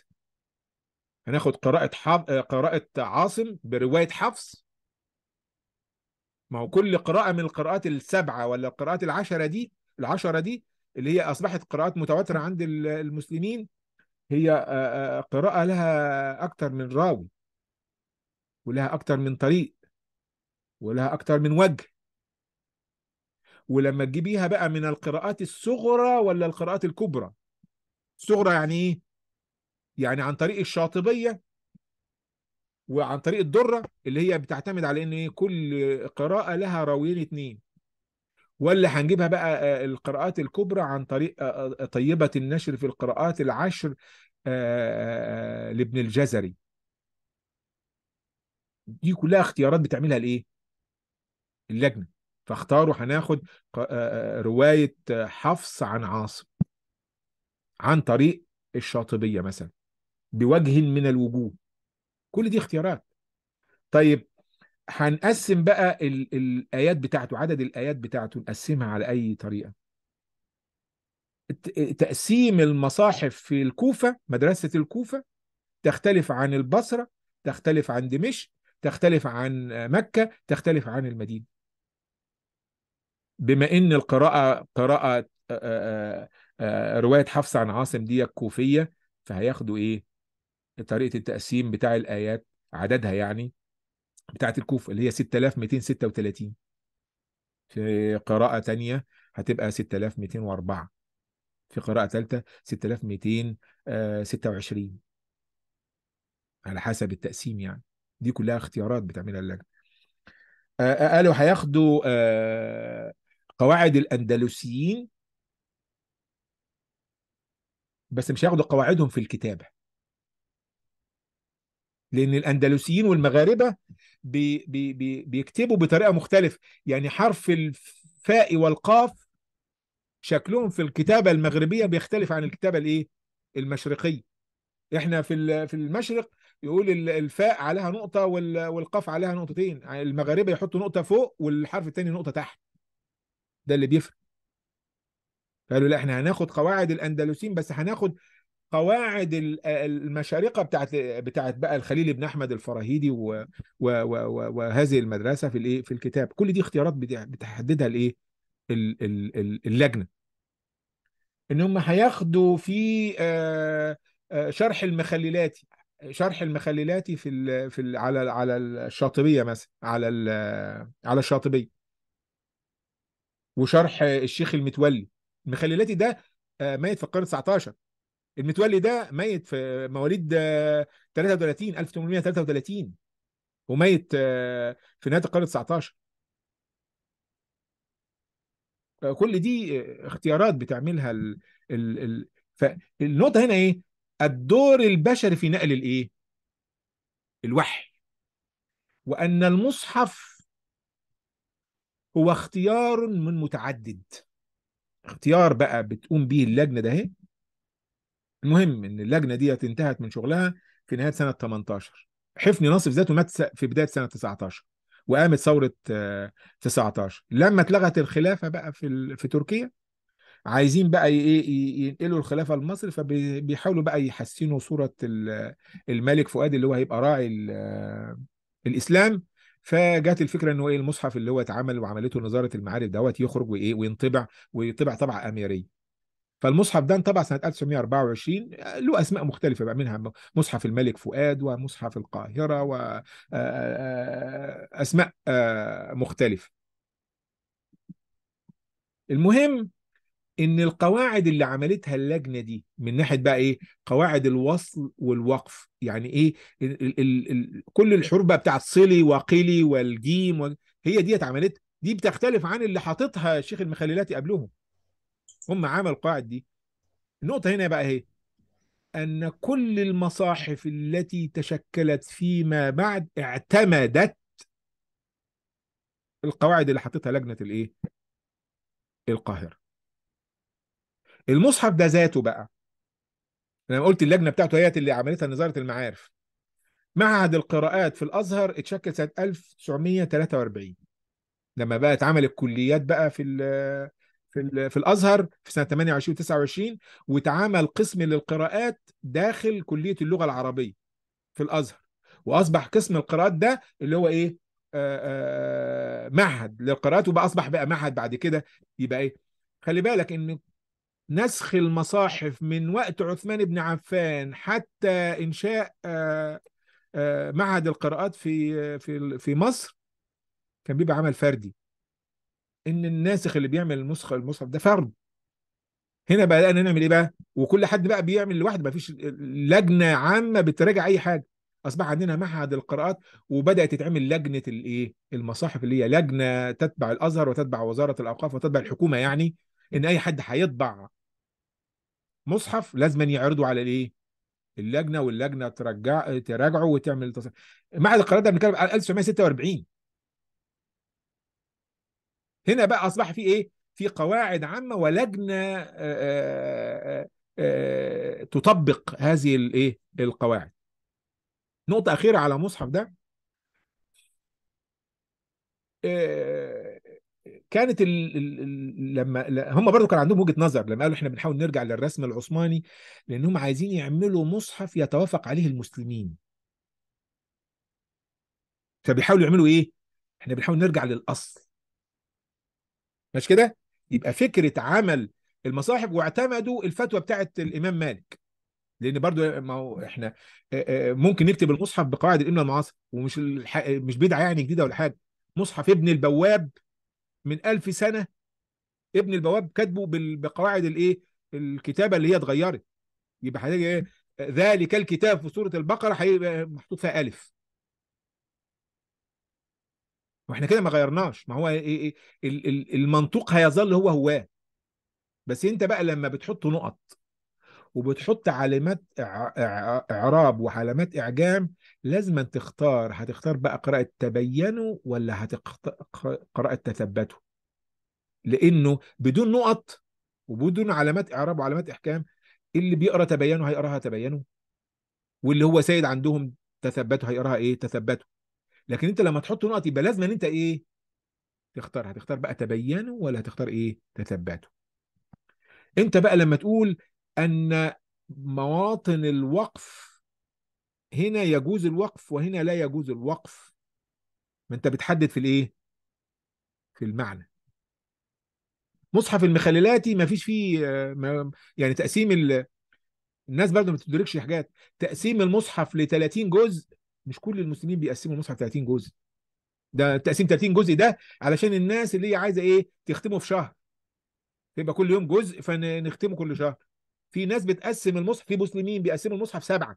هناخد قراءه حف... قراءه عاصم بروايه حفص ما هو كل قراءة من القراءات السبعة ولا القراءات العشرة دي العشرة دي اللي هي أصبحت قراءات متواترة عند المسلمين هي آه، آه، قراءة لها اكثر من راوي ولها اكثر من طريق ولها اكثر من وجه ولما تجيبيها بقى من القراءات الصغرى ولا القراءات الكبرى الصغرى يعني ايه يعني عن طريق الشاطبية وعن طريق الدره اللي هي بتعتمد على ان إيه، كل قراءه لها راويين اثنين ولا هنجيبها بقى آه، القراءات الكبرى عن طريق آه، آه، طيبه النشر في القراءات العشر لابن الجزري دي كلها اختيارات بتعملها لايه اللجنه فاختاروا هناخد روايه حفص عن عاصم عن طريق الشاطبيه مثلا بوجه من الوجوه كل دي اختيارات طيب هنقسم بقى ال الايات بتاعته عدد الايات بتاعته نقسمها على اي طريقه تقسيم المصاحف في الكوفه مدرسه الكوفه تختلف عن البصره تختلف عن دمشق تختلف عن مكه تختلف عن المدينه بما ان القراءه قراءه روايه حفص عن عاصم دي كوفيه فهياخدوا ايه طريقه التقسيم بتاع الايات عددها يعني بتاعت الكوف اللي هي 6236 في قراءه ثانيه هتبقى 6204 في قراءه ثالثه 6226 على حسب التقسيم يعني دي كلها اختيارات بتعملها اللجنه آه، آه، قالوا هياخدوا آه، قواعد الاندلسيين بس مش هياخدوا قواعدهم في الكتابه لان الاندلسيين والمغاربه بي بي بي بيكتبوا بطريقه مختلفه يعني حرف الفاء والقاف شكلهم في الكتابه المغربيه بيختلف عن الكتابه الايه المشرقيه احنا في في المشرق يقول الفاء عليها نقطه والقاف عليها نقطتين المغاربه يحطوا نقطه فوق والحرف الثاني نقطه تحت ده اللي بيفرق قالوا لا احنا هناخد قواعد الاندلسيين بس هناخد قواعد المشارقه بتاعت بتاعت بقى الخليل بن احمد الفراهيدي وهذه المدرسه في الايه في الكتاب كل دي اختيارات بتحددها الايه اللجنه ان هم هياخدوا في آه، آه، شرح المخللاتي شرح المخللاتي في ال في ال على على الشاطبيه مثلا على ال على الشاطبيه وشرح الشيخ المتولي المخللاتي ده ميت في القرن 19 المتولي ده ميت في مواليد 33 آه، 1833 وميت آه، في نهايه القرن 19 كل دي آه، اختيارات بتعملها ال... ال... ال... فالنقطه هنا ايه الدور البشري في نقل الايه الوحي وان المصحف هو اختيار من متعدد اختيار بقى بتقوم به اللجنه ده المهم ان اللجنه ديت انتهت من شغلها في نهايه سنه 18 حفني ناصف ذاته مات في بدايه سنه 19 وقامت ثوره 19 آه، لما اتلغت الخلافه بقى في في تركيا عايزين بقى ايه ينقلوا الخلافه لمصر فبيحاولوا بقى يحسنوا صوره الملك فؤاد اللي هو هيبقى راعي آه، الاسلام فجت الفكره انه ايه المصحف اللي هو اتعمل وعملته نظاره المعارف دوت يخرج وايه وينطبع ويطبع طبعه اميريه فالمصحف ده انطبع سنه 1924 له اسماء مختلفه بقى منها مصحف الملك فؤاد ومصحف القاهره واسماء آه، آه، آه، مختلفه المهم ان القواعد اللي عملتها اللجنه دي من ناحيه بقى ايه قواعد الوصل والوقف يعني ايه الـ الـ الـ كل الحروب بتاعت صلي وقيلي والجيم هي ديت عملتها دي بتختلف عن اللي حاططها الشيخ المخللاتي قبلهم هم عملوا القواعد دي النقطة هنا بقى هي أن كل المصاحف التي تشكلت فيما بعد اعتمدت القواعد اللي حطتها لجنة الإيه؟ القاهرة المصحف ده ذاته بقى أنا قلت اللجنة بتاعته هي اللي عملتها نظارة المعارف معهد القراءات في الأزهر اتشكل سنة 1943 لما بقى اتعمل الكليات بقى في في, في الازهر في سنه 28 29 واتعمل قسم للقراءات داخل كليه اللغه العربيه في الازهر واصبح قسم القراءات ده اللي هو ايه معهد للقراءات وبقى اصبح بقى معهد بعد كده يبقى ايه خلي بالك ان نسخ المصاحف من وقت عثمان بن عفان حتى انشاء معهد القراءات في في في مصر كان بيبقى عمل فردي ان الناسخ اللي بيعمل النسخه المصحف ده فرد هنا بقى نعمل ايه بقى وكل حد بقى بيعمل لوحده ما فيش لجنه عامه بتراجع اي حاجه اصبح عندنا معهد القراءات وبدات تتعمل لجنه الايه المصاحف اللي هي لجنه تتبع الازهر وتتبع وزاره الاوقاف وتتبع الحكومه يعني ان اي حد هيطبع مصحف لازم يعرضه على الايه اللجنه واللجنه ترجع تراجعه وتعمل تصحيح معهد القراءات ده بنتكلم 1946 هنا بقى اصبح في ايه في قواعد عامه ولجنه آه، آه، آه، تطبق هذه الايه القواعد نقطه اخيره على المصحف ده كانت ال... ال... لما هم برضو كان عندهم وجهه نظر لما قالوا احنا بنحاول نرجع للرسم العثماني لانهم عايزين يعملوا مصحف يتوافق عليه المسلمين فبيحاولوا يعملوا ايه احنا بنحاول نرجع للاصل مش كده يبقى فكره عمل المصاحب واعتمدوا الفتوى بتاعت الامام مالك لان برضو ما هو احنا آه، آه، ممكن نكتب المصحف بقواعد الاملاء المعاصر ومش الح... مش بدعه يعني جديده ولا حاجه مصحف ابن البواب من ألف سنه ابن البواب كاتبه بقواعد الايه الكتابه اللي هي اتغيرت يبقى هتيجي ايه ذلك الكتاب في سوره البقره هيبقى محطوط فيها الف واحنا كده ما غيرناش ما هو إيه، إيه، المنطوق هيظل هو هو بس انت بقى لما بتحط نقط وبتحط علامات اعراب وعلامات اعجام لازم تختار هتختار بقى قراءه تبينوا ولا قراءه تثبتوا لانه بدون نقط وبدون علامات اعراب وعلامات احكام اللي بيقرا تبينوا هيقراها تبينوا واللي هو سيد عندهم تثبتوا هيقراها ايه تثبتوا لكن انت لما تحط نقط يبقى لازم ان انت ايه تختار هتختار بقى تبينه ولا هتختار ايه تثبته انت بقى لما تقول ان مواطن الوقف هنا يجوز الوقف وهنا لا يجوز الوقف ما انت بتحدد في الايه في المعنى مصحف المخللاتي ما فيش فيه يعني تقسيم الناس برضه ما بتدركش حاجات تقسيم المصحف ل 30 جزء مش كل المسلمين بيقسموا المصحف 30 جزء ده تقسيم 30 جزء ده علشان الناس اللي هي عايزه ايه تختمه في شهر يبقى كل يوم جزء فنختمه كل شهر في ناس بتقسم المصحف في مسلمين بيقسموا المصحف سبعه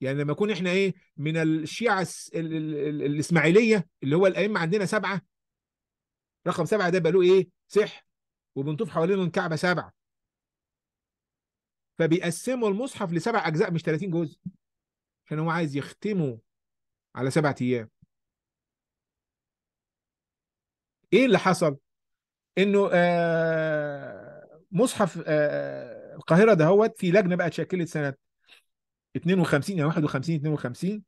يعني لما يكون احنا ايه من الشيعه الاسماعيليه اللي هو الائمه عندنا سبعه رقم سبعه ده بقى ايه سحر وبنطوف حوالين الكعبه سبعه فبيقسموا المصحف لسبع اجزاء مش 30 جزء عشان هو عايز يختمه على سبعة ايام ايه اللي حصل انه آه مصحف آه القاهره دهوت في لجنه بقى اتشكلت سنه 52 يعني 51 52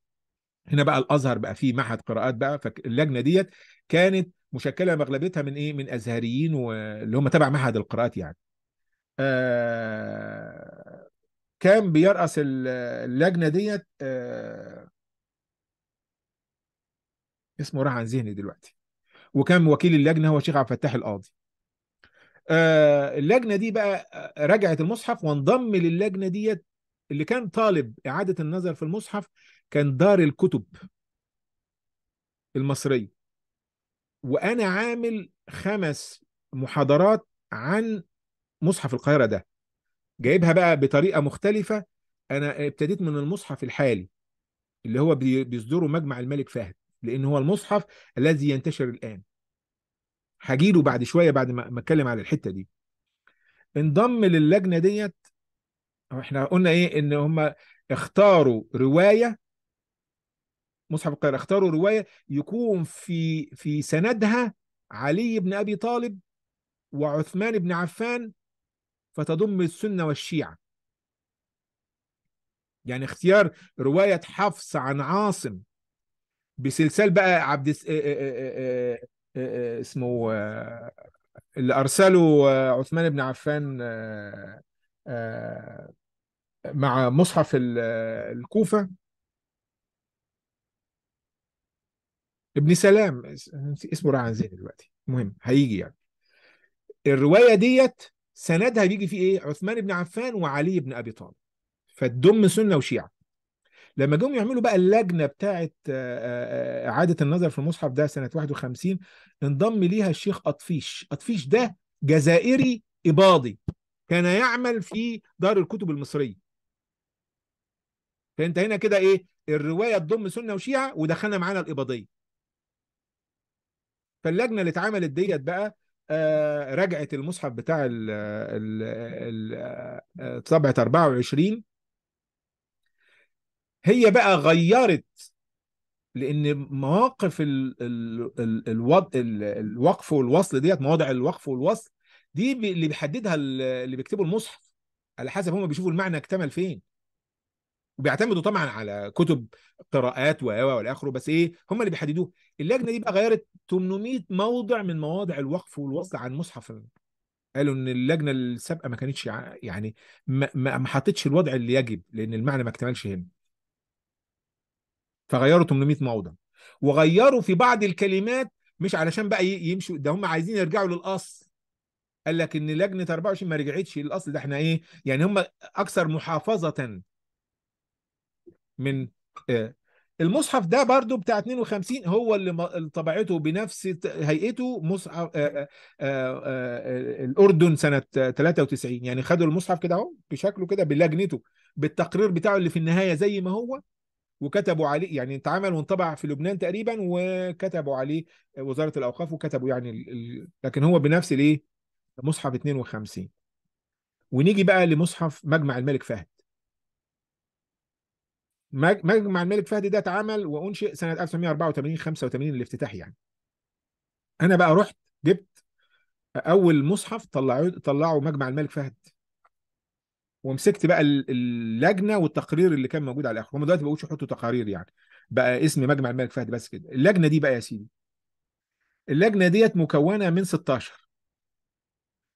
هنا بقى الازهر بقى فيه معهد قراءات بقى فاللجنه ديت كانت مشكله مغلبتها من ايه من ازهريين اللي هم تبع معهد القراءات يعني آه كان بيرأس اللجنة ديت آه، اسمه راح عن ذهني دلوقتي وكان وكيل اللجنة هو شيخ عبد الفتاح القاضي آه، اللجنة دي بقى آه، رجعت المصحف وانضم للجنة ديت اللي كان طالب إعادة النظر في المصحف كان دار الكتب المصرية وأنا عامل خمس محاضرات عن مصحف القاهرة ده جايبها بقى بطريقه مختلفه انا ابتديت من المصحف الحالي اللي هو بيصدره مجمع الملك فهد لان هو المصحف الذي ينتشر الان هجيله بعد شويه بعد ما اتكلم على الحته دي انضم للجنه ديت احنا قلنا ايه ان هم اختاروا روايه مصحف القاهره اختاروا روايه يكون في في سندها علي بن ابي طالب وعثمان بن عفان فتضم السنة والشيعة يعني اختيار رواية حفص عن عاصم بسلسال بقى عبد آه، آه، آه، اسمه اللي أرسله عثمان بن عفان مع مصحف الكوفة ابن سلام اسمه راعي عن ذهني دلوقتي المهم هيجي يعني الرواية ديت سندها بيجي فيه ايه عثمان بن عفان وعلي بن ابي طالب فتضم سنه وشيعه لما جم يعملوا بقى اللجنه بتاعه آه، آه، آه، اعاده النظر في المصحف ده سنه 51 انضم ليها الشيخ اطفيش اطفيش ده جزائري اباضي كان يعمل في دار الكتب المصريه فانت هنا كده ايه الروايه تضم سنه وشيعه ودخلنا معانا الاباضيه فاللجنه اللي اتعملت ديت بقى آه، رجعت المصحف بتاع ال ال آه، طبعة 24 هي بقى غيرت لان مواقف ال ال ال ال الوقف والوصل ديت مواضع الوقف والوصل دي اللي بيحددها اللي بيكتبوا المصحف على حسب هم بيشوفوا المعنى اكتمل فين وبيعتمدوا طبعا على كتب قراءات و والى اخره بس ايه هم اللي بيحددوه اللجنه دي بقى غيرت 800 موضع من مواضع الوقف والوصل عن مصحف قالوا ان اللجنه السابقه ما كانتش يعني ما, ما حطتش الوضع اللي يجب لان المعنى ما اكتملش هنا فغيروا 800 موضع وغيروا في بعض الكلمات مش علشان بقى يمشوا ده هم عايزين يرجعوا للاصل قال لك ان لجنه 24 ما رجعتش للاصل ده احنا ايه يعني هم اكثر محافظه من آه، المصحف ده برضو بتاع 52 هو اللي طبعته بنفس هيئته مصحف آآ آه، آآ آه، آه، الاردن سنه 93 يعني خدوا المصحف كده اهو بشكله كده بلجنته بالتقرير بتاعه اللي في النهايه زي ما هو وكتبوا عليه يعني اتعمل وانطبع في لبنان تقريبا وكتبوا عليه وزاره الاوقاف وكتبوا يعني لكن هو بنفس الايه مصحف 52 ونيجي بقى لمصحف مجمع الملك فهد مجمع الملك فهد ده اتعمل وانشئ سنه 1984 85 الافتتاح يعني انا بقى رحت جبت اول مصحف طلعوا طلعوا مجمع الملك فهد ومسكت بقى اللجنه والتقرير اللي كان موجود على الاخر هم دلوقتي ما بقوش يحطوا تقارير يعني بقى اسم مجمع الملك فهد بس كده اللجنه دي بقى يا سيدي اللجنه ديت مكونه من 16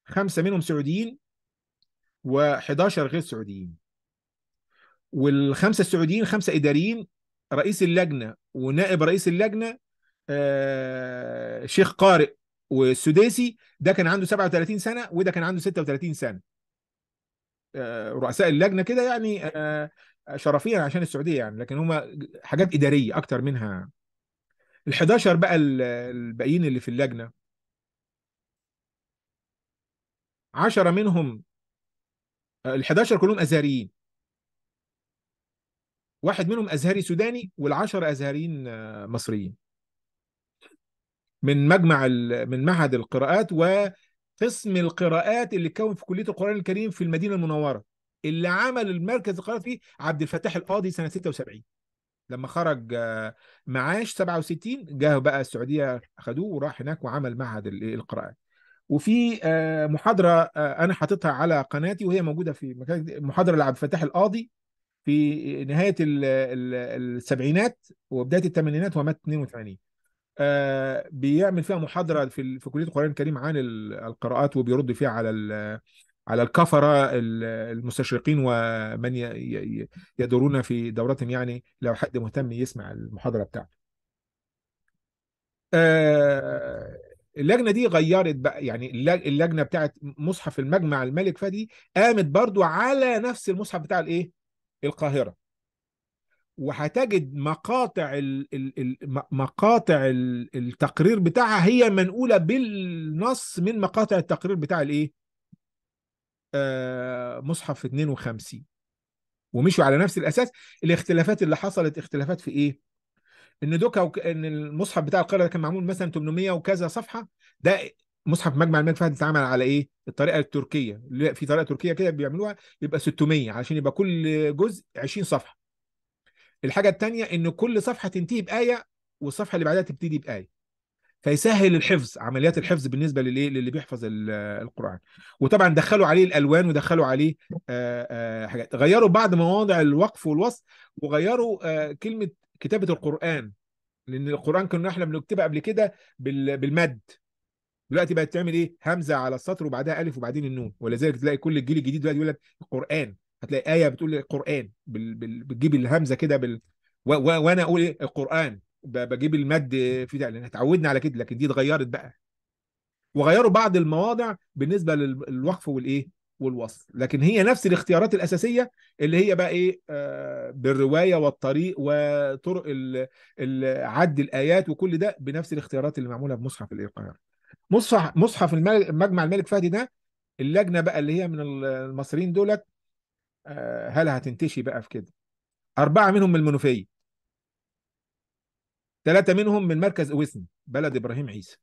خمسه منهم سعوديين و11 غير سعوديين والخمسه السعوديين خمسه اداريين رئيس اللجنه ونائب رئيس اللجنه آه، شيخ قارئ والسديسي ده كان عنده 37 سنه وده كان عنده 36 سنه آه، رؤساء اللجنه كده يعني آه، شرفيا عشان السعوديه يعني لكن هما حاجات اداريه اكتر منها ال 11 بقى الباقيين اللي في اللجنه 10 منهم ال 11 كلهم ازهريين واحد منهم ازهري سوداني والعشر ازهريين آه، مصريين من مجمع من معهد القراءات وقسم القراءات اللي كون في كليه القران الكريم في المدينه المنوره اللي عمل المركز القراءات فيه عبد الفتاح القاضي سنه 76 لما خرج آه، معاش 67 جه بقى السعوديه خدوه وراح هناك وعمل معهد القراءات وفي آه، محاضره انا حاططها على قناتي وهي موجوده في محاضره لعبد الفتاح القاضي في نهايه السبعينات وبدايه الثمانينات ومات 82 آه، بيعمل فيها محاضره في في كليه القران الكريم عن القراءات وبيرد فيها على على الكفره المستشرقين ومن يدورون في دورتهم يعني لو حد مهتم يسمع المحاضره بتاعته. آه، اللجنه دي غيرت بقى يعني اللجنه بتاعت مصحف المجمع الملك فادي قامت برضو على نفس المصحف بتاع الايه القاهرة وهتجد مقاطع الـ الـ الـ مقاطع الـ التقرير بتاعها هي منقولة بالنص من مقاطع التقرير بتاع الايه؟ آه مصحف 52 ومشوا على نفس الاساس الاختلافات اللي حصلت اختلافات في ايه؟ ان دوكا ان المصحف بتاع القاهره كان معمول مثلا 800 وكذا صفحه ده مصحف مجمع الملك فهد اتعمل على ايه؟ الطريقه التركيه اللي في طريقه تركيه كده بيعملوها يبقى 600 علشان يبقى كل جزء 20 صفحه. الحاجه الثانيه ان كل صفحه تنتهي بايه والصفحه اللي بعدها تبتدي بايه. فيسهل الحفظ عمليات الحفظ بالنسبه للايه للي بيحفظ القران وطبعا دخلوا عليه الالوان ودخلوا عليه آه، آه، حاجات غيروا بعض مواضع الوقف والوصف وغيروا آه، كلمه كتابه القران لان القران كنا احنا بنكتبها قبل كده بالمد دلوقتي بقت تعمل ايه همزه على السطر وبعدها الف وبعدين النون ولذلك تلاقي كل الجيل الجديد دلوقتي يقول لك القران هتلاقي ايه بتقول القران بتجيب الهمزه كده بال... و... و... وانا اقول ايه القران بجيب المد في ده لان اتعودنا على كده لكن دي اتغيرت بقى وغيروا بعض المواضع بالنسبه للوقف والايه والوصل لكن هي نفس الاختيارات الاساسيه اللي هي بقى ايه آه بالروايه والطريق وطرق عد الايات وكل ده بنفس الاختيارات اللي معموله بمصحف القاهره مصحف مصحف مجمع الملك فهدي ده اللجنه بقى اللي هي من المصريين دولت آه، هل هتنتشي بقى في كده اربعه منهم من المنوفيه ثلاثه منهم من مركز اوسن بلد ابراهيم عيسى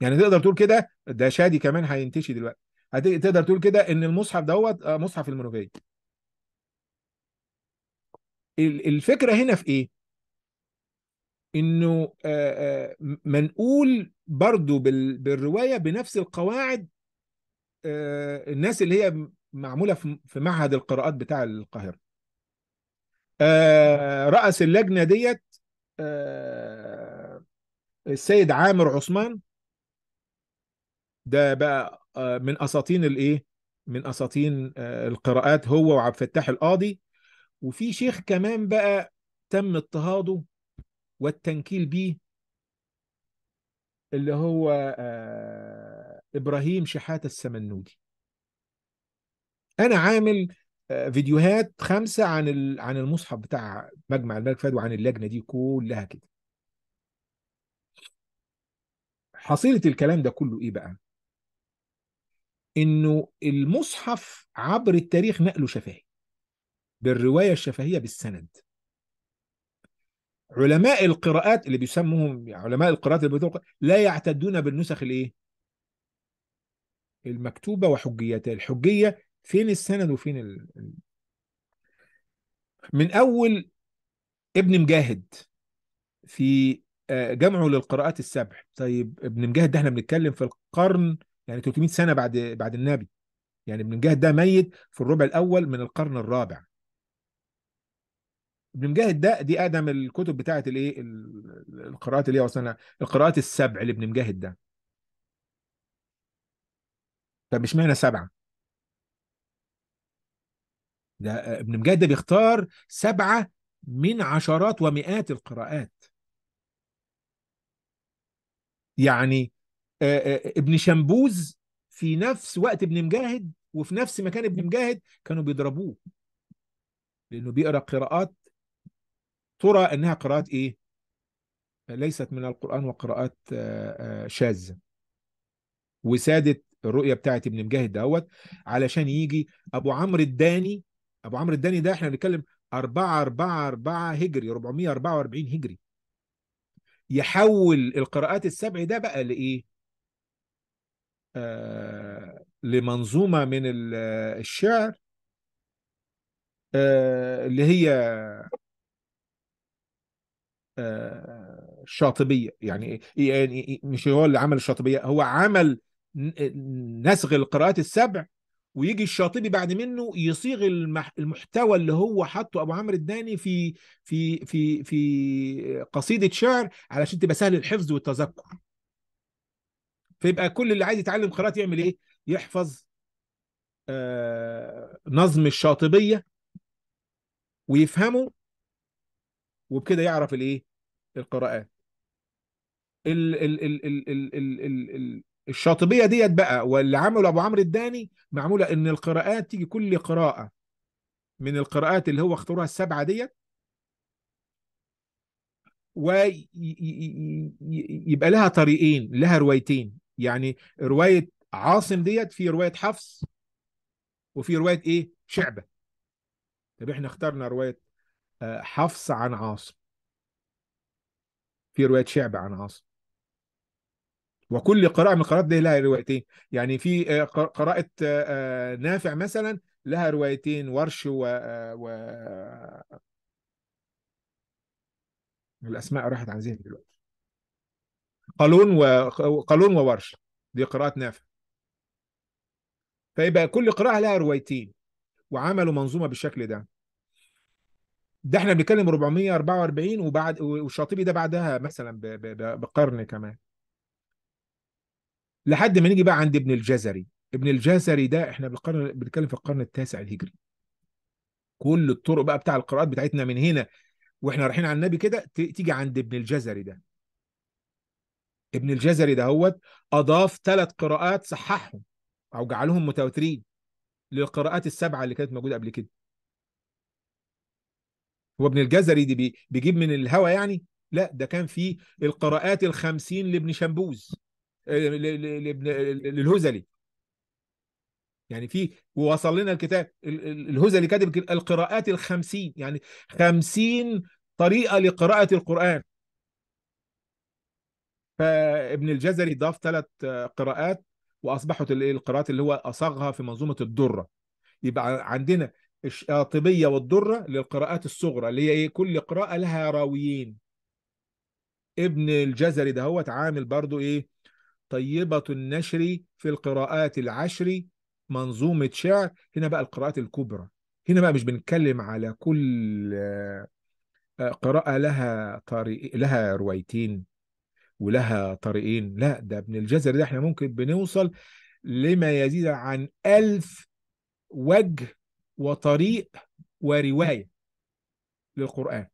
يعني تقدر تقول كده ده شادي كمان هينتشي دلوقتي تقدر تقول كده ان المصحف دوت آه، مصحف المنوفيه الفكره هنا في ايه انه آه، آه، منقول برضو بالروايه بنفس القواعد آه، الناس اللي هي معموله في معهد القراءات بتاع القاهره راس اللجنه ديت السيد عامر عثمان ده بقى من اساطين الايه من اساطين القراءات هو وعبد الفتاح القاضي وفي شيخ كمان بقى تم اضطهاده والتنكيل به اللي هو آه، إبراهيم شحاتة السمنودي أنا عامل آه، فيديوهات خمسة عن عن المصحف بتاع مجمع الملك فهد وعن اللجنة دي كلها كده حصيلة الكلام ده كله إيه بقى؟ إنه المصحف عبر التاريخ نقله شفهي بالرواية الشفهية بالسند علماء القراءات اللي بيسموهم يعني علماء القراءات اللي لا يعتدون بالنسخ الايه؟ المكتوبه وحجيتها، الحجيه فين السند وفين ال... من اول ابن مجاهد في آه، جمعه للقراءات السبع، طيب ابن مجاهد ده احنا بنتكلم في القرن يعني 300 سنه بعد بعد النبي. يعني ابن مجاهد ده ميت في الربع الاول من القرن الرابع. ابن مجاهد ده دي اقدم الكتب بتاعه الايه القراءات اللي هي وصلنا القراءات السبع لابن مجاهد ده طب مش معنى سبعه ده ابن مجاهد ده بيختار سبعه من عشرات ومئات القراءات يعني آه، آه، ابن شمبوز في نفس وقت ابن مجاهد وفي نفس مكان ابن مجاهد كانوا بيضربوه لانه بيقرا قراءات ترى انها قراءات ايه؟ ليست من القران وقراءات آه، آه، شاذه وسادت الرؤيه بتاعت ابن مجاهد دوت علشان يجي ابو عمرو الداني ابو عمرو الداني ده احنا بنتكلم 4 4 4 هجري 444 هجري يحول القراءات السبع ده بقى لايه؟ آه لمنظومه من الشعر آه اللي هي الشاطبيه آه، يعني يعني مش هو اللي عمل الشاطبيه هو عمل نسغ القراءات السبع ويجي الشاطبي بعد منه يصيغ المحتوى اللي هو حطه ابو عمرو الداني في في في في قصيده شعر علشان تبقى سهل الحفظ والتذكر فيبقى كل اللي عايز يتعلم قراءات يعمل ايه يحفظ آه، نظم الشاطبيه ويفهمه وبكده يعرف الايه القراءات ال ال ال ال ال ال ال ال الشاطبيه ديت بقى واللي عمله ابو عمرو الداني معموله ان القراءات تيجي كل قراءه من القراءات اللي هو اختارها السبعه ديت ويبقى لها طريقين لها روايتين يعني روايه عاصم ديت في روايه حفص وفي روايه ايه شعبه طب احنا اخترنا روايه آه، حفص عن عاصم في روايه شعب عن عاصم وكل قراءه من القراءات دي لها روايتين يعني في آه، قراءه آه، آه، نافع مثلا لها روايتين ورش و, و... الاسماء راحت عن ذهني دلوقتي قالون و... قالون وورش دي قراءه نافع فيبقى كل قراءه لها روايتين وعملوا منظومه بالشكل ده ده احنا بنتكلم 444 وبعد والشاطبي ده بعدها مثلا بقرن كمان لحد ما نيجي بقى عند ابن الجزري ابن الجزري ده احنا بالقرن بنتكلم في القرن التاسع الهجري كل الطرق بقى بتاع القراءات بتاعتنا من هنا واحنا رايحين على النبي كده تيجي عند ابن الجزري ده ابن الجزري ده هو اضاف ثلاث قراءات صححهم او جعلهم متواترين للقراءات السبعه اللي كانت موجوده قبل كده هو ابن الجزري دي بيجيب من الهوى يعني لا ده كان في القراءات الخمسين لابن شمبوز آه، آه، للهزلي يعني في ووصل لنا الكتاب الهزلي كاتب القراءات الخمسين يعني خمسين طريقة لقراءة القرآن فابن الجزري ضاف ثلاث آه، قراءات واصبحت القراءات اللي هو اصاغها في منظومه الدره يبقى عندنا الشاطبيه والدرة للقراءات الصغرى اللي هي ايه كل قراءة لها راويين ابن الجزري ده هو عامل برضو ايه طيبة النشر في القراءات العشر منظومة شعر هنا بقى القراءات الكبرى هنا بقى مش بنتكلم على كل آه، قراءة لها طريق لها روايتين ولها طريقين لا ده ابن الجزري ده احنا ممكن بنوصل لما يزيد عن ألف وجه وطريق ورواية للقرآن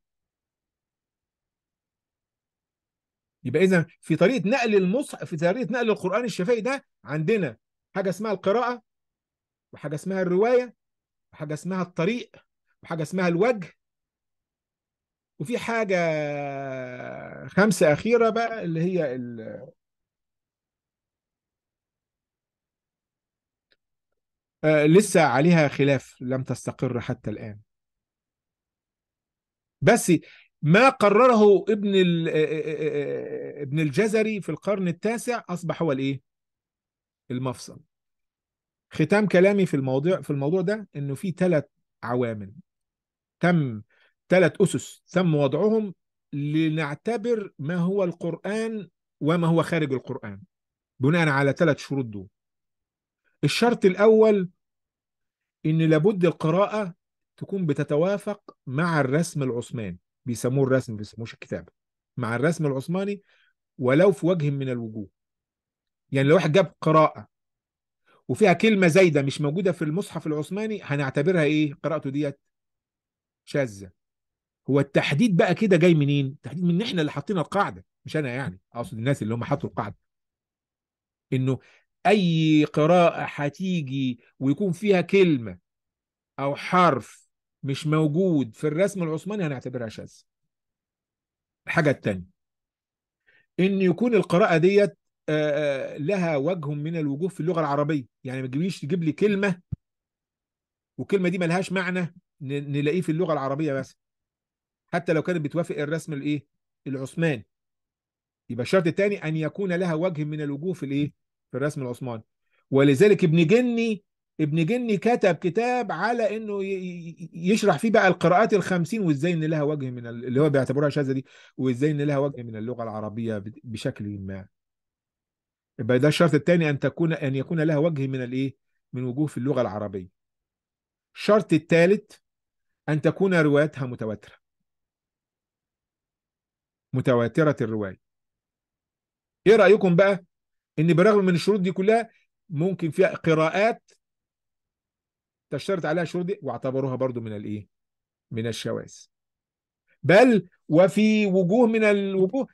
يبقى إذا في طريقة نقل المصحف في طريقة نقل القرآن الشفائي ده عندنا حاجة اسمها القراءة وحاجة اسمها الرواية وحاجة اسمها الطريق وحاجة اسمها الوجه وفي حاجة خمسة أخيرة بقى اللي هي آه، لسه عليها خلاف لم تستقر حتى الآن بس ما قرره ابن آه، آه، ابن الجزري في القرن التاسع أصبح هو الإيه؟ المفصل ختام كلامي في الموضوع في الموضوع ده إنه في ثلاث عوامل تم ثلاث أسس تم وضعهم لنعتبر ما هو القرآن وما هو خارج القرآن بناء على ثلاث شروط دول الشرط الأول ان لابد القراءه تكون بتتوافق مع الرسم العثماني بيسموه الرسم ما بيسموش الكتابه مع الرسم العثماني ولو في وجه من الوجوه يعني لو واحد جاب قراءه وفيها كلمه زايده مش موجوده في المصحف العثماني هنعتبرها ايه قراءته ديت شاذه هو التحديد بقى كده جاي منين التحديد من احنا اللي حاطين القاعده مش انا يعني اقصد الناس اللي هم حطوا القاعده انه اي قراءه هتيجي ويكون فيها كلمه او حرف مش موجود في الرسم العثماني هنعتبرها شاذ الحاجه الثانيه ان يكون القراءه ديت آه، آه، لها وجه من الوجوه في اللغه العربيه يعني ما تجيبليش تجيب لي كلمه والكلمه دي ملهاش معنى نلاقيه في اللغه العربيه بس حتى لو كانت بتوافق الرسم الايه العثماني يبقى الشرط الثاني ان يكون لها وجه من الوجوه في الايه في الرسم العثماني ولذلك ابن جني ابن جني كتب كتاب على انه يشرح فيه بقى القراءات الخمسين وازاي ان لها وجه من اللي هو بيعتبرها شاذه دي وازاي ان لها وجه من اللغه العربيه بشكل ما يبقى ده الشرط الثاني ان تكون ان يكون لها وجه من الايه من وجوه في اللغه العربيه الشرط الثالث ان تكون روايتها متواتره متواتره الروايه ايه رايكم بقى ان برغم من الشروط دي كلها ممكن فيها قراءات تشترط عليها الشروط دي واعتبروها برضو من الايه من الشواذ بل وفي وجوه من الوجوه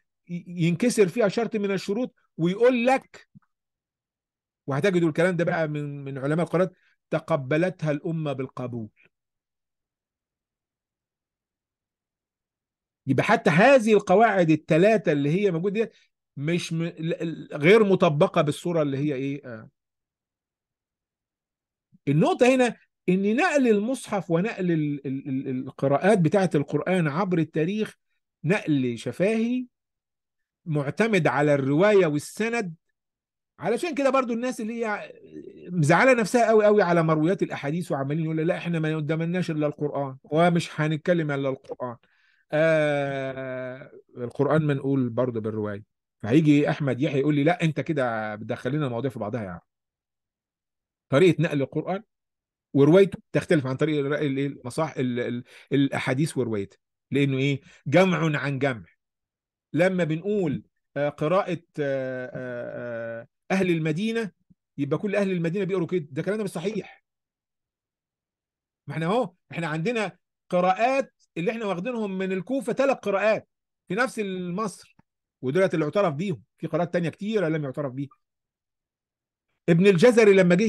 ينكسر فيها شرط من الشروط ويقول لك وهتجدوا الكلام ده بقى من من علماء القرآن تقبلتها الأمة بالقبول يبقى حتى هذه القواعد الثلاثة اللي هي موجودة مش م... غير مطبقه بالصوره اللي هي ايه آه. النقطه هنا ان نقل المصحف ونقل القراءات بتاعه القران عبر التاريخ نقل شفاهي معتمد على الروايه والسند علشان كده برضو الناس اللي هي مزعله نفسها قوي قوي على مرويات الاحاديث وعمالين يقول لا احنا ما قدمناش الا القران ومش هنتكلم الا القران آه القران منقول برضو بالروايه هيجي احمد يحيى يقول لي لا انت كده بتدخلنا المواضيع في بعضها يا يعني. عم طريقه نقل القران وروايته تختلف عن طريق المصاح الاحاديث وروايته لانه ايه جمع عن جمع لما بنقول آه، قراءه آه، آه، اهل المدينه يبقى كل اهل المدينه بيقروا كده ده كلامنا مش صحيح ما احنا اهو احنا عندنا قراءات اللي احنا واخدينهم من الكوفه ثلاث قراءات في نفس المصر ودولت اللي اعترف بيهم في قراءات تانية كتيرة لم يعترف بيها ابن الجزري لما جه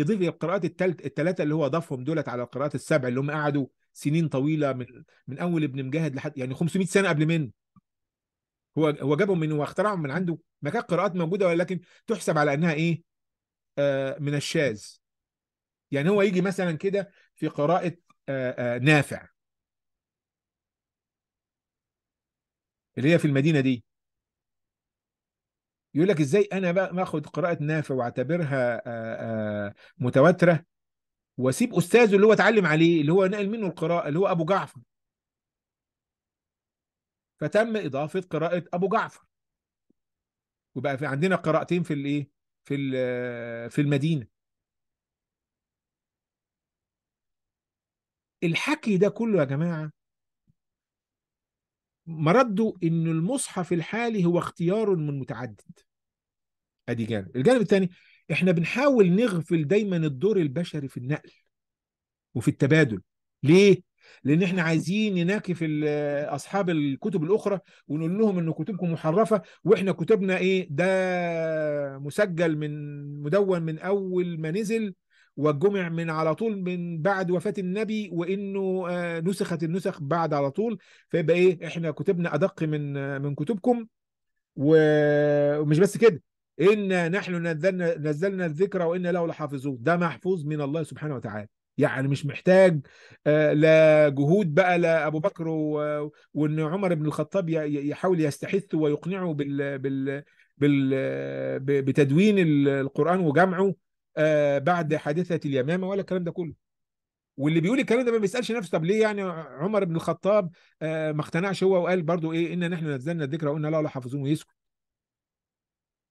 يضيف القراءات التلت التلاتة اللي هو ضافهم دولت على القراءات السبع اللي هم قعدوا سنين طويلة من من أول ابن مجاهد لحد يعني 500 سنة قبل منه هو هو جابهم من واخترعهم من عنده ما كانت قراءات موجودة ولكن تحسب على أنها إيه آه من الشاذ يعني هو يجي مثلا كده في قراءة آه آه نافع اللي هي في المدينة دي يقول لك ازاي انا باخد قراءه نافع واعتبرها متواتره واسيب استاذه اللي هو اتعلم عليه اللي هو نقل منه القراءه اللي هو ابو جعفر فتم اضافه قراءه ابو جعفر وبقى في عندنا قراءتين في الايه في في المدينه الحكي ده كله يا جماعه مرده ان المصحف الحالي هو اختيار من متعدد ادي جانب الجانب الثاني احنا بنحاول نغفل دايما الدور البشري في النقل وفي التبادل ليه لان احنا عايزين نناكف اصحاب الكتب الاخرى ونقول لهم ان كتبكم محرفه واحنا كتبنا ايه ده مسجل من مدون من اول ما نزل وجمع من على طول من بعد وفاة النبي وانه آه، نسخت النسخ بعد على طول فيبقى ايه احنا كتبنا ادق من آه، من كتبكم ومش بس كده إنا نحن نزلنا نزلنا الذكر وإنا له لحافظون ده محفوظ من الله سبحانه وتعالى يعني مش محتاج آه، لا جهود بقى لا ابو بكر وان عمر بن الخطاب يحاول يستحث ويقنعه بال بال بال بتدوين القران وجمعه آه، بعد حادثه اليمامه ولا الكلام ده كله واللي بيقول الكلام ده ما بيسالش نفسه طب ليه يعني عمر بن الخطاب آه، ما اقتنعش هو وقال برضو ايه ان نحن نزلنا الذكر وقلنا لا لحافظون ويسكت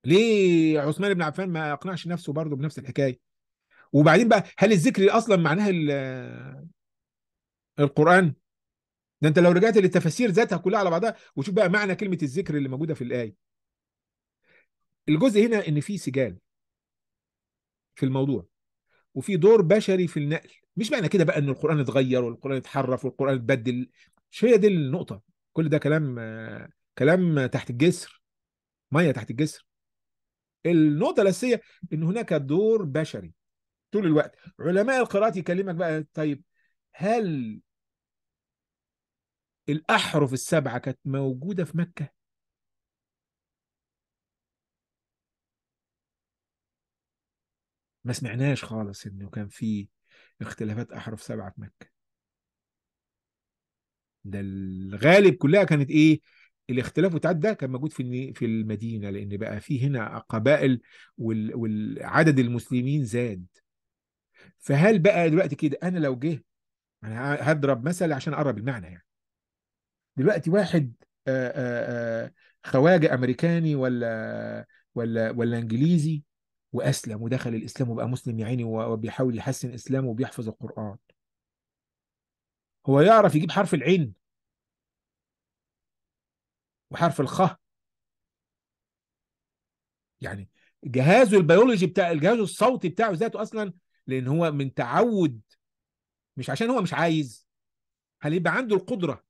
ليه عثمان بن عفان ما اقنعش نفسه برضه بنفس الحكايه وبعدين بقى هل الذكر اصلا معناه القران ده انت لو رجعت للتفاسير ذاتها كلها على بعضها وشوف بقى معنى كلمه الذكر اللي موجوده في الايه الجزء هنا ان في سجال في الموضوع وفي دور بشري في النقل مش معنى كده بقى ان القران اتغير والقران اتحرف والقران اتبدل مش هي دي النقطه كل ده كلام آه، كلام تحت الجسر ميه تحت الجسر النقطه الاساسيه ان هناك دور بشري طول الوقت علماء القراءات يكلمك بقى طيب هل الاحرف السبعه كانت موجوده في مكه ما سمعناش خالص انه كان في اختلافات احرف سبعه في مكه ده الغالب كلها كانت ايه الاختلاف ده كان موجود في في المدينه لان بقى في هنا قبائل والعدد المسلمين زاد فهل بقى دلوقتي كده انا لو جه انا هضرب مثل عشان اقرب المعنى يعني دلوقتي واحد خواجه امريكاني ولا ولا ولا انجليزي واسلم ودخل الاسلام وبقى مسلم يا عيني وبيحاول يحسن اسلامه وبيحفظ القران هو يعرف يجيب حرف العين وحرف الخ يعني جهازه البيولوجي بتاع الجهاز الصوتي بتاعه ذاته اصلا لان هو من تعود مش عشان هو مش عايز هل يبقى عنده القدره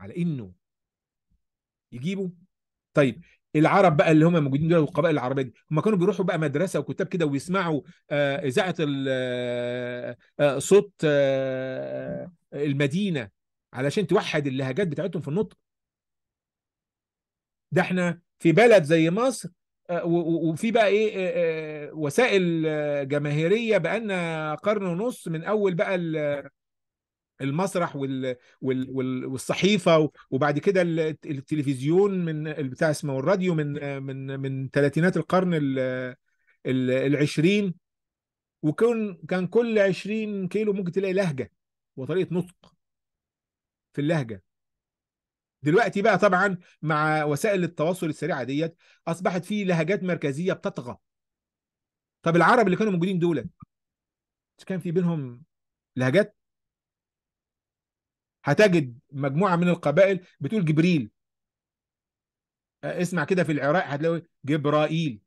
على انه يجيبه طيب العرب بقى اللي هم موجودين دول والقبائل العربيه دي هم كانوا بيروحوا بقى مدرسه وكتاب كده ويسمعوا آه، اذاعه آه، آه، صوت المدينه علشان توحد اللهجات بتاعتهم في النطق ده احنا في بلد زي مصر آه، وفي بقى ايه آه، آه، وسائل جماهيريه بقالنا قرن ونص من اول بقى المسرح وال والصحيفه وبعد كده التلفزيون من بتاع اسمه الراديو من من من ثلاثينات القرن العشرين وكان كان كل 20 كيلو ممكن تلاقي لهجه وطريقه نطق في اللهجه دلوقتي بقى طبعا مع وسائل التواصل السريعه ديت اصبحت في لهجات مركزيه بتطغى طب العرب اللي كانوا موجودين دول كان في بينهم لهجات هتجد مجموعه من القبائل بتقول جبريل آه، اسمع كده في العراق هتلاقي جبرائيل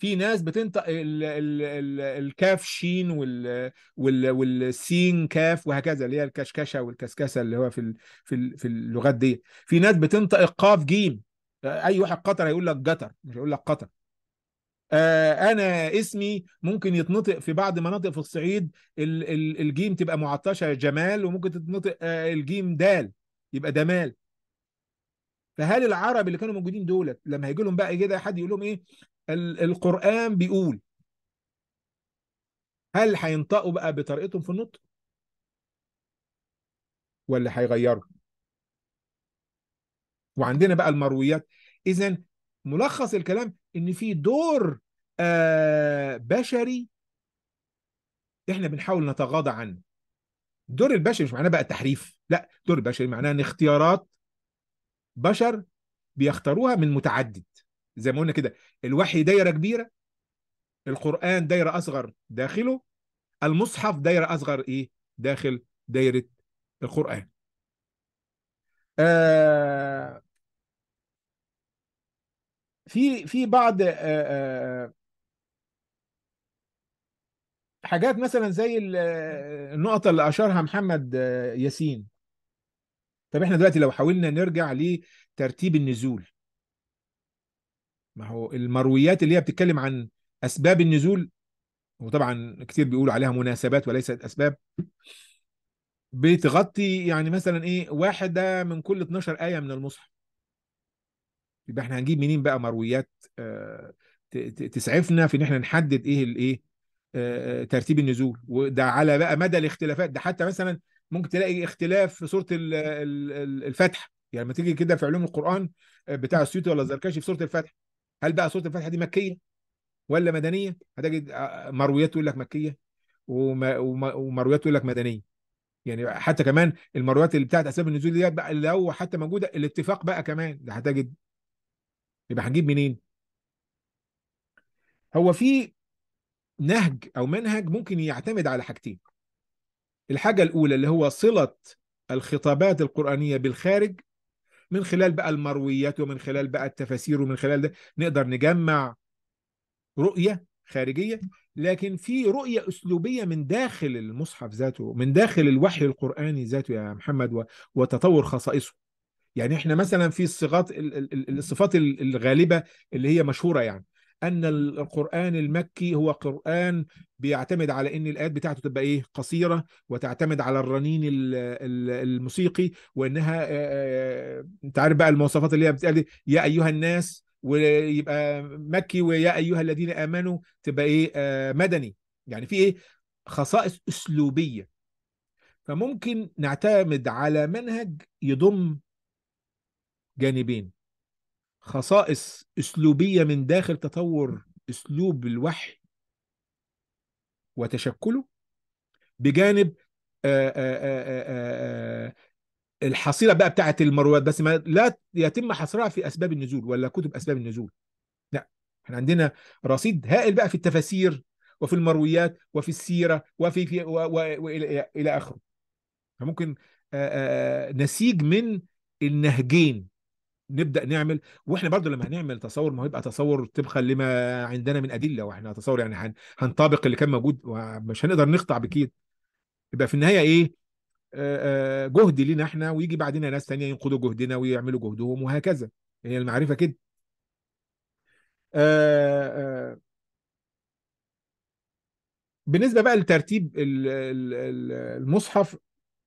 في ناس بتنطق ال ال ال الكاف شين وال وال والسين كاف وهكذا اللي هي الكشكشه والكسكسه اللي هو في ال في ال في اللغات دي في ناس بتنطق القاف جيم اي واحد قطر هيقول لك جتر مش هيقول لك قطر آه، انا اسمي ممكن يتنطق في بعض مناطق في الصعيد ال ال الجيم تبقى معطشه جمال وممكن تتنطق آه، الجيم دال يبقى دمال فهل العرب اللي كانوا موجودين دولت لما هيجي لهم بقى كده حد يقول لهم ايه القرآن بيقول هل هينطقوا بقى بطريقتهم في النطق ولا هيغيروا وعندنا بقى المرويات اذا ملخص الكلام ان في دور آه، بشري احنا بنحاول نتغاضى عنه دور البشري مش معناه بقى تحريف لا دور البشري معناه ان اختيارات بشر بيختاروها من متعدد زي ما قلنا كده الوحي دايره كبيره القران دايره اصغر داخله المصحف دايره اصغر ايه داخل دايره القران آه في في بعض آه آه حاجات مثلا زي آه، النقطة اللي أشارها محمد آه، ياسين طب احنا دلوقتي لو حاولنا نرجع لترتيب النزول ما هو المرويات اللي هي بتتكلم عن اسباب النزول وطبعا كتير بيقولوا عليها مناسبات وليست اسباب بتغطي يعني مثلا ايه واحده من كل 12 ايه من المصحف يبقى احنا هنجيب منين بقى مرويات آه، تسعفنا في ان احنا نحدد ايه الايه آه، آه، ترتيب النزول وده على بقى مدى الاختلافات ده حتى مثلا ممكن تلاقي اختلاف في سوره الفتح يعني لما تيجي كده في علوم القران بتاع السيوطي ولا الزركشي في سوره الفتح هل بقى سوره الفاتحه دي مكيه ولا مدنيه هتجد آه، مرويات تقول لك مكيه ومرويات تقول لك مدنيه يعني حتى كمان المرويات اللي بتاعت اسباب النزول دي بقى لو حتى موجوده الاتفاق بقى كمان ده هتجد يبقى هنجيب منين هو في نهج او منهج ممكن يعتمد على حاجتين الحاجه الاولى اللي هو صله الخطابات القرانيه بالخارج من خلال بقى المرويات ومن خلال بقى التفاسير ومن خلال ده نقدر نجمع رؤية خارجية لكن في رؤية أسلوبية من داخل المصحف ذاته من داخل الوحي القرآني ذاته يا محمد وتطور خصائصه يعني احنا مثلا في الصيغات الصفات الغالبة اللي هي مشهورة يعني ان القران المكي هو قران بيعتمد على ان الايات بتاعته تبقى ايه قصيره وتعتمد على الرنين الموسيقي وانها انت عارف بقى المواصفات اللي هي بتقال يا ايها الناس ويبقى مكي ويا ايها الذين امنوا تبقى ايه مدني يعني في ايه خصائص اسلوبيه فممكن نعتمد على منهج يضم جانبين خصائص اسلوبيه من داخل تطور اسلوب الوحي وتشكله بجانب آه، آه، آه، الحصيله بقى بتاعه المرويات بس ما لا يتم حصرها في اسباب النزول ولا كتب اسباب النزول لا احنا عندنا رصيد هائل بقى في التفاسير وفي المرويات وفي السيره وفي في والى اخره فممكن نسيج من النهجين نبدا نعمل واحنا برضو لما هنعمل تصور ما هو هيبقى تصور طبقا لما عندنا من ادله واحنا تصور يعني هن... هنطابق اللي كان موجود ومش هنقدر نقطع بكيد يبقى في النهايه ايه جهد لينا احنا ويجي بعدنا ناس تانية ينقضوا جهدنا ويعملوا جهدهم وهكذا هي يعني المعرفه كده بالنسبه بقى لترتيب المصحف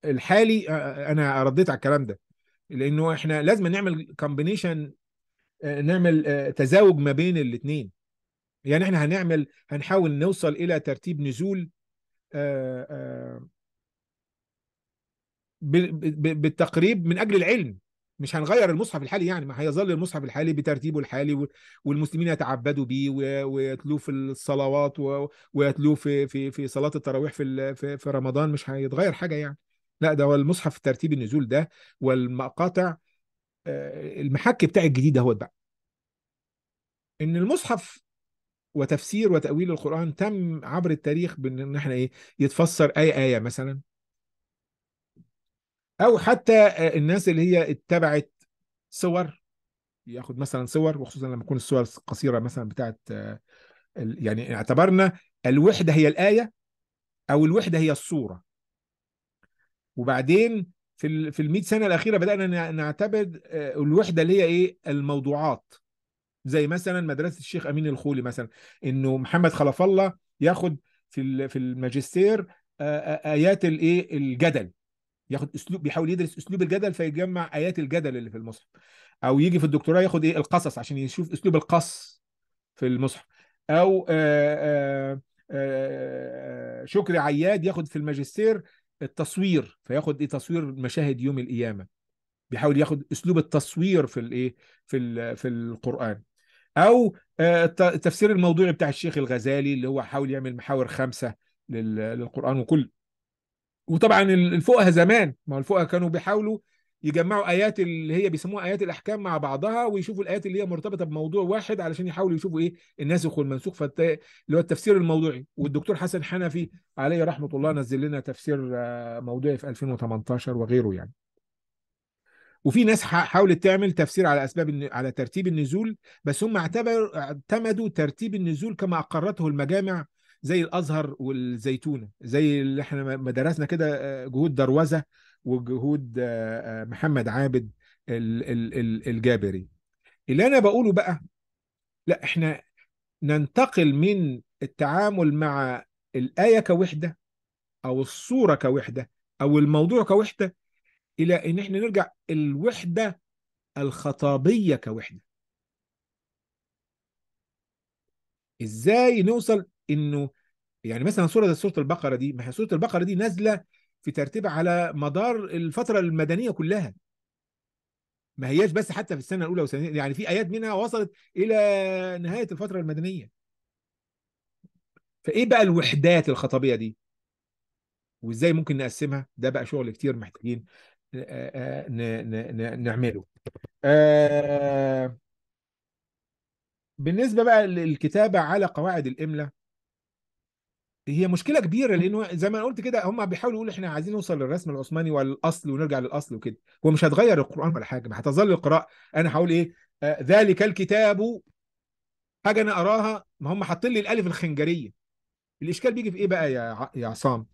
الحالي انا رديت على الكلام ده لانه احنا لازم نعمل كومبينيشن آه، نعمل آه، تزاوج ما بين الاثنين يعني احنا هنعمل هنحاول نوصل الى ترتيب نزول آه، بالتقريب من اجل العلم مش هنغير المصحف الحالي يعني ما هيظل المصحف الحالي بترتيبه الحالي والمسلمين يتعبدوا به ويتلوه في الصلوات ويتلوه في في في صلاه التراويح في في رمضان مش هيتغير حاجه يعني لا ده هو المصحف ترتيب النزول ده والمقاطع آه، المحك بتاع الجديد اهوت بقى ان المصحف وتفسير وتأويل القرآن تم عبر التاريخ بان احنا ايه يتفسر اي آية مثلا او حتى آه، الناس اللي هي اتبعت صور ياخد مثلا صور وخصوصا لما تكون الصور قصيره مثلا بتاعت آه، يعني اعتبرنا الوحده هي الايه او الوحده هي الصوره وبعدين في في ال 100 سنه الاخيره بدانا نعتبر آه، الوحده اللي هي ايه الموضوعات زي مثلا مدرسه الشيخ امين الخولي مثلا انه محمد خلف الله ياخد في في الماجستير آه، آه، ايات الايه الجدل ياخد اسلوب بيحاول يدرس اسلوب الجدل فيجمع ايات الجدل اللي في المصحف او يجي في الدكتوراه ياخد ايه القصص عشان يشوف اسلوب القص في المصحف او آآ آآ شكري عياد ياخد في الماجستير التصوير فياخد ايه تصوير مشاهد يوم القيامه بيحاول ياخد اسلوب التصوير في الايه في في القران او آه، التفسير الموضوعي بتاع الشيخ الغزالي اللي هو حاول يعمل محاور خمسه للقران وكل وطبعا الفقهاء زمان ما الفقهاء كانوا بيحاولوا يجمعوا ايات اللي هي بيسموها ايات الاحكام مع بعضها ويشوفوا الايات اللي هي مرتبطه بموضوع واحد علشان يحاولوا يشوفوا ايه الناسخ والمنسوخ فالت... اللي هو التفسير الموضوعي والدكتور حسن حنفي عليه رحمه الله نزل لنا تفسير آه، موضوعي في 2018 وغيره يعني وفي ناس حاولت تعمل تفسير على اسباب على ترتيب النزول بس هم اعتبروا اعتمدوا ترتيب النزول كما اقرته المجامع زي الازهر والزيتونه زي اللي احنا ما درسنا كده آه، جهود دروزه وجهود آه، آه، محمد عابد الجابري اللي انا بقوله بقى لا احنا ننتقل من التعامل مع الايه كوحده او الصوره كوحده او الموضوع كوحده الى ان احنا نرجع الوحده الخطابيه كوحده ازاي نوصل انه يعني مثلا سوره سوره البقره دي ما هي سوره البقره دي نازله في ترتيبها على مدار الفترة المدنية كلها ما هياش بس حتى في السنة الأولى والثانيه يعني في آيات منها وصلت إلى نهاية الفترة المدنية فإيه بقى الوحدات الخطبية دي وإزاي ممكن نقسمها ده بقى شغل كتير محتاجين نعمله بالنسبة بقى للكتابة على قواعد الإملاء هي مشكله كبيره لانه زي ما انا قلت كده هم بيحاولوا يقولوا احنا عايزين نوصل للرسم العثماني والاصل ونرجع للاصل وكده هو مش هتغير القران ولا حاجه ما هتظل القراءه انا هقول ايه آه ذلك الكتاب حاجه انا اراها ما هم حاطين لي الالف الخنجريه الاشكال بيجي في ايه بقى يا يا عصام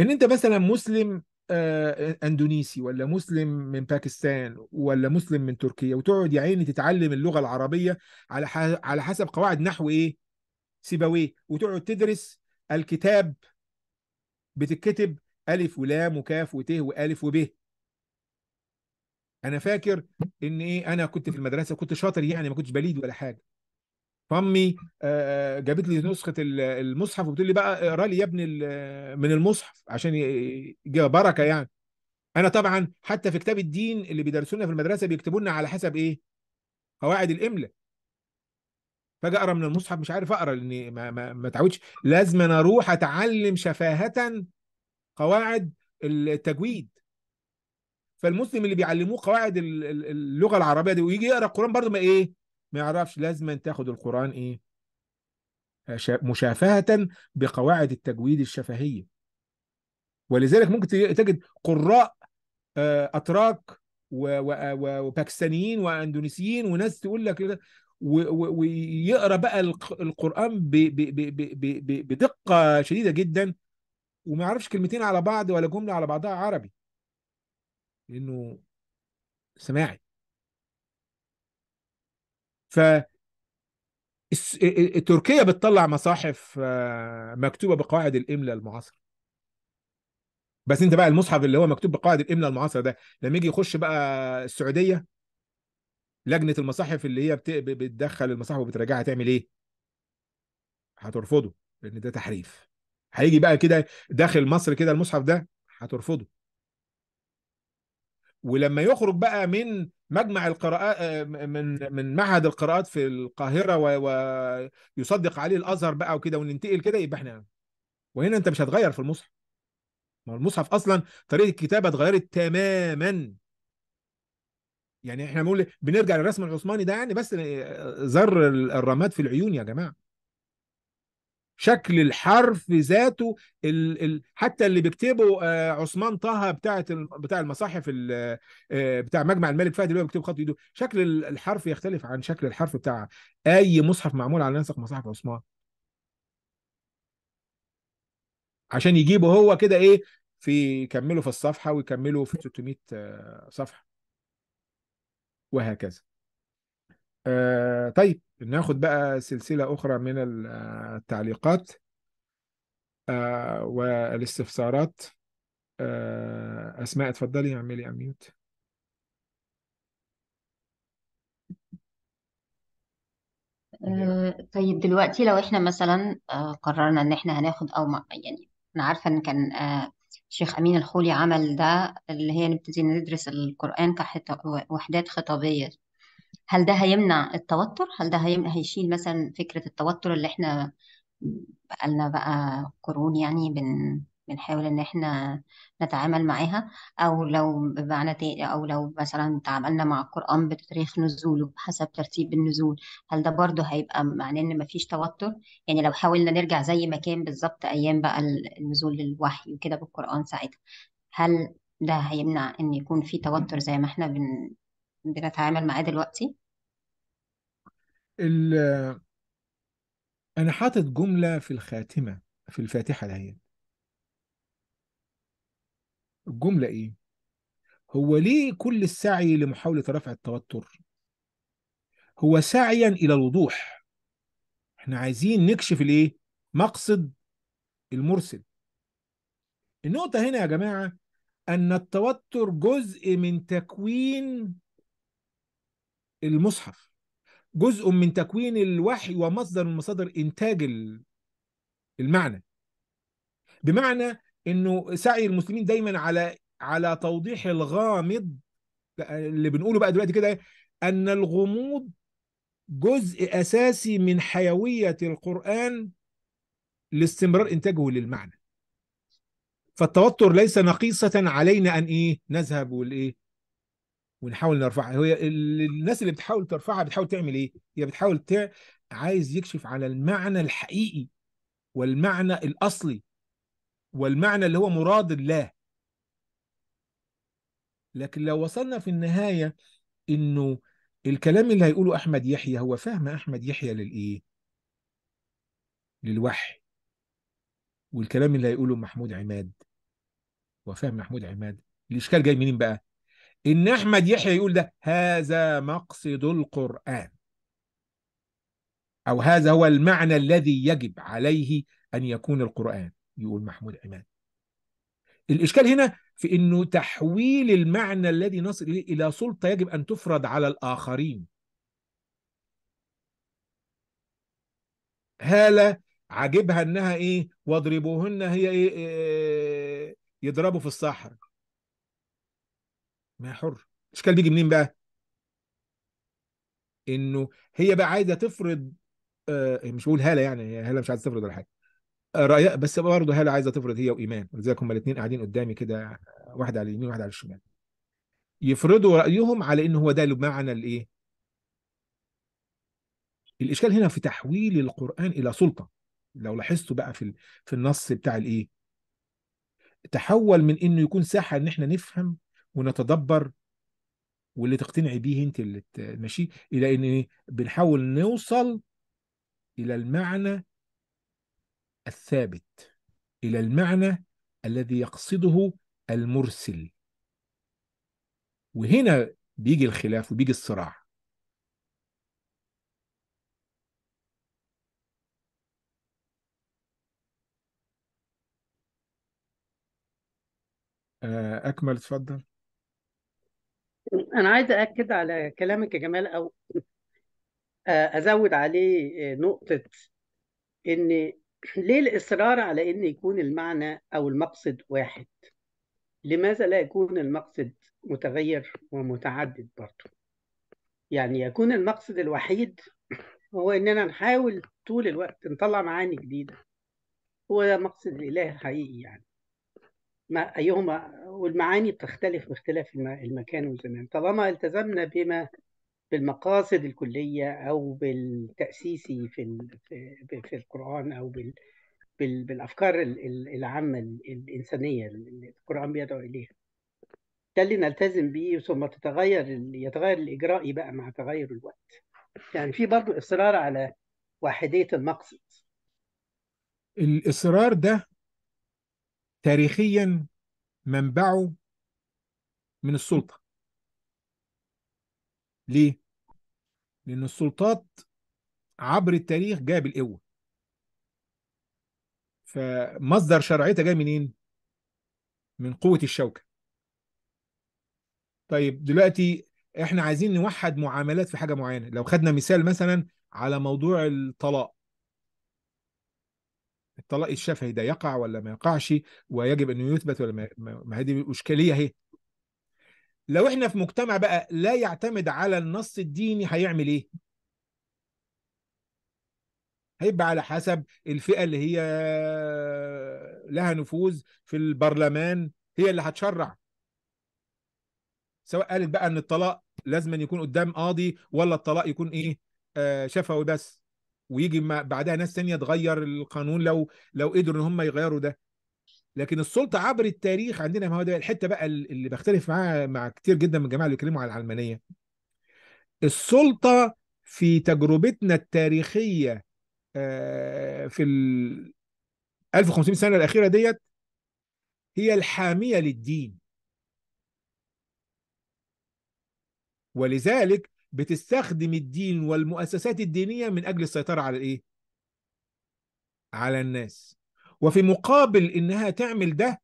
ان انت مثلا مسلم آه اندونيسي ولا مسلم من باكستان ولا مسلم من تركيا وتقعد يا عيني تتعلم اللغه العربيه على على حسب قواعد نحو ايه سيبويه وتقعد تدرس الكتاب بتتكتب ألف ولام وكاف وت وألف وب أنا فاكر إن إيه أنا كنت في المدرسة كنت شاطر يعني ما كنتش بليد ولا حاجة فامي آه، آه، جابت لي نسخه المصحف وبتقول لي بقى اقرا لي يا ابني من المصحف عشان بركه يعني انا طبعا حتى في كتاب الدين اللي بيدرسونا في المدرسه بيكتبوا لنا على حسب ايه قواعد الاملاء فاجي اقرا من المصحف مش عارف اقرا لاني ما ما, ما تعودش لازم أنا اروح اتعلم شفاهه قواعد التجويد فالمسلم اللي بيعلموه قواعد اللغه العربيه دي ويجي يقرا القران برضه ما ايه ما يعرفش لازم تاخد القران ايه مشافهه بقواعد التجويد الشفهيه ولذلك ممكن تجد قراء آه، اتراك آه، وباكستانيين واندونيسيين وناس تقول لك ويقرا بقى القران ب ب ب بدقه شديده جدا وما يعرفش كلمتين على بعض ولا جمله على بعضها عربي لانه سماعي ف تركيا بتطلع مصاحف آه، مكتوبه بقواعد الاملاء المعاصره بس انت بقى المصحف اللي هو مكتوب بقواعد الاملاء المعاصره ده لما يجي يخش بقى السعوديه لجنه المصاحف اللي هي بت... بتدخل المصاحف وبتراجعها تعمل ايه؟ هترفضه لان ده تحريف هيجي بقى كده داخل مصر كده المصحف ده هترفضه ولما يخرج بقى من مجمع القراءات آه، من من معهد القراءات في القاهره ويصدق عليه الازهر بقى وكده وننتقل كده يبقى احنا وهنا انت مش هتغير في المصحف ما المصحف اصلا طريقه الكتابه اتغيرت تماما يعني احنا بنقول بنرجع للرسم العثماني ده يعني بس زر الرماد في العيون يا جماعه شكل الحرف ذاته الـ الـ حتى اللي بيكتبه آه عثمان طه بتاعه بتاع المصاحف آه بتاع مجمع الملك فهد اللي هو بيكتبه خط ايده شكل الحرف يختلف عن شكل الحرف بتاع اي مصحف معمول على نسق مصاحف عثمان عشان يجيبه هو كده ايه في يكملوا في الصفحه ويكملوا في 600 آه، صفحه وهكذا آه طيب ناخد بقى سلسلة أخرى من آه، التعليقات آه والاستفسارات آه أسماء اتفضلي اعملي أميوت آه، طيب دلوقتي لو احنا مثلا آه، قررنا ان احنا هناخد او يعني انا عارفه ان كان الشيخ أمين الخولي عمل ده اللي هي نبتدي ندرس القرآن كوحدات خطابية هل ده هيمنع التوتر؟ هل ده هيمنع هيشيل مثلا فكرة التوتر اللي احنا بقالنا بقى قرون يعني بن بنحاول ان احنا نتعامل معاها او لو بمعنى تاني او لو مثلا تعاملنا مع القرآن بتاريخ نزوله بحسب ترتيب النزول هل ده برضه هيبقى معناه ان مفيش توتر يعني لو حاولنا نرجع زي ما كان بالظبط ايام بقى النزول للوحي وكده بالقرآن ساعتها هل ده هيمنع ان يكون في توتر زي ما احنا بن... بنتعامل معاه دلوقتي ال- أنا حاطط جملة في الخاتمة في الفاتحة الهيئه الجملة إيه؟ هو ليه كل السعي لمحاولة رفع التوتر؟ هو سعيا إلى الوضوح احنا عايزين نكشف الايه؟ مقصد المرسل النقطة هنا يا جماعة أن التوتر جزء من تكوين المصحف جزء من تكوين الوحي ومصدر من مصادر إنتاج المعنى بمعنى انه سعي المسلمين دايما على على توضيح الغامض اللي بنقوله بقى دلوقتي كده ان الغموض جزء اساسي من حيويه القران لاستمرار انتاجه للمعنى فالتوتر ليس نقيصه علينا ان ايه نذهب والايه ونحاول نرفعها هي الناس اللي بتحاول ترفعها بتحاول تعمل ايه هي بتحاول تع... عايز يكشف على المعنى الحقيقي والمعنى الاصلي والمعنى اللي هو مراد الله لكن لو وصلنا في النهاية إنه الكلام اللي هيقوله أحمد يحيى هو فهم أحمد يحيى للإيه؟ للوحي والكلام اللي هيقوله محمود عماد وفهم محمود عماد الإشكال جاي منين بقى؟ إن أحمد يحيى يقول ده هذا مقصد القرآن أو هذا هو المعنى الذي يجب عليه أن يكون القرآن يقول محمود عماد الإشكال هنا في أنه تحويل المعنى الذي نصل إليه إلى سلطة يجب أن تفرض على الآخرين هالة عاجبها أنها إيه واضربوهن هي إيه, إيه, إيه؟ يضربوا في الصحراء ما حر الإشكال بيجي منين بقى انه هي بقى عايزه تفرض آه مش بقول هاله يعني هاله مش عايزه تفرض ولا حاجه رأي بس برضه هاله عايزه تفرض هي وايمان ولذلك هما الاثنين قاعدين قدامي كده واحد على اليمين واحد على الشمال يفرضوا رايهم على ان هو ده المعنى الايه الاشكال هنا في تحويل القران الى سلطه لو لاحظتوا بقى في في النص بتاع الايه تحول من انه يكون ساحه ان احنا نفهم ونتدبر واللي تقتنعي بيه انت اللي ماشي الى ان إيه؟ بنحاول نوصل الى المعنى الثابت إلى المعنى الذي يقصده المرسل وهنا بيجي الخلاف وبيجي الصراع آه، أكمل تفضل أنا عايز أكد على كلامك يا جمال أو أزود عليه نقطة إن ليه الإصرار على إن يكون المعنى أو المقصد واحد؟ لماذا لا يكون المقصد متغير ومتعدد برضه؟ يعني يكون المقصد الوحيد هو إننا نحاول طول الوقت نطلع معاني جديدة هو ده مقصد الإله الحقيقي يعني ما أيهما والمعاني بتختلف باختلاف المكان والزمان طالما التزمنا بما بالمقاصد الكليه او بالتاسيسي في في القران او بال بالافكار العامه الانسانيه اللي القران بيدعو اليها ده اللي نلتزم بيه ثم تتغير يتغير الاجرائي بقى مع تغير الوقت يعني في برضو اصرار على وحديه المقصد الاصرار ده تاريخيا منبعه من السلطه ليه؟ لأن السلطات عبر التاريخ جايه بالقوة فمصدر شرعيتها جاي منين؟ من قوة الشوكة طيب دلوقتي احنا عايزين نوحد معاملات في حاجة معينة لو خدنا مثال مثلا على موضوع الطلاق الطلاق الشفهي ده يقع ولا ما يقعش ويجب انه يثبت ولا ما, ما هذه اشكاليه اهي لو احنا في مجتمع بقى لا يعتمد على النص الديني هيعمل ايه؟ هيبقى على حسب الفئه اللي هي لها نفوذ في البرلمان هي اللي هتشرع سواء قالت بقى ان الطلاق لازم أن يكون قدام قاضي ولا الطلاق يكون ايه آه شفوي بس ويجي بعدها ناس ثانيه تغير القانون لو لو قدروا ان هم يغيروا ده لكن السلطه عبر التاريخ عندنا ما هو ده الحته بقى اللي بختلف معاها مع كتير جدا من الجماعه اللي بيتكلموا على العلمانيه السلطه في تجربتنا التاريخيه آه، في ال 1500 سنه الاخيره ديت هي الحاميه للدين ولذلك بتستخدم الدين والمؤسسات الدينيه من اجل السيطره على الايه على الناس وفي مقابل انها تعمل ده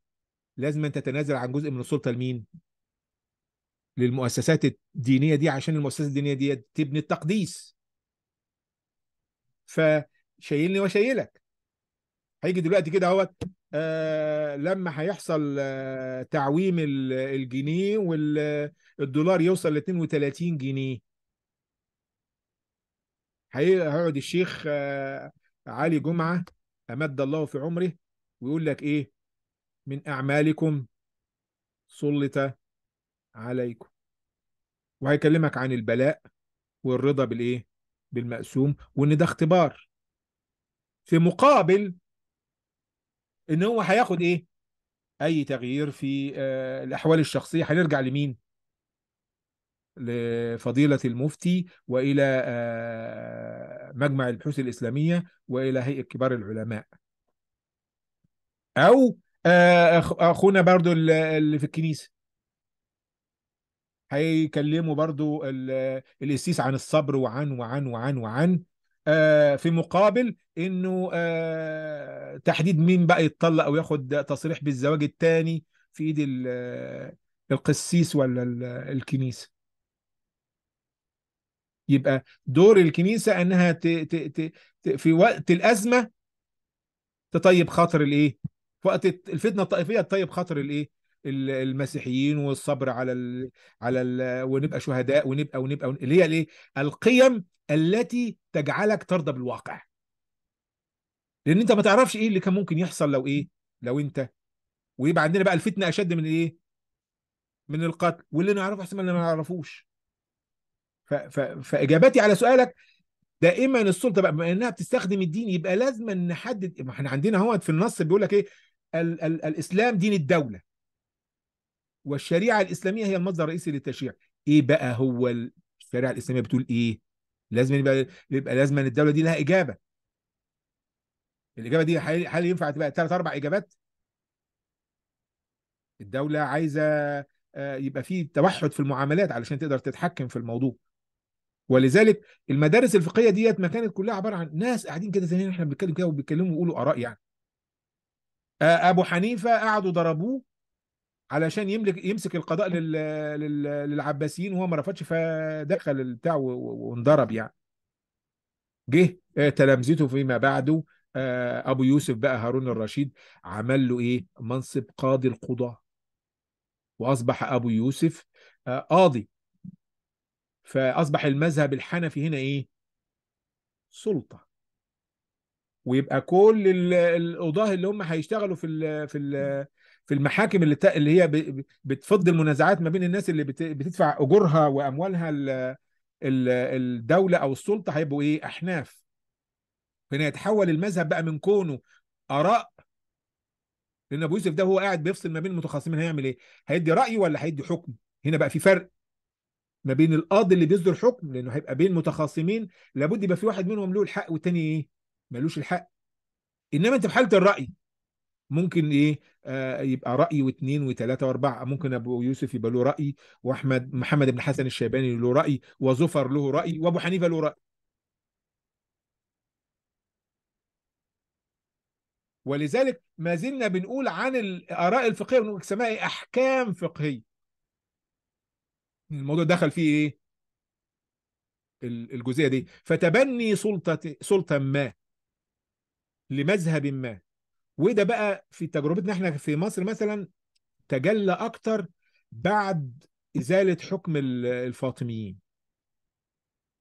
لازم أن تتنازل عن جزء من السلطه لمين؟ للمؤسسات الدينيه دي عشان المؤسسات الدينيه دي تبني التقديس. فشايلني وشايلك. هيجي دلوقتي كده اهوت آه لما هيحصل آه تعويم الجنيه والدولار يوصل ل 32 جنيه هيقعد الشيخ آه علي جمعه أمد الله في عمره ويقول لك إيه من أعمالكم سلط عليكم وهيكلمك عن البلاء والرضا بالإيه بالمقسوم وإن ده اختبار في مقابل إن هو هياخد إيه أي تغيير في آه، الأحوال الشخصية هنرجع لمين لفضيلة المفتي وإلى آه، مجمع البحوث الإسلامية وإلى هيئة كبار العلماء أو آه، أخونا برضو اللي في الكنيسة هيكلموا برضو القسيس عن الصبر وعن وعن وعن وعن آه، في مقابل انه تحديد مين بقى يتطلق او ياخد تصريح بالزواج الثاني في ايد القسيس ولا الكنيسه يبقى دور الكنيسه انها ت ت ت ت في وقت الازمه تطيب خاطر الايه؟ وقت الفتنه الطائفيه تطيب خاطر الايه؟ المسيحيين والصبر على ال على ال ونبقى شهداء ونبقى ونبقى, ون... اللي هي الايه؟ القيم التي تجعلك ترضى بالواقع. لان انت ما تعرفش ايه اللي كان ممكن يحصل لو ايه؟ لو انت ويبقى عندنا بقى الفتنه اشد من ايه؟ من القتل واللي نعرفه احسن من اللي ما نعرفوش. ف... فاجابتي على سؤالك دائما السلطه بقى بما انها بتستخدم الدين يبقى لازم نحدد احنا عندنا هو في النص بيقول لك ايه ال... ال... الاسلام دين الدوله والشريعه الاسلاميه هي المصدر الرئيسي للتشريع ايه بقى هو الشريعه الاسلاميه بتقول ايه لازم يبقى يبقى لازم الدوله دي لها اجابه الاجابه دي هل ينفع تبقى ثلاث اربع اجابات الدوله عايزه آه، يبقى في توحد في المعاملات علشان تقدر تتحكم في الموضوع ولذلك المدارس الفقهيه ديت ما كانت كلها عباره عن ناس قاعدين كده زي احنا بنتكلم كده وبيتكلموا ويقولوا اراء يعني آه، ابو حنيفه قعدوا ضربوه علشان يملك يمسك القضاء لل... لل... للعباسيين وهو ما رفضش فدخل البتاع و... وانضرب يعني جه آه، تلامذته فيما بعده آه، ابو يوسف بقى هارون الرشيد عمل له ايه منصب قاضي القضاه واصبح ابو يوسف قاضي فاصبح المذهب الحنفي هنا ايه سلطه ويبقى كل القضاه اللي هم هيشتغلوا في الـ في الـ في المحاكم اللي اللي هي بتفض المنازعات ما بين الناس اللي بتدفع اجورها واموالها الدوله او السلطه هيبقوا ايه احناف هنا يتحول المذهب بقى من كونه اراء لان ابو يوسف ده هو قاعد بيفصل ما بين المتخاصمين هيعمل ايه هيدي راي ولا هيدي حكم هنا بقى في فرق ما بين القاضي اللي بيصدر حكم لانه هيبقى بين متخاصمين لابد يبقى في واحد منهم له الحق والتاني ايه ملوش الحق انما انت في حاله الراي ممكن ايه آه يبقى راي واثنين وثلاثه واربعه ممكن ابو يوسف يبقى له راي واحمد محمد بن حسن الشيباني له راي وزفر له راي وابو حنيفه له راي ولذلك ما زلنا بنقول عن الاراء الفقهيه بنقول سماها احكام فقهيه الموضوع دخل فيه ايه الجزئيه دي فتبني سلطه سلطه ما لمذهب ما وده بقى في تجربتنا احنا في مصر مثلا تجلى اكتر بعد ازاله حكم الفاطميين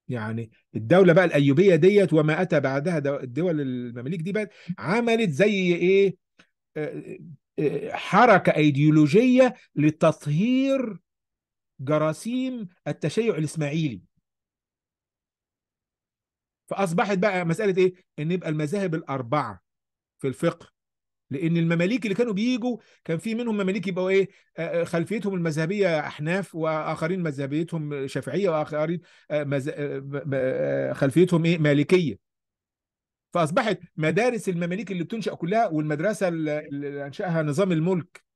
يعني الدولة بقى الأيوبية ديت وما أتى بعدها الدول المماليك دي بقى عملت زي إيه حركة أيديولوجية لتطهير جراثيم التشيع الاسماعيلي فاصبحت بقى مساله ايه ان يبقى المذاهب الاربعه في الفقه لان المماليك اللي كانوا بيجوا كان في منهم مماليك يبقوا ايه خلفيتهم المذهبيه احناف واخرين مذهبيتهم شافعيه واخرين خلفيتهم ايه مالكيه فاصبحت مدارس المماليك اللي بتنشا كلها والمدرسه اللي انشاها نظام الملك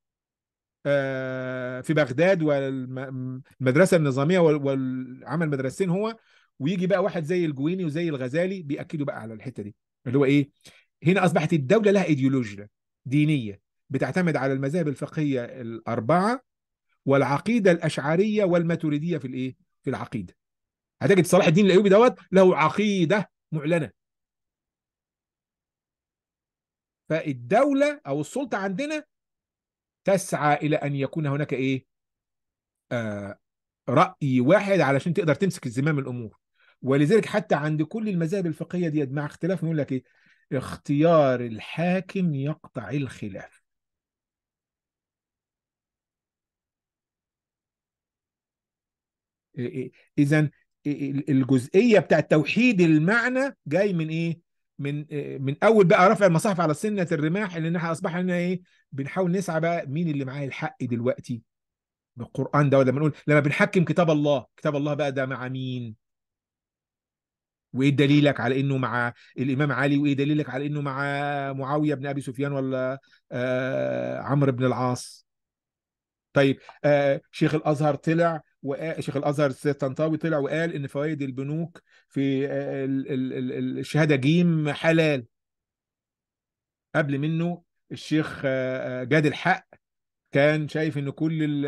في بغداد والمدرسه النظاميه والعمل مدرستين هو ويجي بقى واحد زي الجويني وزي الغزالي بياكدوا بقى على الحته دي اللي هو ايه هنا اصبحت الدوله لها ايديولوجيا دينيه بتعتمد على المذاهب الفقهيه الاربعه والعقيده الاشعريه والماتوريدية في الايه في العقيده هتجد صلاح الدين الايوبي دوت له عقيده معلنه فالدوله او السلطه عندنا تسعى الى ان يكون هناك ايه آه راي واحد علشان تقدر تمسك الزمام الامور ولذلك حتى عند كل المذاهب الفقهيه دي مع اختلاف يقول لك ايه اختيار الحاكم يقطع الخلاف إيه، إيه، اذا الجزئيه بتاع توحيد المعنى جاي من ايه من من اول بقى رفع المصاحف على سنه الرماح اللي احنا اصبحنا ايه بنحاول نسعى بقى مين اللي معاه الحق دلوقتي بالقران ده ولا بنقول لما بنحكم كتاب الله كتاب الله بقى ده مع مين وايه دليلك على انه مع الامام علي وايه دليلك على انه مع معاويه بن ابي سفيان ولا آه عمرو بن العاص طيب آه شيخ الازهر طلع وشيخ الازهر السيد طنطاوي طلع وقال ان فوائد البنوك في آه، الشهاده جيم حلال قبل منه الشيخ آه، آه، جاد الحق كان شايف ان كل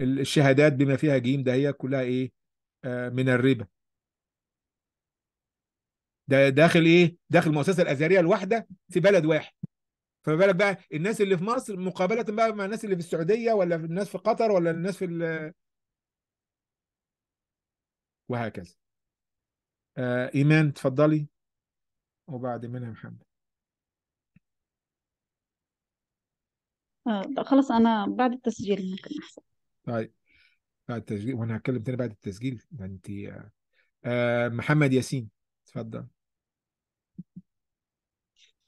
الشهادات بما فيها جيم ده هي كلها ايه من الربا ده داخل ايه داخل المؤسسه الازهريه الواحده في بلد واحد فما بالك بقى الناس اللي في مصر مقابله بقى مع الناس اللي في السعوديه ولا الناس في قطر ولا الناس في وهكذا آه، إيمان تفضلي وبعد منها محمد آه، خلاص أنا بعد التسجيل ممكن أحسن طيب بعد التسجيل وأنا هتكلم تاني بعد التسجيل ده يعني أنت آه، محمد ياسين اتفضل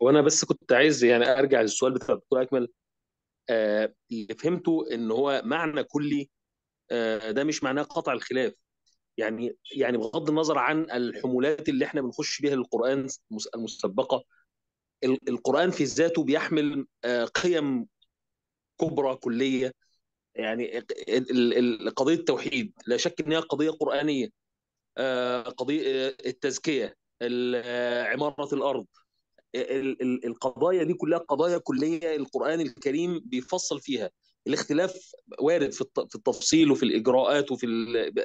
وانا بس كنت عايز يعني ارجع للسؤال بتاع الدكتور اكمل اللي فهمته ان هو معنى كلي ده مش معناه قطع الخلاف يعني يعني بغض النظر عن الحمولات اللي احنا بنخش بها للقران المسبقه القران في ذاته بيحمل آه، قيم كبرى كليه يعني قضيه التوحيد لا شك انها قضيه قرانيه آه، قضيه آه، التزكيه عماره الارض القضايا دي كلها قضايا كليه القران الكريم بيفصل فيها الاختلاف وارد في التفصيل وفي الاجراءات وفي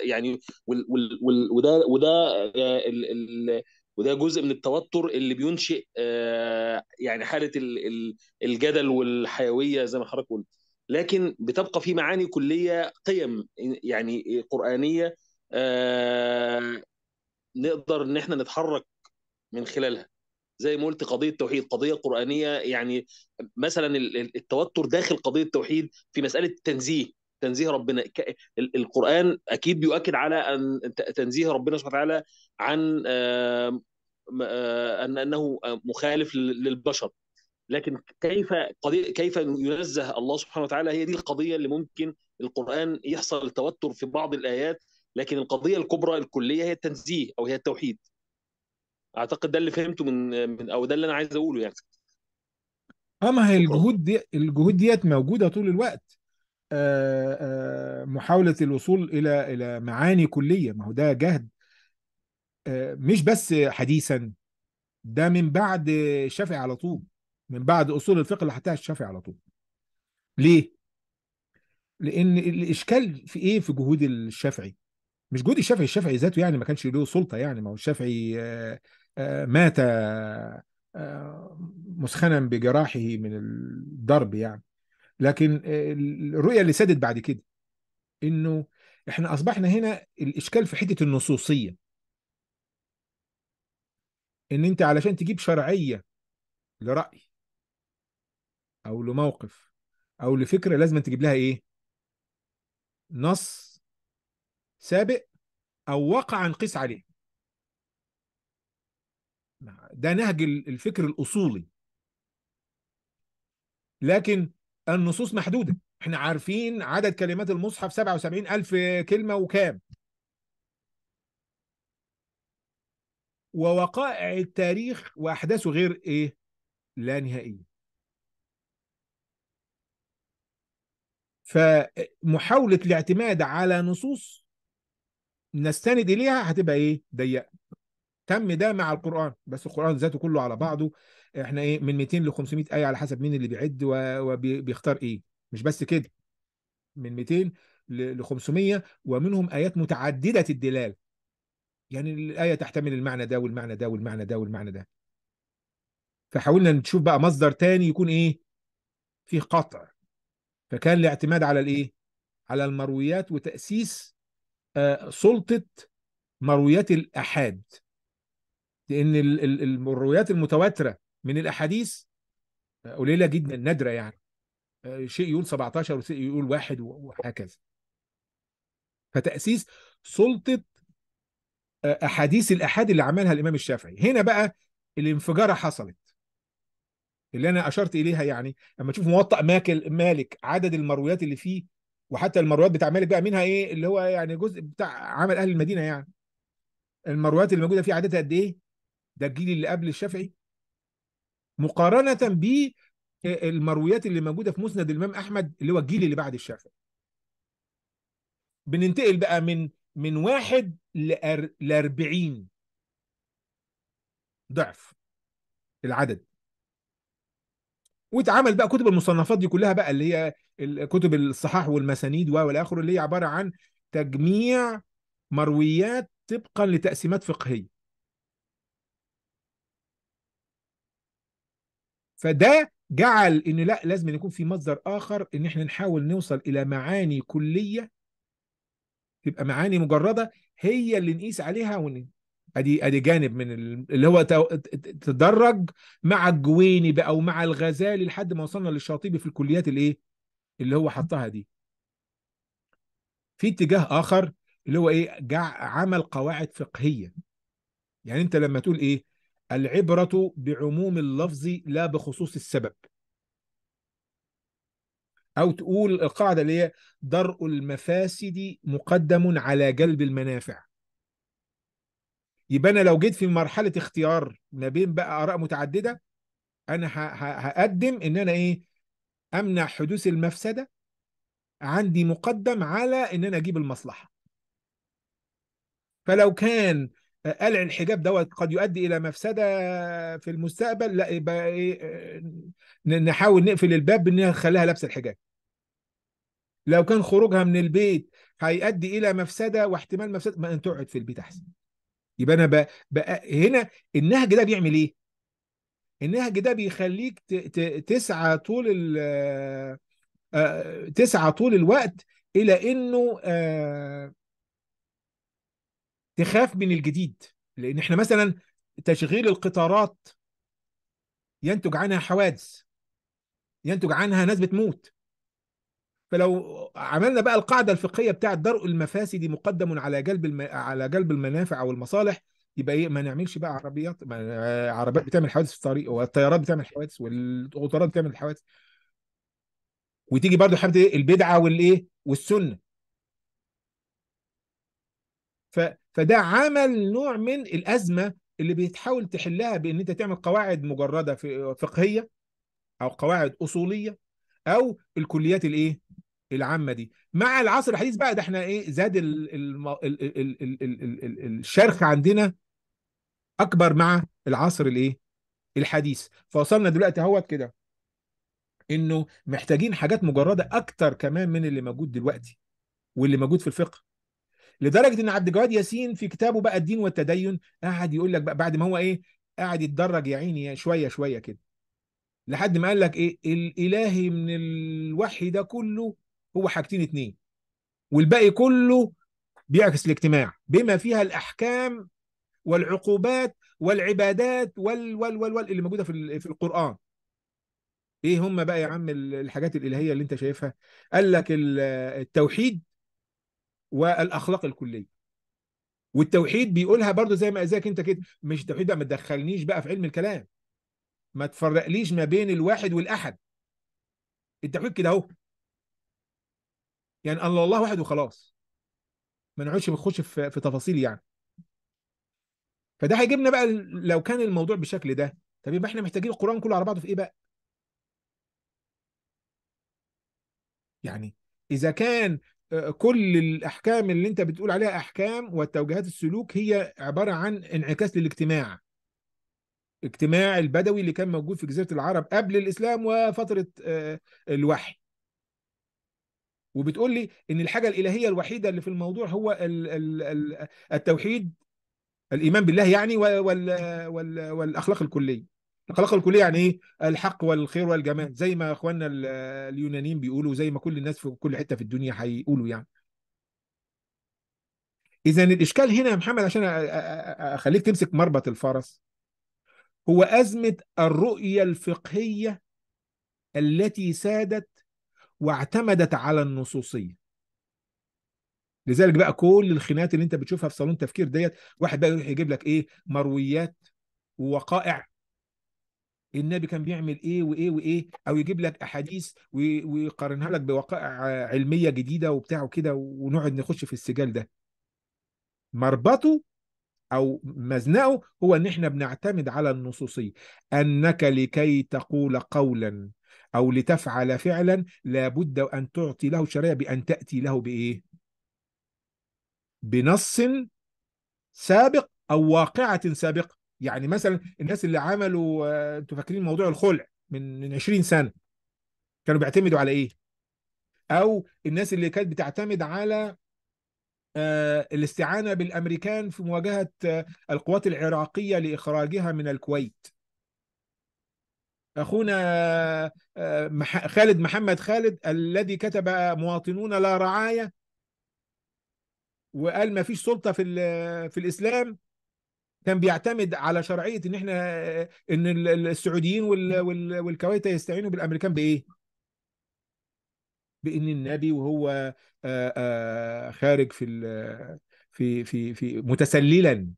يعني وال وال وده وده آه، ال ال وده جزء من التوتر اللي بينشئ آه، يعني حاله الجدل والحيويه زي ما حضرتك قلت لكن بتبقى في معاني كليه قيم يعني قرانيه آه، نقدر ان احنا نتحرك من خلالها زي ما قلت قضيه التوحيد قضيه قرانيه يعني مثلا التوتر داخل قضيه التوحيد في مساله التنزيه تنزيه ربنا القران اكيد بيؤكد على ان تنزيه ربنا سبحانه وتعالى عن آه، ان انه مخالف للبشر لكن كيف كيف ينزه الله سبحانه وتعالى هي دي القضيه اللي ممكن القران يحصل توتر في بعض الايات لكن القضيه الكبرى الكليه هي التنزيه او هي التوحيد اعتقد ده اللي فهمته من من او ده اللي انا عايز اقوله يعني اه ما هي الجهود دي الجهود ديت موجوده طول الوقت آآ آه، آآ آه، محاوله الوصول الى الى معاني كليه ما هو ده جهد آه، مش بس حديثا ده من بعد الشافعي على طول من بعد اصول الفقه اللي حطها الشافعي على طول ليه لان الاشكال في ايه في جهود الشافعي مش جهود الشافعي الشافعي ذاته يعني ما كانش له سلطه يعني ما هو الشافعي مات آه، مسخنا بجراحه من الضرب يعني لكن آه، الرؤية اللي سدت بعد كده انه احنا اصبحنا هنا الاشكال في حته النصوصيه ان انت علشان تجيب شرعيه لراي او لموقف او لفكره لازم تجيب لها ايه نص سابق او وقع قيس عليه ده نهج الفكر الأصولي لكن النصوص محدودة احنا عارفين عدد كلمات المصحف 77 ألف كلمة وكام ووقائع التاريخ وأحداثه غير إيه لا نهائية فمحاولة الاعتماد على نصوص نستند إليها هتبقى إيه ضيقة تم ده مع القرآن بس القرآن ذاته كله على بعضه احنا ايه من 200 ل 500 آية على حسب مين اللي بيعد وبيختار ايه مش بس كده من 200 ل 500 ومنهم آيات متعددة الدلال يعني الآية تحتمل المعنى ده والمعنى ده والمعنى ده والمعنى ده فحاولنا نشوف بقى مصدر تاني يكون ايه فيه قطع فكان الاعتماد على الايه على المرويات وتأسيس آه، سلطة مرويات الأحاد لان الروايات المتواتره من الاحاديث آه، قليله جدا نادره يعني آه، شيء يقول 17 وشيء يقول واحد وهكذا فتاسيس سلطه آه، احاديث الاحاد اللي عملها الامام الشافعي هنا بقى الانفجاره حصلت اللي انا اشرت اليها يعني لما تشوف موطأ ماكل مالك عدد المرويات اللي فيه وحتى المرويات بتاع مالك بقى منها ايه اللي هو يعني جزء بتاع عمل اهل المدينه يعني المرويات اللي موجوده فيه عددها قد ايه ده الجيل اللي قبل الشافعي مقارنه بالمرويات اللي موجوده في مسند الامام احمد اللي هو الجيل اللي بعد الشافعي بننتقل بقى من من واحد ل 40 ضعف العدد واتعمل بقى كتب المصنفات دي كلها بقى اللي هي كتب الصحاح والمسانيد والى اخره اللي هي عباره عن تجميع مرويات طبقا لتقسيمات فقهيه فده جعل ان لا لازم يكون في مصدر اخر ان احنا نحاول نوصل الى معاني كليه تبقى معاني مجرده هي اللي نقيس عليها ون... ادي ادي جانب من اللي هو تدرج مع الجويني بقى ومع الغزالي لحد ما وصلنا للشاطبي في الكليات الايه اللي هو حطها دي في اتجاه اخر اللي هو ايه جع عمل قواعد فقهيه يعني انت لما تقول ايه العبرة بعموم اللفظ لا بخصوص السبب أو تقول القاعدة اللي هي درء المفاسد مقدم على جلب المنافع يبقى أنا لو جيت في مرحلة اختيار ما بين بقى آراء متعددة أنا هقدم إن أنا إيه أمنع حدوث المفسدة عندي مقدم على إن أنا أجيب المصلحة فلو كان قلع الحجاب دوت قد يؤدي الى مفسده في المستقبل لا يبقى ايه آه، نحاول نقفل الباب ان نخليها لابسه الحجاب لو كان خروجها من البيت هيؤدي الى مفسده واحتمال مفسده ما ان تقعد في البيت احسن يبقى انا بقى, بقى هنا النهج ده بيعمل ايه النهج ده بيخليك تسعى طول آه، آه، تسعى طول الوقت الى انه آه تخاف من الجديد لان احنا مثلا تشغيل القطارات ينتج عنها حوادث ينتج عنها ناس بتموت فلو عملنا بقى القاعده الفقهيه بتاعه درء المفاسد مقدم على جلب الم... على جلب المنافع او المصالح يبقى ايه ما نعملش بقى عربيات ما عربيات بتعمل حوادث في الطريق والطيارات بتعمل حوادث والقطارات بتعمل حوادث وتيجي برضو حبه البدعه والايه والسنه ف فده عمل نوع من الازمه اللي بتحاول تحلها بان انت تعمل قواعد مجرده فقهيه او قواعد اصوليه او الكليات الايه العامه دي مع العصر الحديث بقى ده احنا ايه زاد الـ الـ الـ الـ الشرخ عندنا اكبر مع العصر الايه الحديث فوصلنا دلوقتي اهوت كده انه محتاجين حاجات مجرده اكتر كمان من اللي موجود دلوقتي واللي موجود في الفقه لدرجه ان عبد الجواد ياسين في كتابه بقى الدين والتدين قعد يقول لك بقى بعد ما هو ايه قعد يتدرج يا عيني شويه شويه كده لحد ما قال لك ايه الالهي من الوحي ده كله هو حاجتين اتنين والباقي كله بيعكس الاجتماع بما فيها الاحكام والعقوبات والعبادات وال وال وال, وال اللي موجوده في في القران ايه هم بقى يا عم الحاجات الالهيه اللي انت شايفها قال لك التوحيد والاخلاق الكليه والتوحيد بيقولها برضو زي ما ازيك انت كده مش توحيد بقى ما تدخلنيش بقى في علم الكلام ما تفرقليش ما بين الواحد والاحد التوحيد كده اهو يعني الله الله واحد وخلاص ما نقعدش بنخش في, في تفاصيل يعني فده هيجيبنا بقى لو كان الموضوع بالشكل ده طب يبقى احنا محتاجين القران كله على بعضه في ايه بقى يعني اذا كان كل الاحكام اللي انت بتقول عليها احكام والتوجيهات السلوك هي عباره عن انعكاس للاجتماع اجتماع البدوي اللي كان موجود في جزيره العرب قبل الاسلام وفتره آه، الوحي وبتقول لي ان الحاجه الالهيه الوحيده اللي في الموضوع هو التوحيد الايمان بالله يعني والاخلاق الكليه الخلاقه الكليه يعني ايه الحق والخير والجمال زي ما اخواننا اليونانيين بيقولوا زي ما كل الناس في كل حته في الدنيا هيقولوا يعني اذا الاشكال هنا يا محمد عشان اخليك تمسك مربط الفرس هو ازمه الرؤيه الفقهيه التي سادت واعتمدت على النصوصيه لذلك بقى كل الخناقات اللي انت بتشوفها في صالون تفكير ديت واحد بقى يروح يجيب لك ايه مرويات ووقائع النبي كان بيعمل ايه وايه وايه او يجيب لك احاديث ويقارنها لك بوقائع علميه جديده وبتاع وكده ونقعد نخش في السجال ده مربطه او مزنقه هو ان احنا بنعتمد على النصوصيه انك لكي تقول قولا او لتفعل فعلا لابد ان تعطي له شريعه بان تاتي له بايه بنص سابق او واقعه سابقه يعني مثلا الناس اللي عملوا آه، انتوا فاكرين موضوع الخلع من من 20 سنه كانوا بيعتمدوا على ايه؟ او الناس اللي كانت بتعتمد على آه، الاستعانه بالامريكان في مواجهه آه، القوات العراقيه لاخراجها من الكويت. اخونا خالد محمد خالد الذي كتب مواطنون لا رعايه وقال ما فيش سلطه في في الاسلام كان بيعتمد على شرعيه ان احنا ان السعوديين والكويت يستعينوا بالامريكان بايه؟ بان النبي وهو آه، آه، خارج في في في في متسللا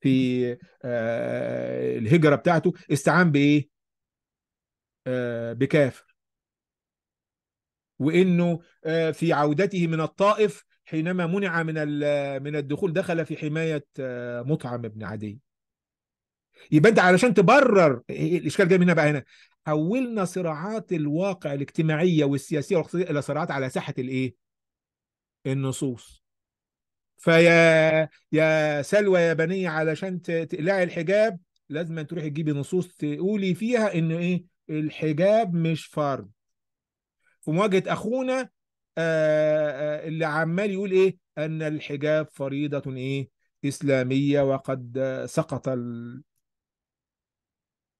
في آه، الهجره بتاعته استعان بايه؟ بكافر وانه في عودته من الطائف حينما منع من من الدخول دخل في حمايه آه، مطعم بن عدي يبقى انت علشان تبرر إيه، إيه، الاشكال جاي منها بقى هنا حولنا صراعات الواقع الاجتماعيه والسياسيه والاقتصاديه الى صراعات على ساحه الايه؟ النصوص فيا يا سلوى يا بنيه علشان تقلعي الحجاب لازم تروحي تجيبي نصوص تقولي فيها ان ايه الحجاب مش فرض في مواجهه اخونا آه، آه، اللي عمال يقول ايه ان الحجاب فريضه ايه اسلاميه وقد سقط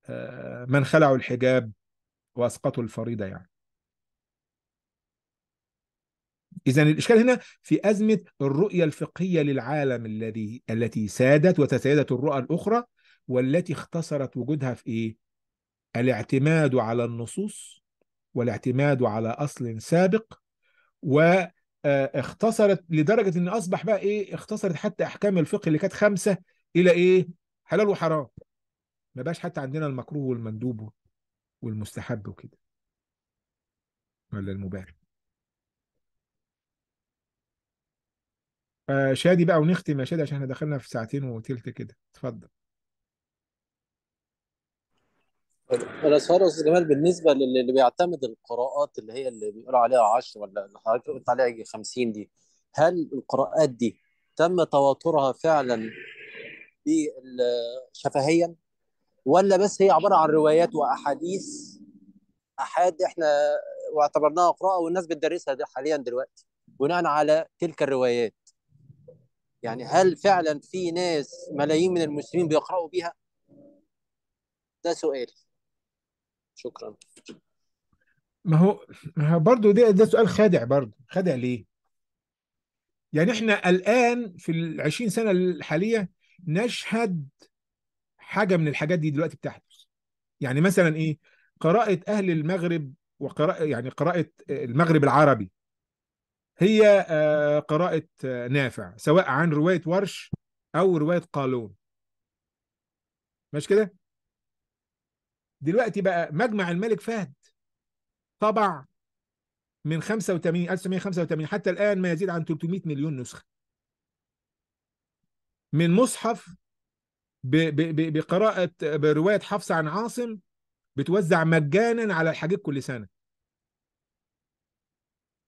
آه، من خلعوا الحجاب واسقطوا الفريضه يعني إذا الإشكال هنا في أزمة الرؤية الفقهية للعالم الذي التي سادت وتسادت الرؤى الأخرى والتي اختصرت وجودها في إيه؟ الاعتماد على النصوص والاعتماد على أصل سابق واختصرت آه، لدرجه ان اصبح بقى ايه اختصرت حتى احكام الفقه اللي كانت خمسه الى ايه حلال وحرام ما بقاش حتى عندنا المكروه والمندوب والمستحب وكده ولا المباح آه، شادي بقى ونختم يا شادي عشان احنا دخلنا في ساعتين وثلث كده اتفضل الاسفار يا استاذ جمال بالنسبه للي بيعتمد القراءات اللي هي اللي بيقولوا عليها 10 ولا اللي حضرتك قلت عليها 50 دي هل القراءات دي تم تواترها فعلا شفهيا ولا بس هي عباره عن روايات واحاديث احاد احنا واعتبرناها قراءه والناس بتدرسها حاليا دلوقتي بناء على تلك الروايات يعني هل فعلا في ناس ملايين من المسلمين بيقرأوا بيها؟ ده سؤالي شكرا ما هو برضه ده ده سؤال خادع برضه خادع ليه؟ يعني احنا الان في ال 20 سنه الحاليه نشهد حاجه من الحاجات دي دلوقتي بتحدث يعني مثلا ايه قراءه اهل المغرب وقراءه يعني قراءه المغرب العربي هي آه، قراءه آه، نافع سواء عن روايه ورش او روايه قالون مش كده دلوقتي بقى مجمع الملك فهد طبع من 85 1985 حتى الآن ما يزيد عن 300 مليون نسخة من مصحف بقراءة برواية حفص عن عاصم بتوزع مجانا على الحاجات كل سنة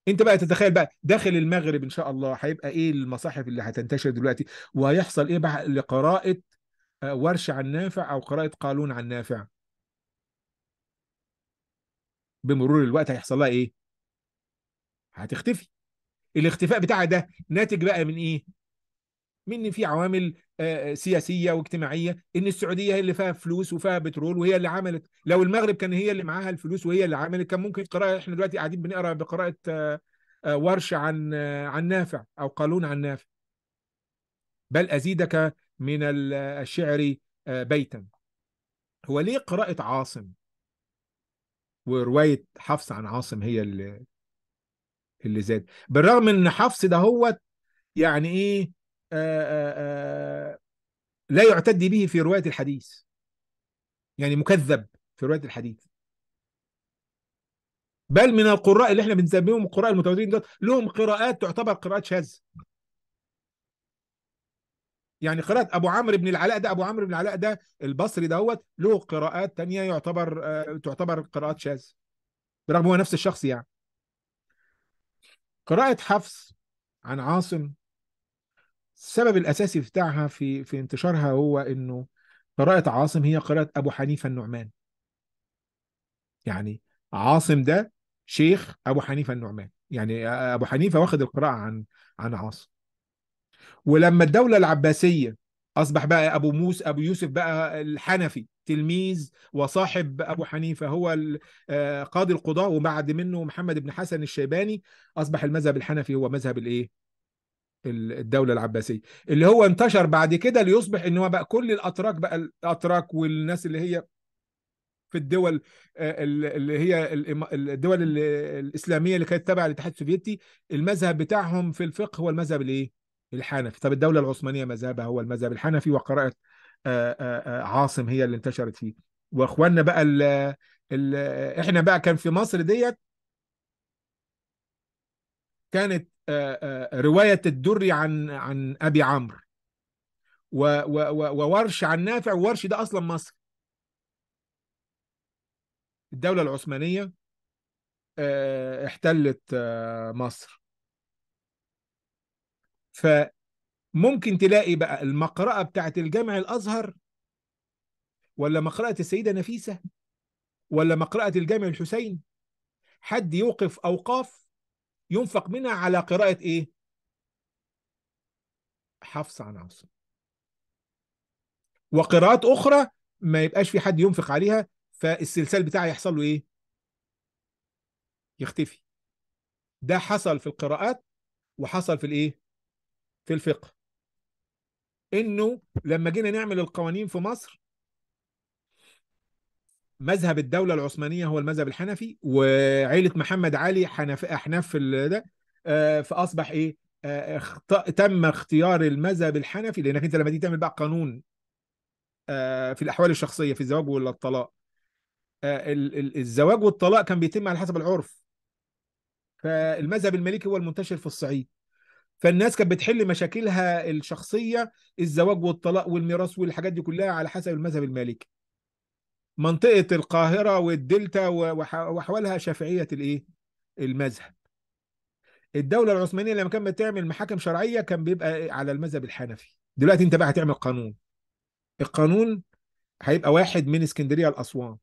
انت بقى تتخيل بقى داخل المغرب ان شاء الله هيبقى ايه المصاحف اللي هتنتشر دلوقتي وهيحصل ايه بقى لقراءه آه، ورش عن نافع او قراءه قالون عن نافع بمرور الوقت هيحصل لها ايه؟ هتختفي الاختفاء بتاعها ده ناتج بقى من ايه؟ من ان في عوامل آه، آه، سياسيه واجتماعيه ان السعوديه هي اللي فيها فلوس وفيها بترول وهي اللي عملت لو المغرب كان هي اللي معاها الفلوس وهي اللي عملت كان ممكن قراءه احنا دلوقتي قاعدين بنقرا بقراءه آه، ورش عن عن نافع او قالون عن نافع بل ازيدك من الشعر بيتا هو ليه قراءه عاصم وروايه حفص عن عاصم هي اللي اللي زاد بالرغم ان حفص ده هو يعني ايه آآ آه، آآ آه، آه، لا يعتد به في روايه الحديث يعني مكذب في روايه الحديث بل من القراء اللي احنا بنسميهم القراء المتواترين دول لهم قراءات تعتبر قراءات شاذه يعني قراءة أبو عمرو بن العلاء ده أبو عمرو بن العلاء ده البصري دوت له قراءات تانية يعتبر آه، تعتبر قراءات شاذ برغم هو نفس الشخص يعني قراءة حفص عن عاصم السبب الأساسي بتاعها في في انتشارها هو إنه قراءة عاصم هي قراءة أبو حنيفة النعمان يعني عاصم ده شيخ أبو حنيفة النعمان يعني أبو حنيفة واخد القراءة عن عن عاصم ولما الدولة العباسية أصبح بقى أبو موسى أبو يوسف بقى الحنفي تلميذ وصاحب أبو حنيفة هو آه، قاضي القضاة وبعد منه محمد بن حسن الشيباني أصبح المذهب الحنفي هو مذهب الإيه؟ الدوله العباسيه اللي هو انتشر بعد كده ليصبح ان هو بقى كل الاتراك بقى الاتراك والناس اللي هي في الدول آه، اللي هي الدول الاسلاميه اللي كانت تابعه للاتحاد السوفيتي المذهب بتاعهم في الفقه هو المذهب الايه الحنفي طب الدولة العثمانية مذهبها هو المذهب الحنفي وقراءة آه، آه، آه، عاصم هي اللي انتشرت فيه واخواننا بقى الـ الـ احنا بقى كان في مصر ديت كانت رواية الدري عن عن أبي عمرو وورش عن نافع وورش ده أصلا مصر الدولة العثمانية احتلت مصر فممكن تلاقي بقى المقرأة بتاعت الجامع الأزهر ولا مقرأة السيدة نفيسة ولا مقرأة الجامع الحسين حد يوقف أوقاف ينفق منها على قراءة إيه؟ حفص عن عاصم وقراءات أخرى ما يبقاش في حد ينفق عليها فالسلسال بتاعها يحصل له إيه؟ يختفي ده حصل في القراءات وحصل في الإيه؟ في الفقه انه لما جينا نعمل القوانين في مصر مذهب الدوله العثمانيه هو المذهب الحنفي وعيله محمد علي حنف احناف في ده آه، فاصبح ايه آه، اخت... تم اختيار المذهب الحنفي لانك انت لما تيجي تعمل بقى قانون آه، في الاحوال الشخصيه في الزواج ولا الطلاق الزواج والطلاق كان بيتم على حسب العرف فالمذهب المالكي هو المنتشر في الصعيد فالناس كانت بتحل مشاكلها الشخصيه الزواج والطلاق والميراث والحاجات دي كلها على حسب المذهب المالكي منطقه القاهره والدلتا وحوالها شافعيه الايه المذهب الدوله العثمانيه لما كانت بتعمل محاكم شرعيه كان بيبقى على المذهب الحنفي دلوقتي انت بقى هتعمل قانون القانون هيبقى واحد من اسكندريه لاسوان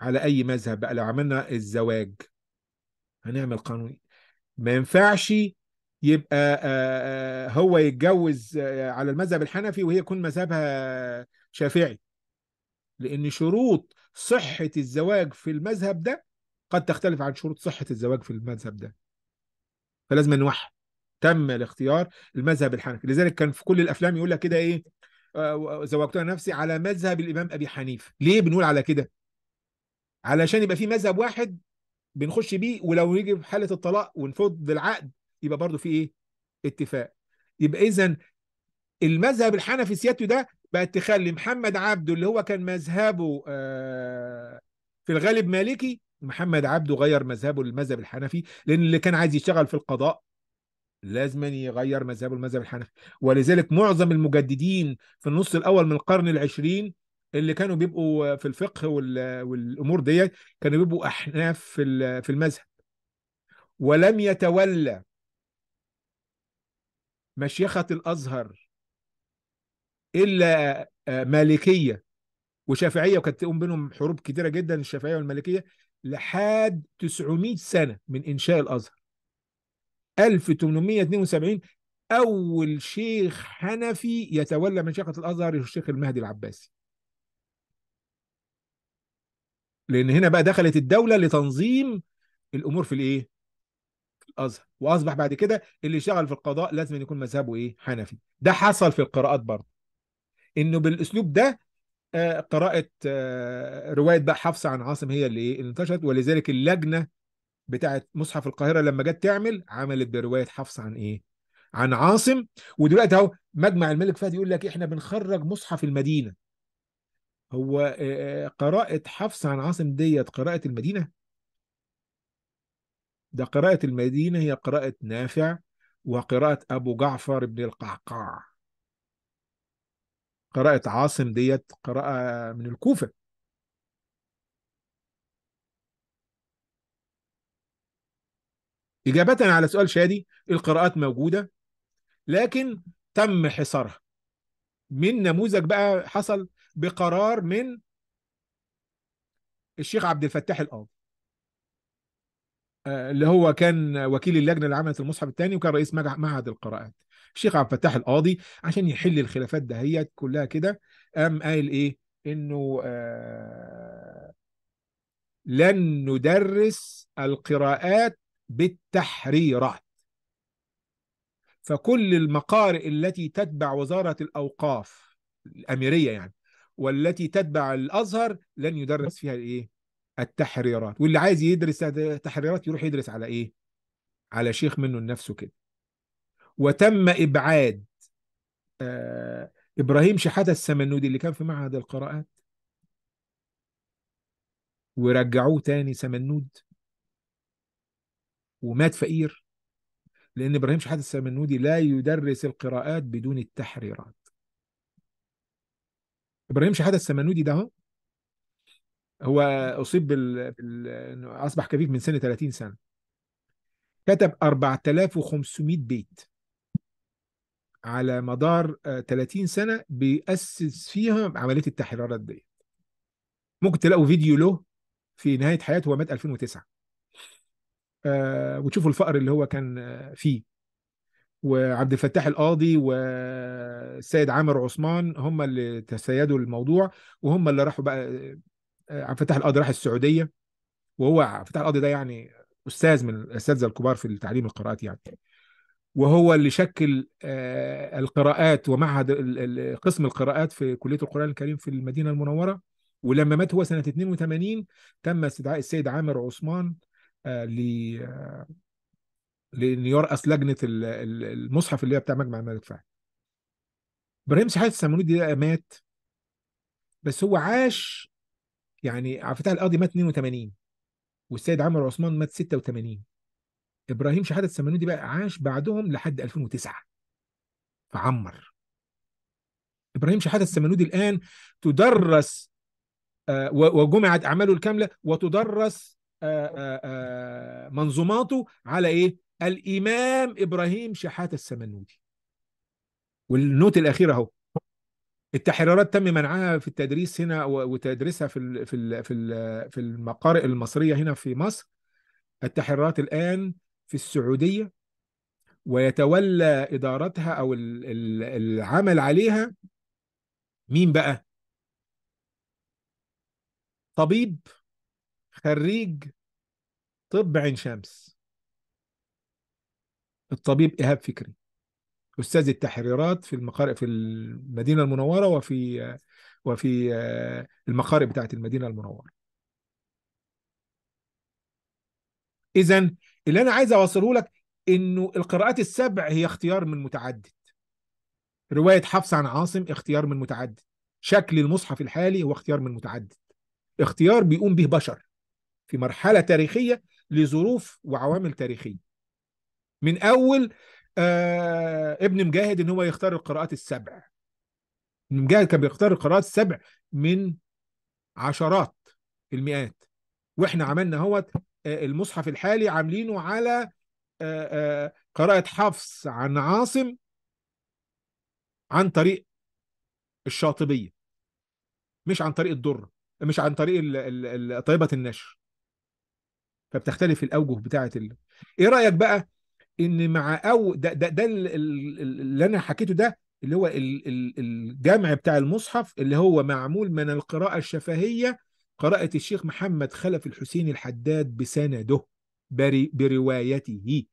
على اي مذهب بقى لو عملنا الزواج هنعمل قانون ما ينفعش يبقى آه، آه، هو يتجوز آه، على المذهب الحنفي وهي يكون مذهبها شافعي لأن شروط صحة الزواج في المذهب ده قد تختلف عن شروط صحة الزواج في المذهب ده فلازم نوحد تم الاختيار المذهب الحنفي لذلك كان في كل الأفلام يقول لك كده إيه زوجتها نفسي على مذهب الإمام أبي حنيفة ليه بنقول على كده علشان يبقى في مذهب واحد بنخش بيه ولو نيجي في حالة الطلاق ونفض العقد يبقى برضه في ايه اتفاق يبقى اذا المذهب الحنفي سيادته ده بقت تخلي محمد عبده اللي هو كان مذهبه آه، في الغالب مالكي محمد عبده غير مذهبه للمذهب الحنفي لان اللي كان عايز يشتغل في القضاء لازم يغير مذهبه المذهب الحنفي ولذلك معظم المجددين في النص الاول من القرن العشرين اللي كانوا بيبقوا في الفقه والامور ديت كانوا بيبقوا احناف في في المذهب ولم يتولى مشيخة الأزهر إلا آه، مالكية وشافعية وكانت تقوم بينهم حروب كتيرة جدا الشافعية والمالكية لحد 900 سنة من إنشاء الأزهر 1872 أول شيخ حنفي يتولى مشيخة الأزهر الشيخ المهدي العباسي لأن هنا بقى دخلت الدولة لتنظيم الأمور في الإيه؟ الازهر واصبح بعد كده اللي يشتغل في القضاء لازم يكون مذهبه ايه حنفي ده حصل في القراءات برضه انه بالاسلوب ده آه، قراءة آه، رواية بقى حفص عن عاصم هي اللي ايه اللي انتشرت ولذلك اللجنة بتاعت مصحف القاهرة لما جت تعمل عملت برواية حفص عن ايه؟ عن عاصم ودلوقتي اهو مجمع الملك فهد يقول لك احنا بنخرج مصحف المدينة هو آه، قراءة حفص عن عاصم ديت قراءة المدينة ده قراءة المدينة هي قراءة نافع وقراءة أبو جعفر بن القعقاع قراءة عاصم ديت قراءة من الكوفة إجابة على سؤال شادي القراءات موجودة لكن تم حصارها من نموذج بقى حصل بقرار من الشيخ عبد الفتاح القاضي آه، اللي هو كان وكيل اللجنه اللي عملت المصحف الثاني وكان رئيس معهد القراءات الشيخ عبد الفتاح القاضي عشان يحل الخلافات دهيت كلها كده قام قال ايه انه آه، لن ندرس القراءات بالتحريرات فكل المقارئ التي تتبع وزاره الاوقاف الاميريه يعني والتي تتبع الازهر لن يدرس فيها الايه التحريرات واللي عايز يدرس تحريرات يروح يدرس على ايه على شيخ منه لنفسه كده وتم ابعاد آه، ابراهيم شحاته السمنودي اللي كان في معهد القراءات ورجعوه تاني سمنود ومات فقير لان ابراهيم شحاته السمنودي لا يدرس القراءات بدون التحريرات ابراهيم شحاته السمنودي ده هو اصيب بال, بال... اصبح كفيف من سن 30 سنه كتب 4500 بيت على مدار 30 آه، سنه بيأسس فيها عمليه التحريرات دي ممكن تلاقوا فيديو له في نهايه حياته هو مات 2009 آه وتشوفوا الفقر اللي هو كان آه، فيه وعبد الفتاح القاضي والسيد عامر عثمان هم اللي تسيدوا الموضوع وهم اللي راحوا بقى آه، آه، عبد الفتاح القاضي راح السعوديه وهو عبد الفتاح القاضي ده يعني استاذ من الاساتذه الكبار في تعليم القراءات يعني وهو اللي شكل آه، القراءات ومعهد قسم القراءات في كليه القران الكريم في المدينه المنوره ولما مات هو سنه 82 تم استدعاء السيد عامر عثمان آه، ل لان يرأس لجنه المصحف اللي هي بتاع مجمع الملك فهد. ابراهيم سحات السموني ده مات بس هو عاش يعني عبد الفتاح القاضي مات 82 والسيد عمرو عثمان مات 86 ابراهيم شحاته السمنودي بقى عاش بعدهم لحد 2009 فعمر ابراهيم شحاته السمنودي الان تدرس آه، وجمعت اعماله الكامله وتدرس آه، آه، منظوماته على ايه الامام ابراهيم شحاته السمنودي والنوت الاخيره اهو التحريرات تم منعها في التدريس هنا وتدريسها في في في في المقارئ المصريه هنا في مصر التحريرات الان في السعوديه ويتولى ادارتها او العمل عليها مين بقى طبيب خريج طب عين شمس الطبيب ايهاب فكري أستاذ التحريرات في المقارئ في المدينة المنورة وفي وفي آه، المقارب بتاعة المدينة المنورة إذا اللي أنا عايز أوصله لك إنه القراءات السبع هي اختيار من متعدد رواية حفص عن عاصم اختيار من متعدد شكل المصحف الحالي هو اختيار من متعدد اختيار بيقوم به بشر في مرحلة تاريخية لظروف وعوامل تاريخية من أول آه ابن مجاهد ان هو يختار القراءات السبع ابن مجاهد كان بيختار القراءات السبع من عشرات المئات واحنا عملنا اهوت آه، المصحف الحالي عاملينه على آه، آه، قراءة حفص عن عاصم عن طريق الشاطبية مش عن طريق الدر مش عن طريق طيبة النشر فبتختلف الأوجه بتاعة ال... إيه رأيك بقى ان مع او ده ده, ده اللي انا حكيته ده اللي هو الجمع بتاع المصحف اللي هو معمول من القراءه الشفهيه قراءه الشيخ محمد خلف الحسيني الحداد بسنده بروايته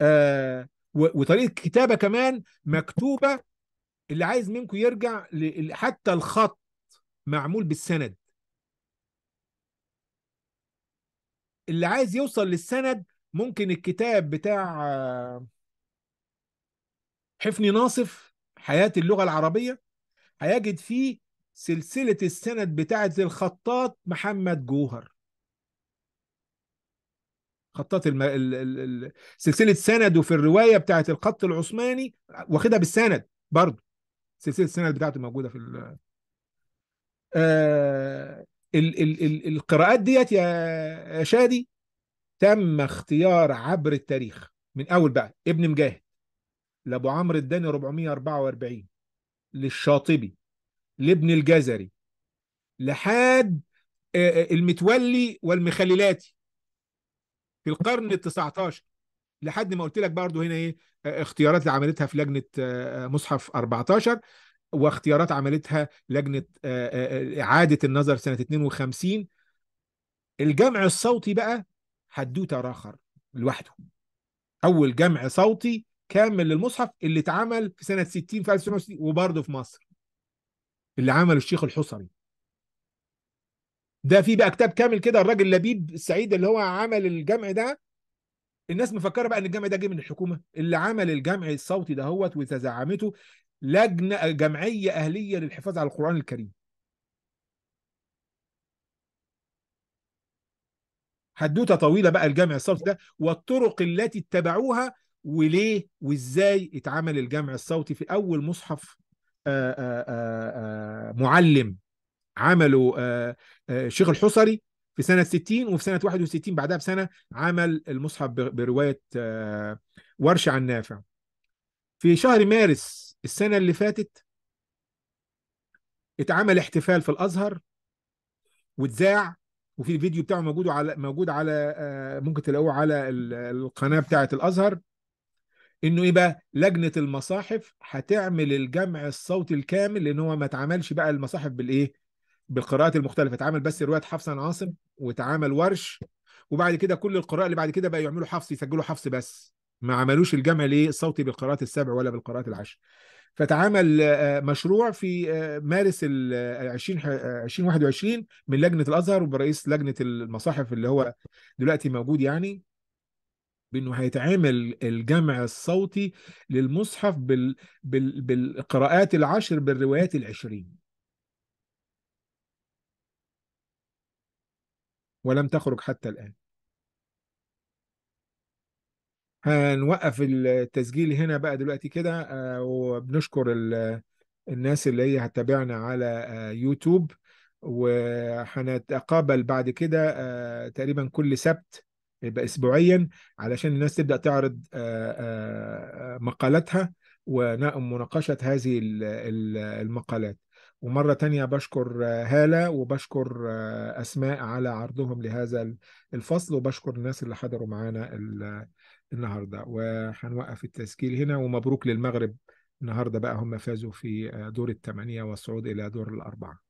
آه وطريقه الكتابه كمان مكتوبه اللي عايز منكم يرجع حتى الخط معمول بالسند اللي عايز يوصل للسند ممكن الكتاب بتاع حفني ناصف حياة اللغة العربية هيجد فيه سلسلة السند بتاعة الخطاط محمد جوهر خطاط الم... ال... ال... سلسلة سنده في الرواية بتاعة الخط العثماني واخدها بالسند برضه سلسلة السند بتاعته موجودة في ال... آه... ال... ال... ال... القراءات ديت يا شادي تم اختيار عبر التاريخ من اول بقى ابن مجاهد لابو عمرو الداني 444 للشاطبي لابن الجزري لحد المتولي والمخللاتي في القرن ال 19 لحد ما قلت لك برضه هنا ايه اختيارات اللي عملتها في لجنه مصحف 14 واختيارات عملتها لجنه اعاده النظر سنه 52 الجمع الصوتي بقى حدوتة آخر لوحده أول جمع صوتي كامل للمصحف اللي اتعمل في سنة 60 في 1960 وبرضه في مصر اللي عمله الشيخ الحصري ده في بقى كتاب كامل كده الراجل لبيب السعيد اللي هو عمل الجمع ده الناس مفكره بقى ان الجمع ده جه من الحكومه اللي عمل الجمع الصوتي دهوت وتزعمته لجنه جمعيه اهليه للحفاظ على القران الكريم حدوته طويله بقى الجمع الصوتي ده والطرق التي اتبعوها وليه وازاي اتعمل الجمع الصوتي في اول مصحف آآ آه، آآ آه، آه، معلم عمله شيخ الحصري في سنة 60 وفي سنة 61 بعدها بسنة عمل المصحف برواية ورش عن نافع في شهر مارس السنة اللي فاتت اتعمل احتفال في الأزهر واتذاع وفي الفيديو بتاعه موجود على موجود على آه، ممكن تلاقوه على القناه بتاعه الازهر انه ايه بقى لجنه المصاحف هتعمل الجمع الصوتي الكامل لان هو ما اتعملش بقى المصاحف بالايه بالقراءات المختلفه اتعمل بس روايه عن عاصم واتعمل ورش وبعد كده كل القراء اللي بعد كده بقى يعملوا حفص يسجلوا حفص بس ما عملوش الجمع الايه الصوتي بالقراءات السبع ولا بالقراءات العشر فتعمل آه، آه، مشروع في آه، مارس 2021 من لجنه الازهر وبرئيس لجنه المصاحف اللي هو دلوقتي موجود يعني بانه هيتعمل الجمع الصوتي للمصحف بال... بال... بالقراءات العشر بالروايات العشرين ولم تخرج حتى الان هنوقف التسجيل هنا بقى دلوقتي كده آه، وبنشكر الناس اللي هي هتتابعنا على آه، يوتيوب وهنتقابل بعد كده آه، تقريبا كل سبت يبقى اسبوعيا علشان الناس تبدا تعرض مقالاتها ومناقشه هذه المقالات ومرة تانية بشكر هالة وبشكر أسماء على عرضهم لهذا الفصل وبشكر الناس اللي حضروا معانا النهارده وهنوقف التسجيل هنا ومبروك للمغرب النهارده بقى هم فازوا في دور الثمانيه والصعود الى دور الاربعه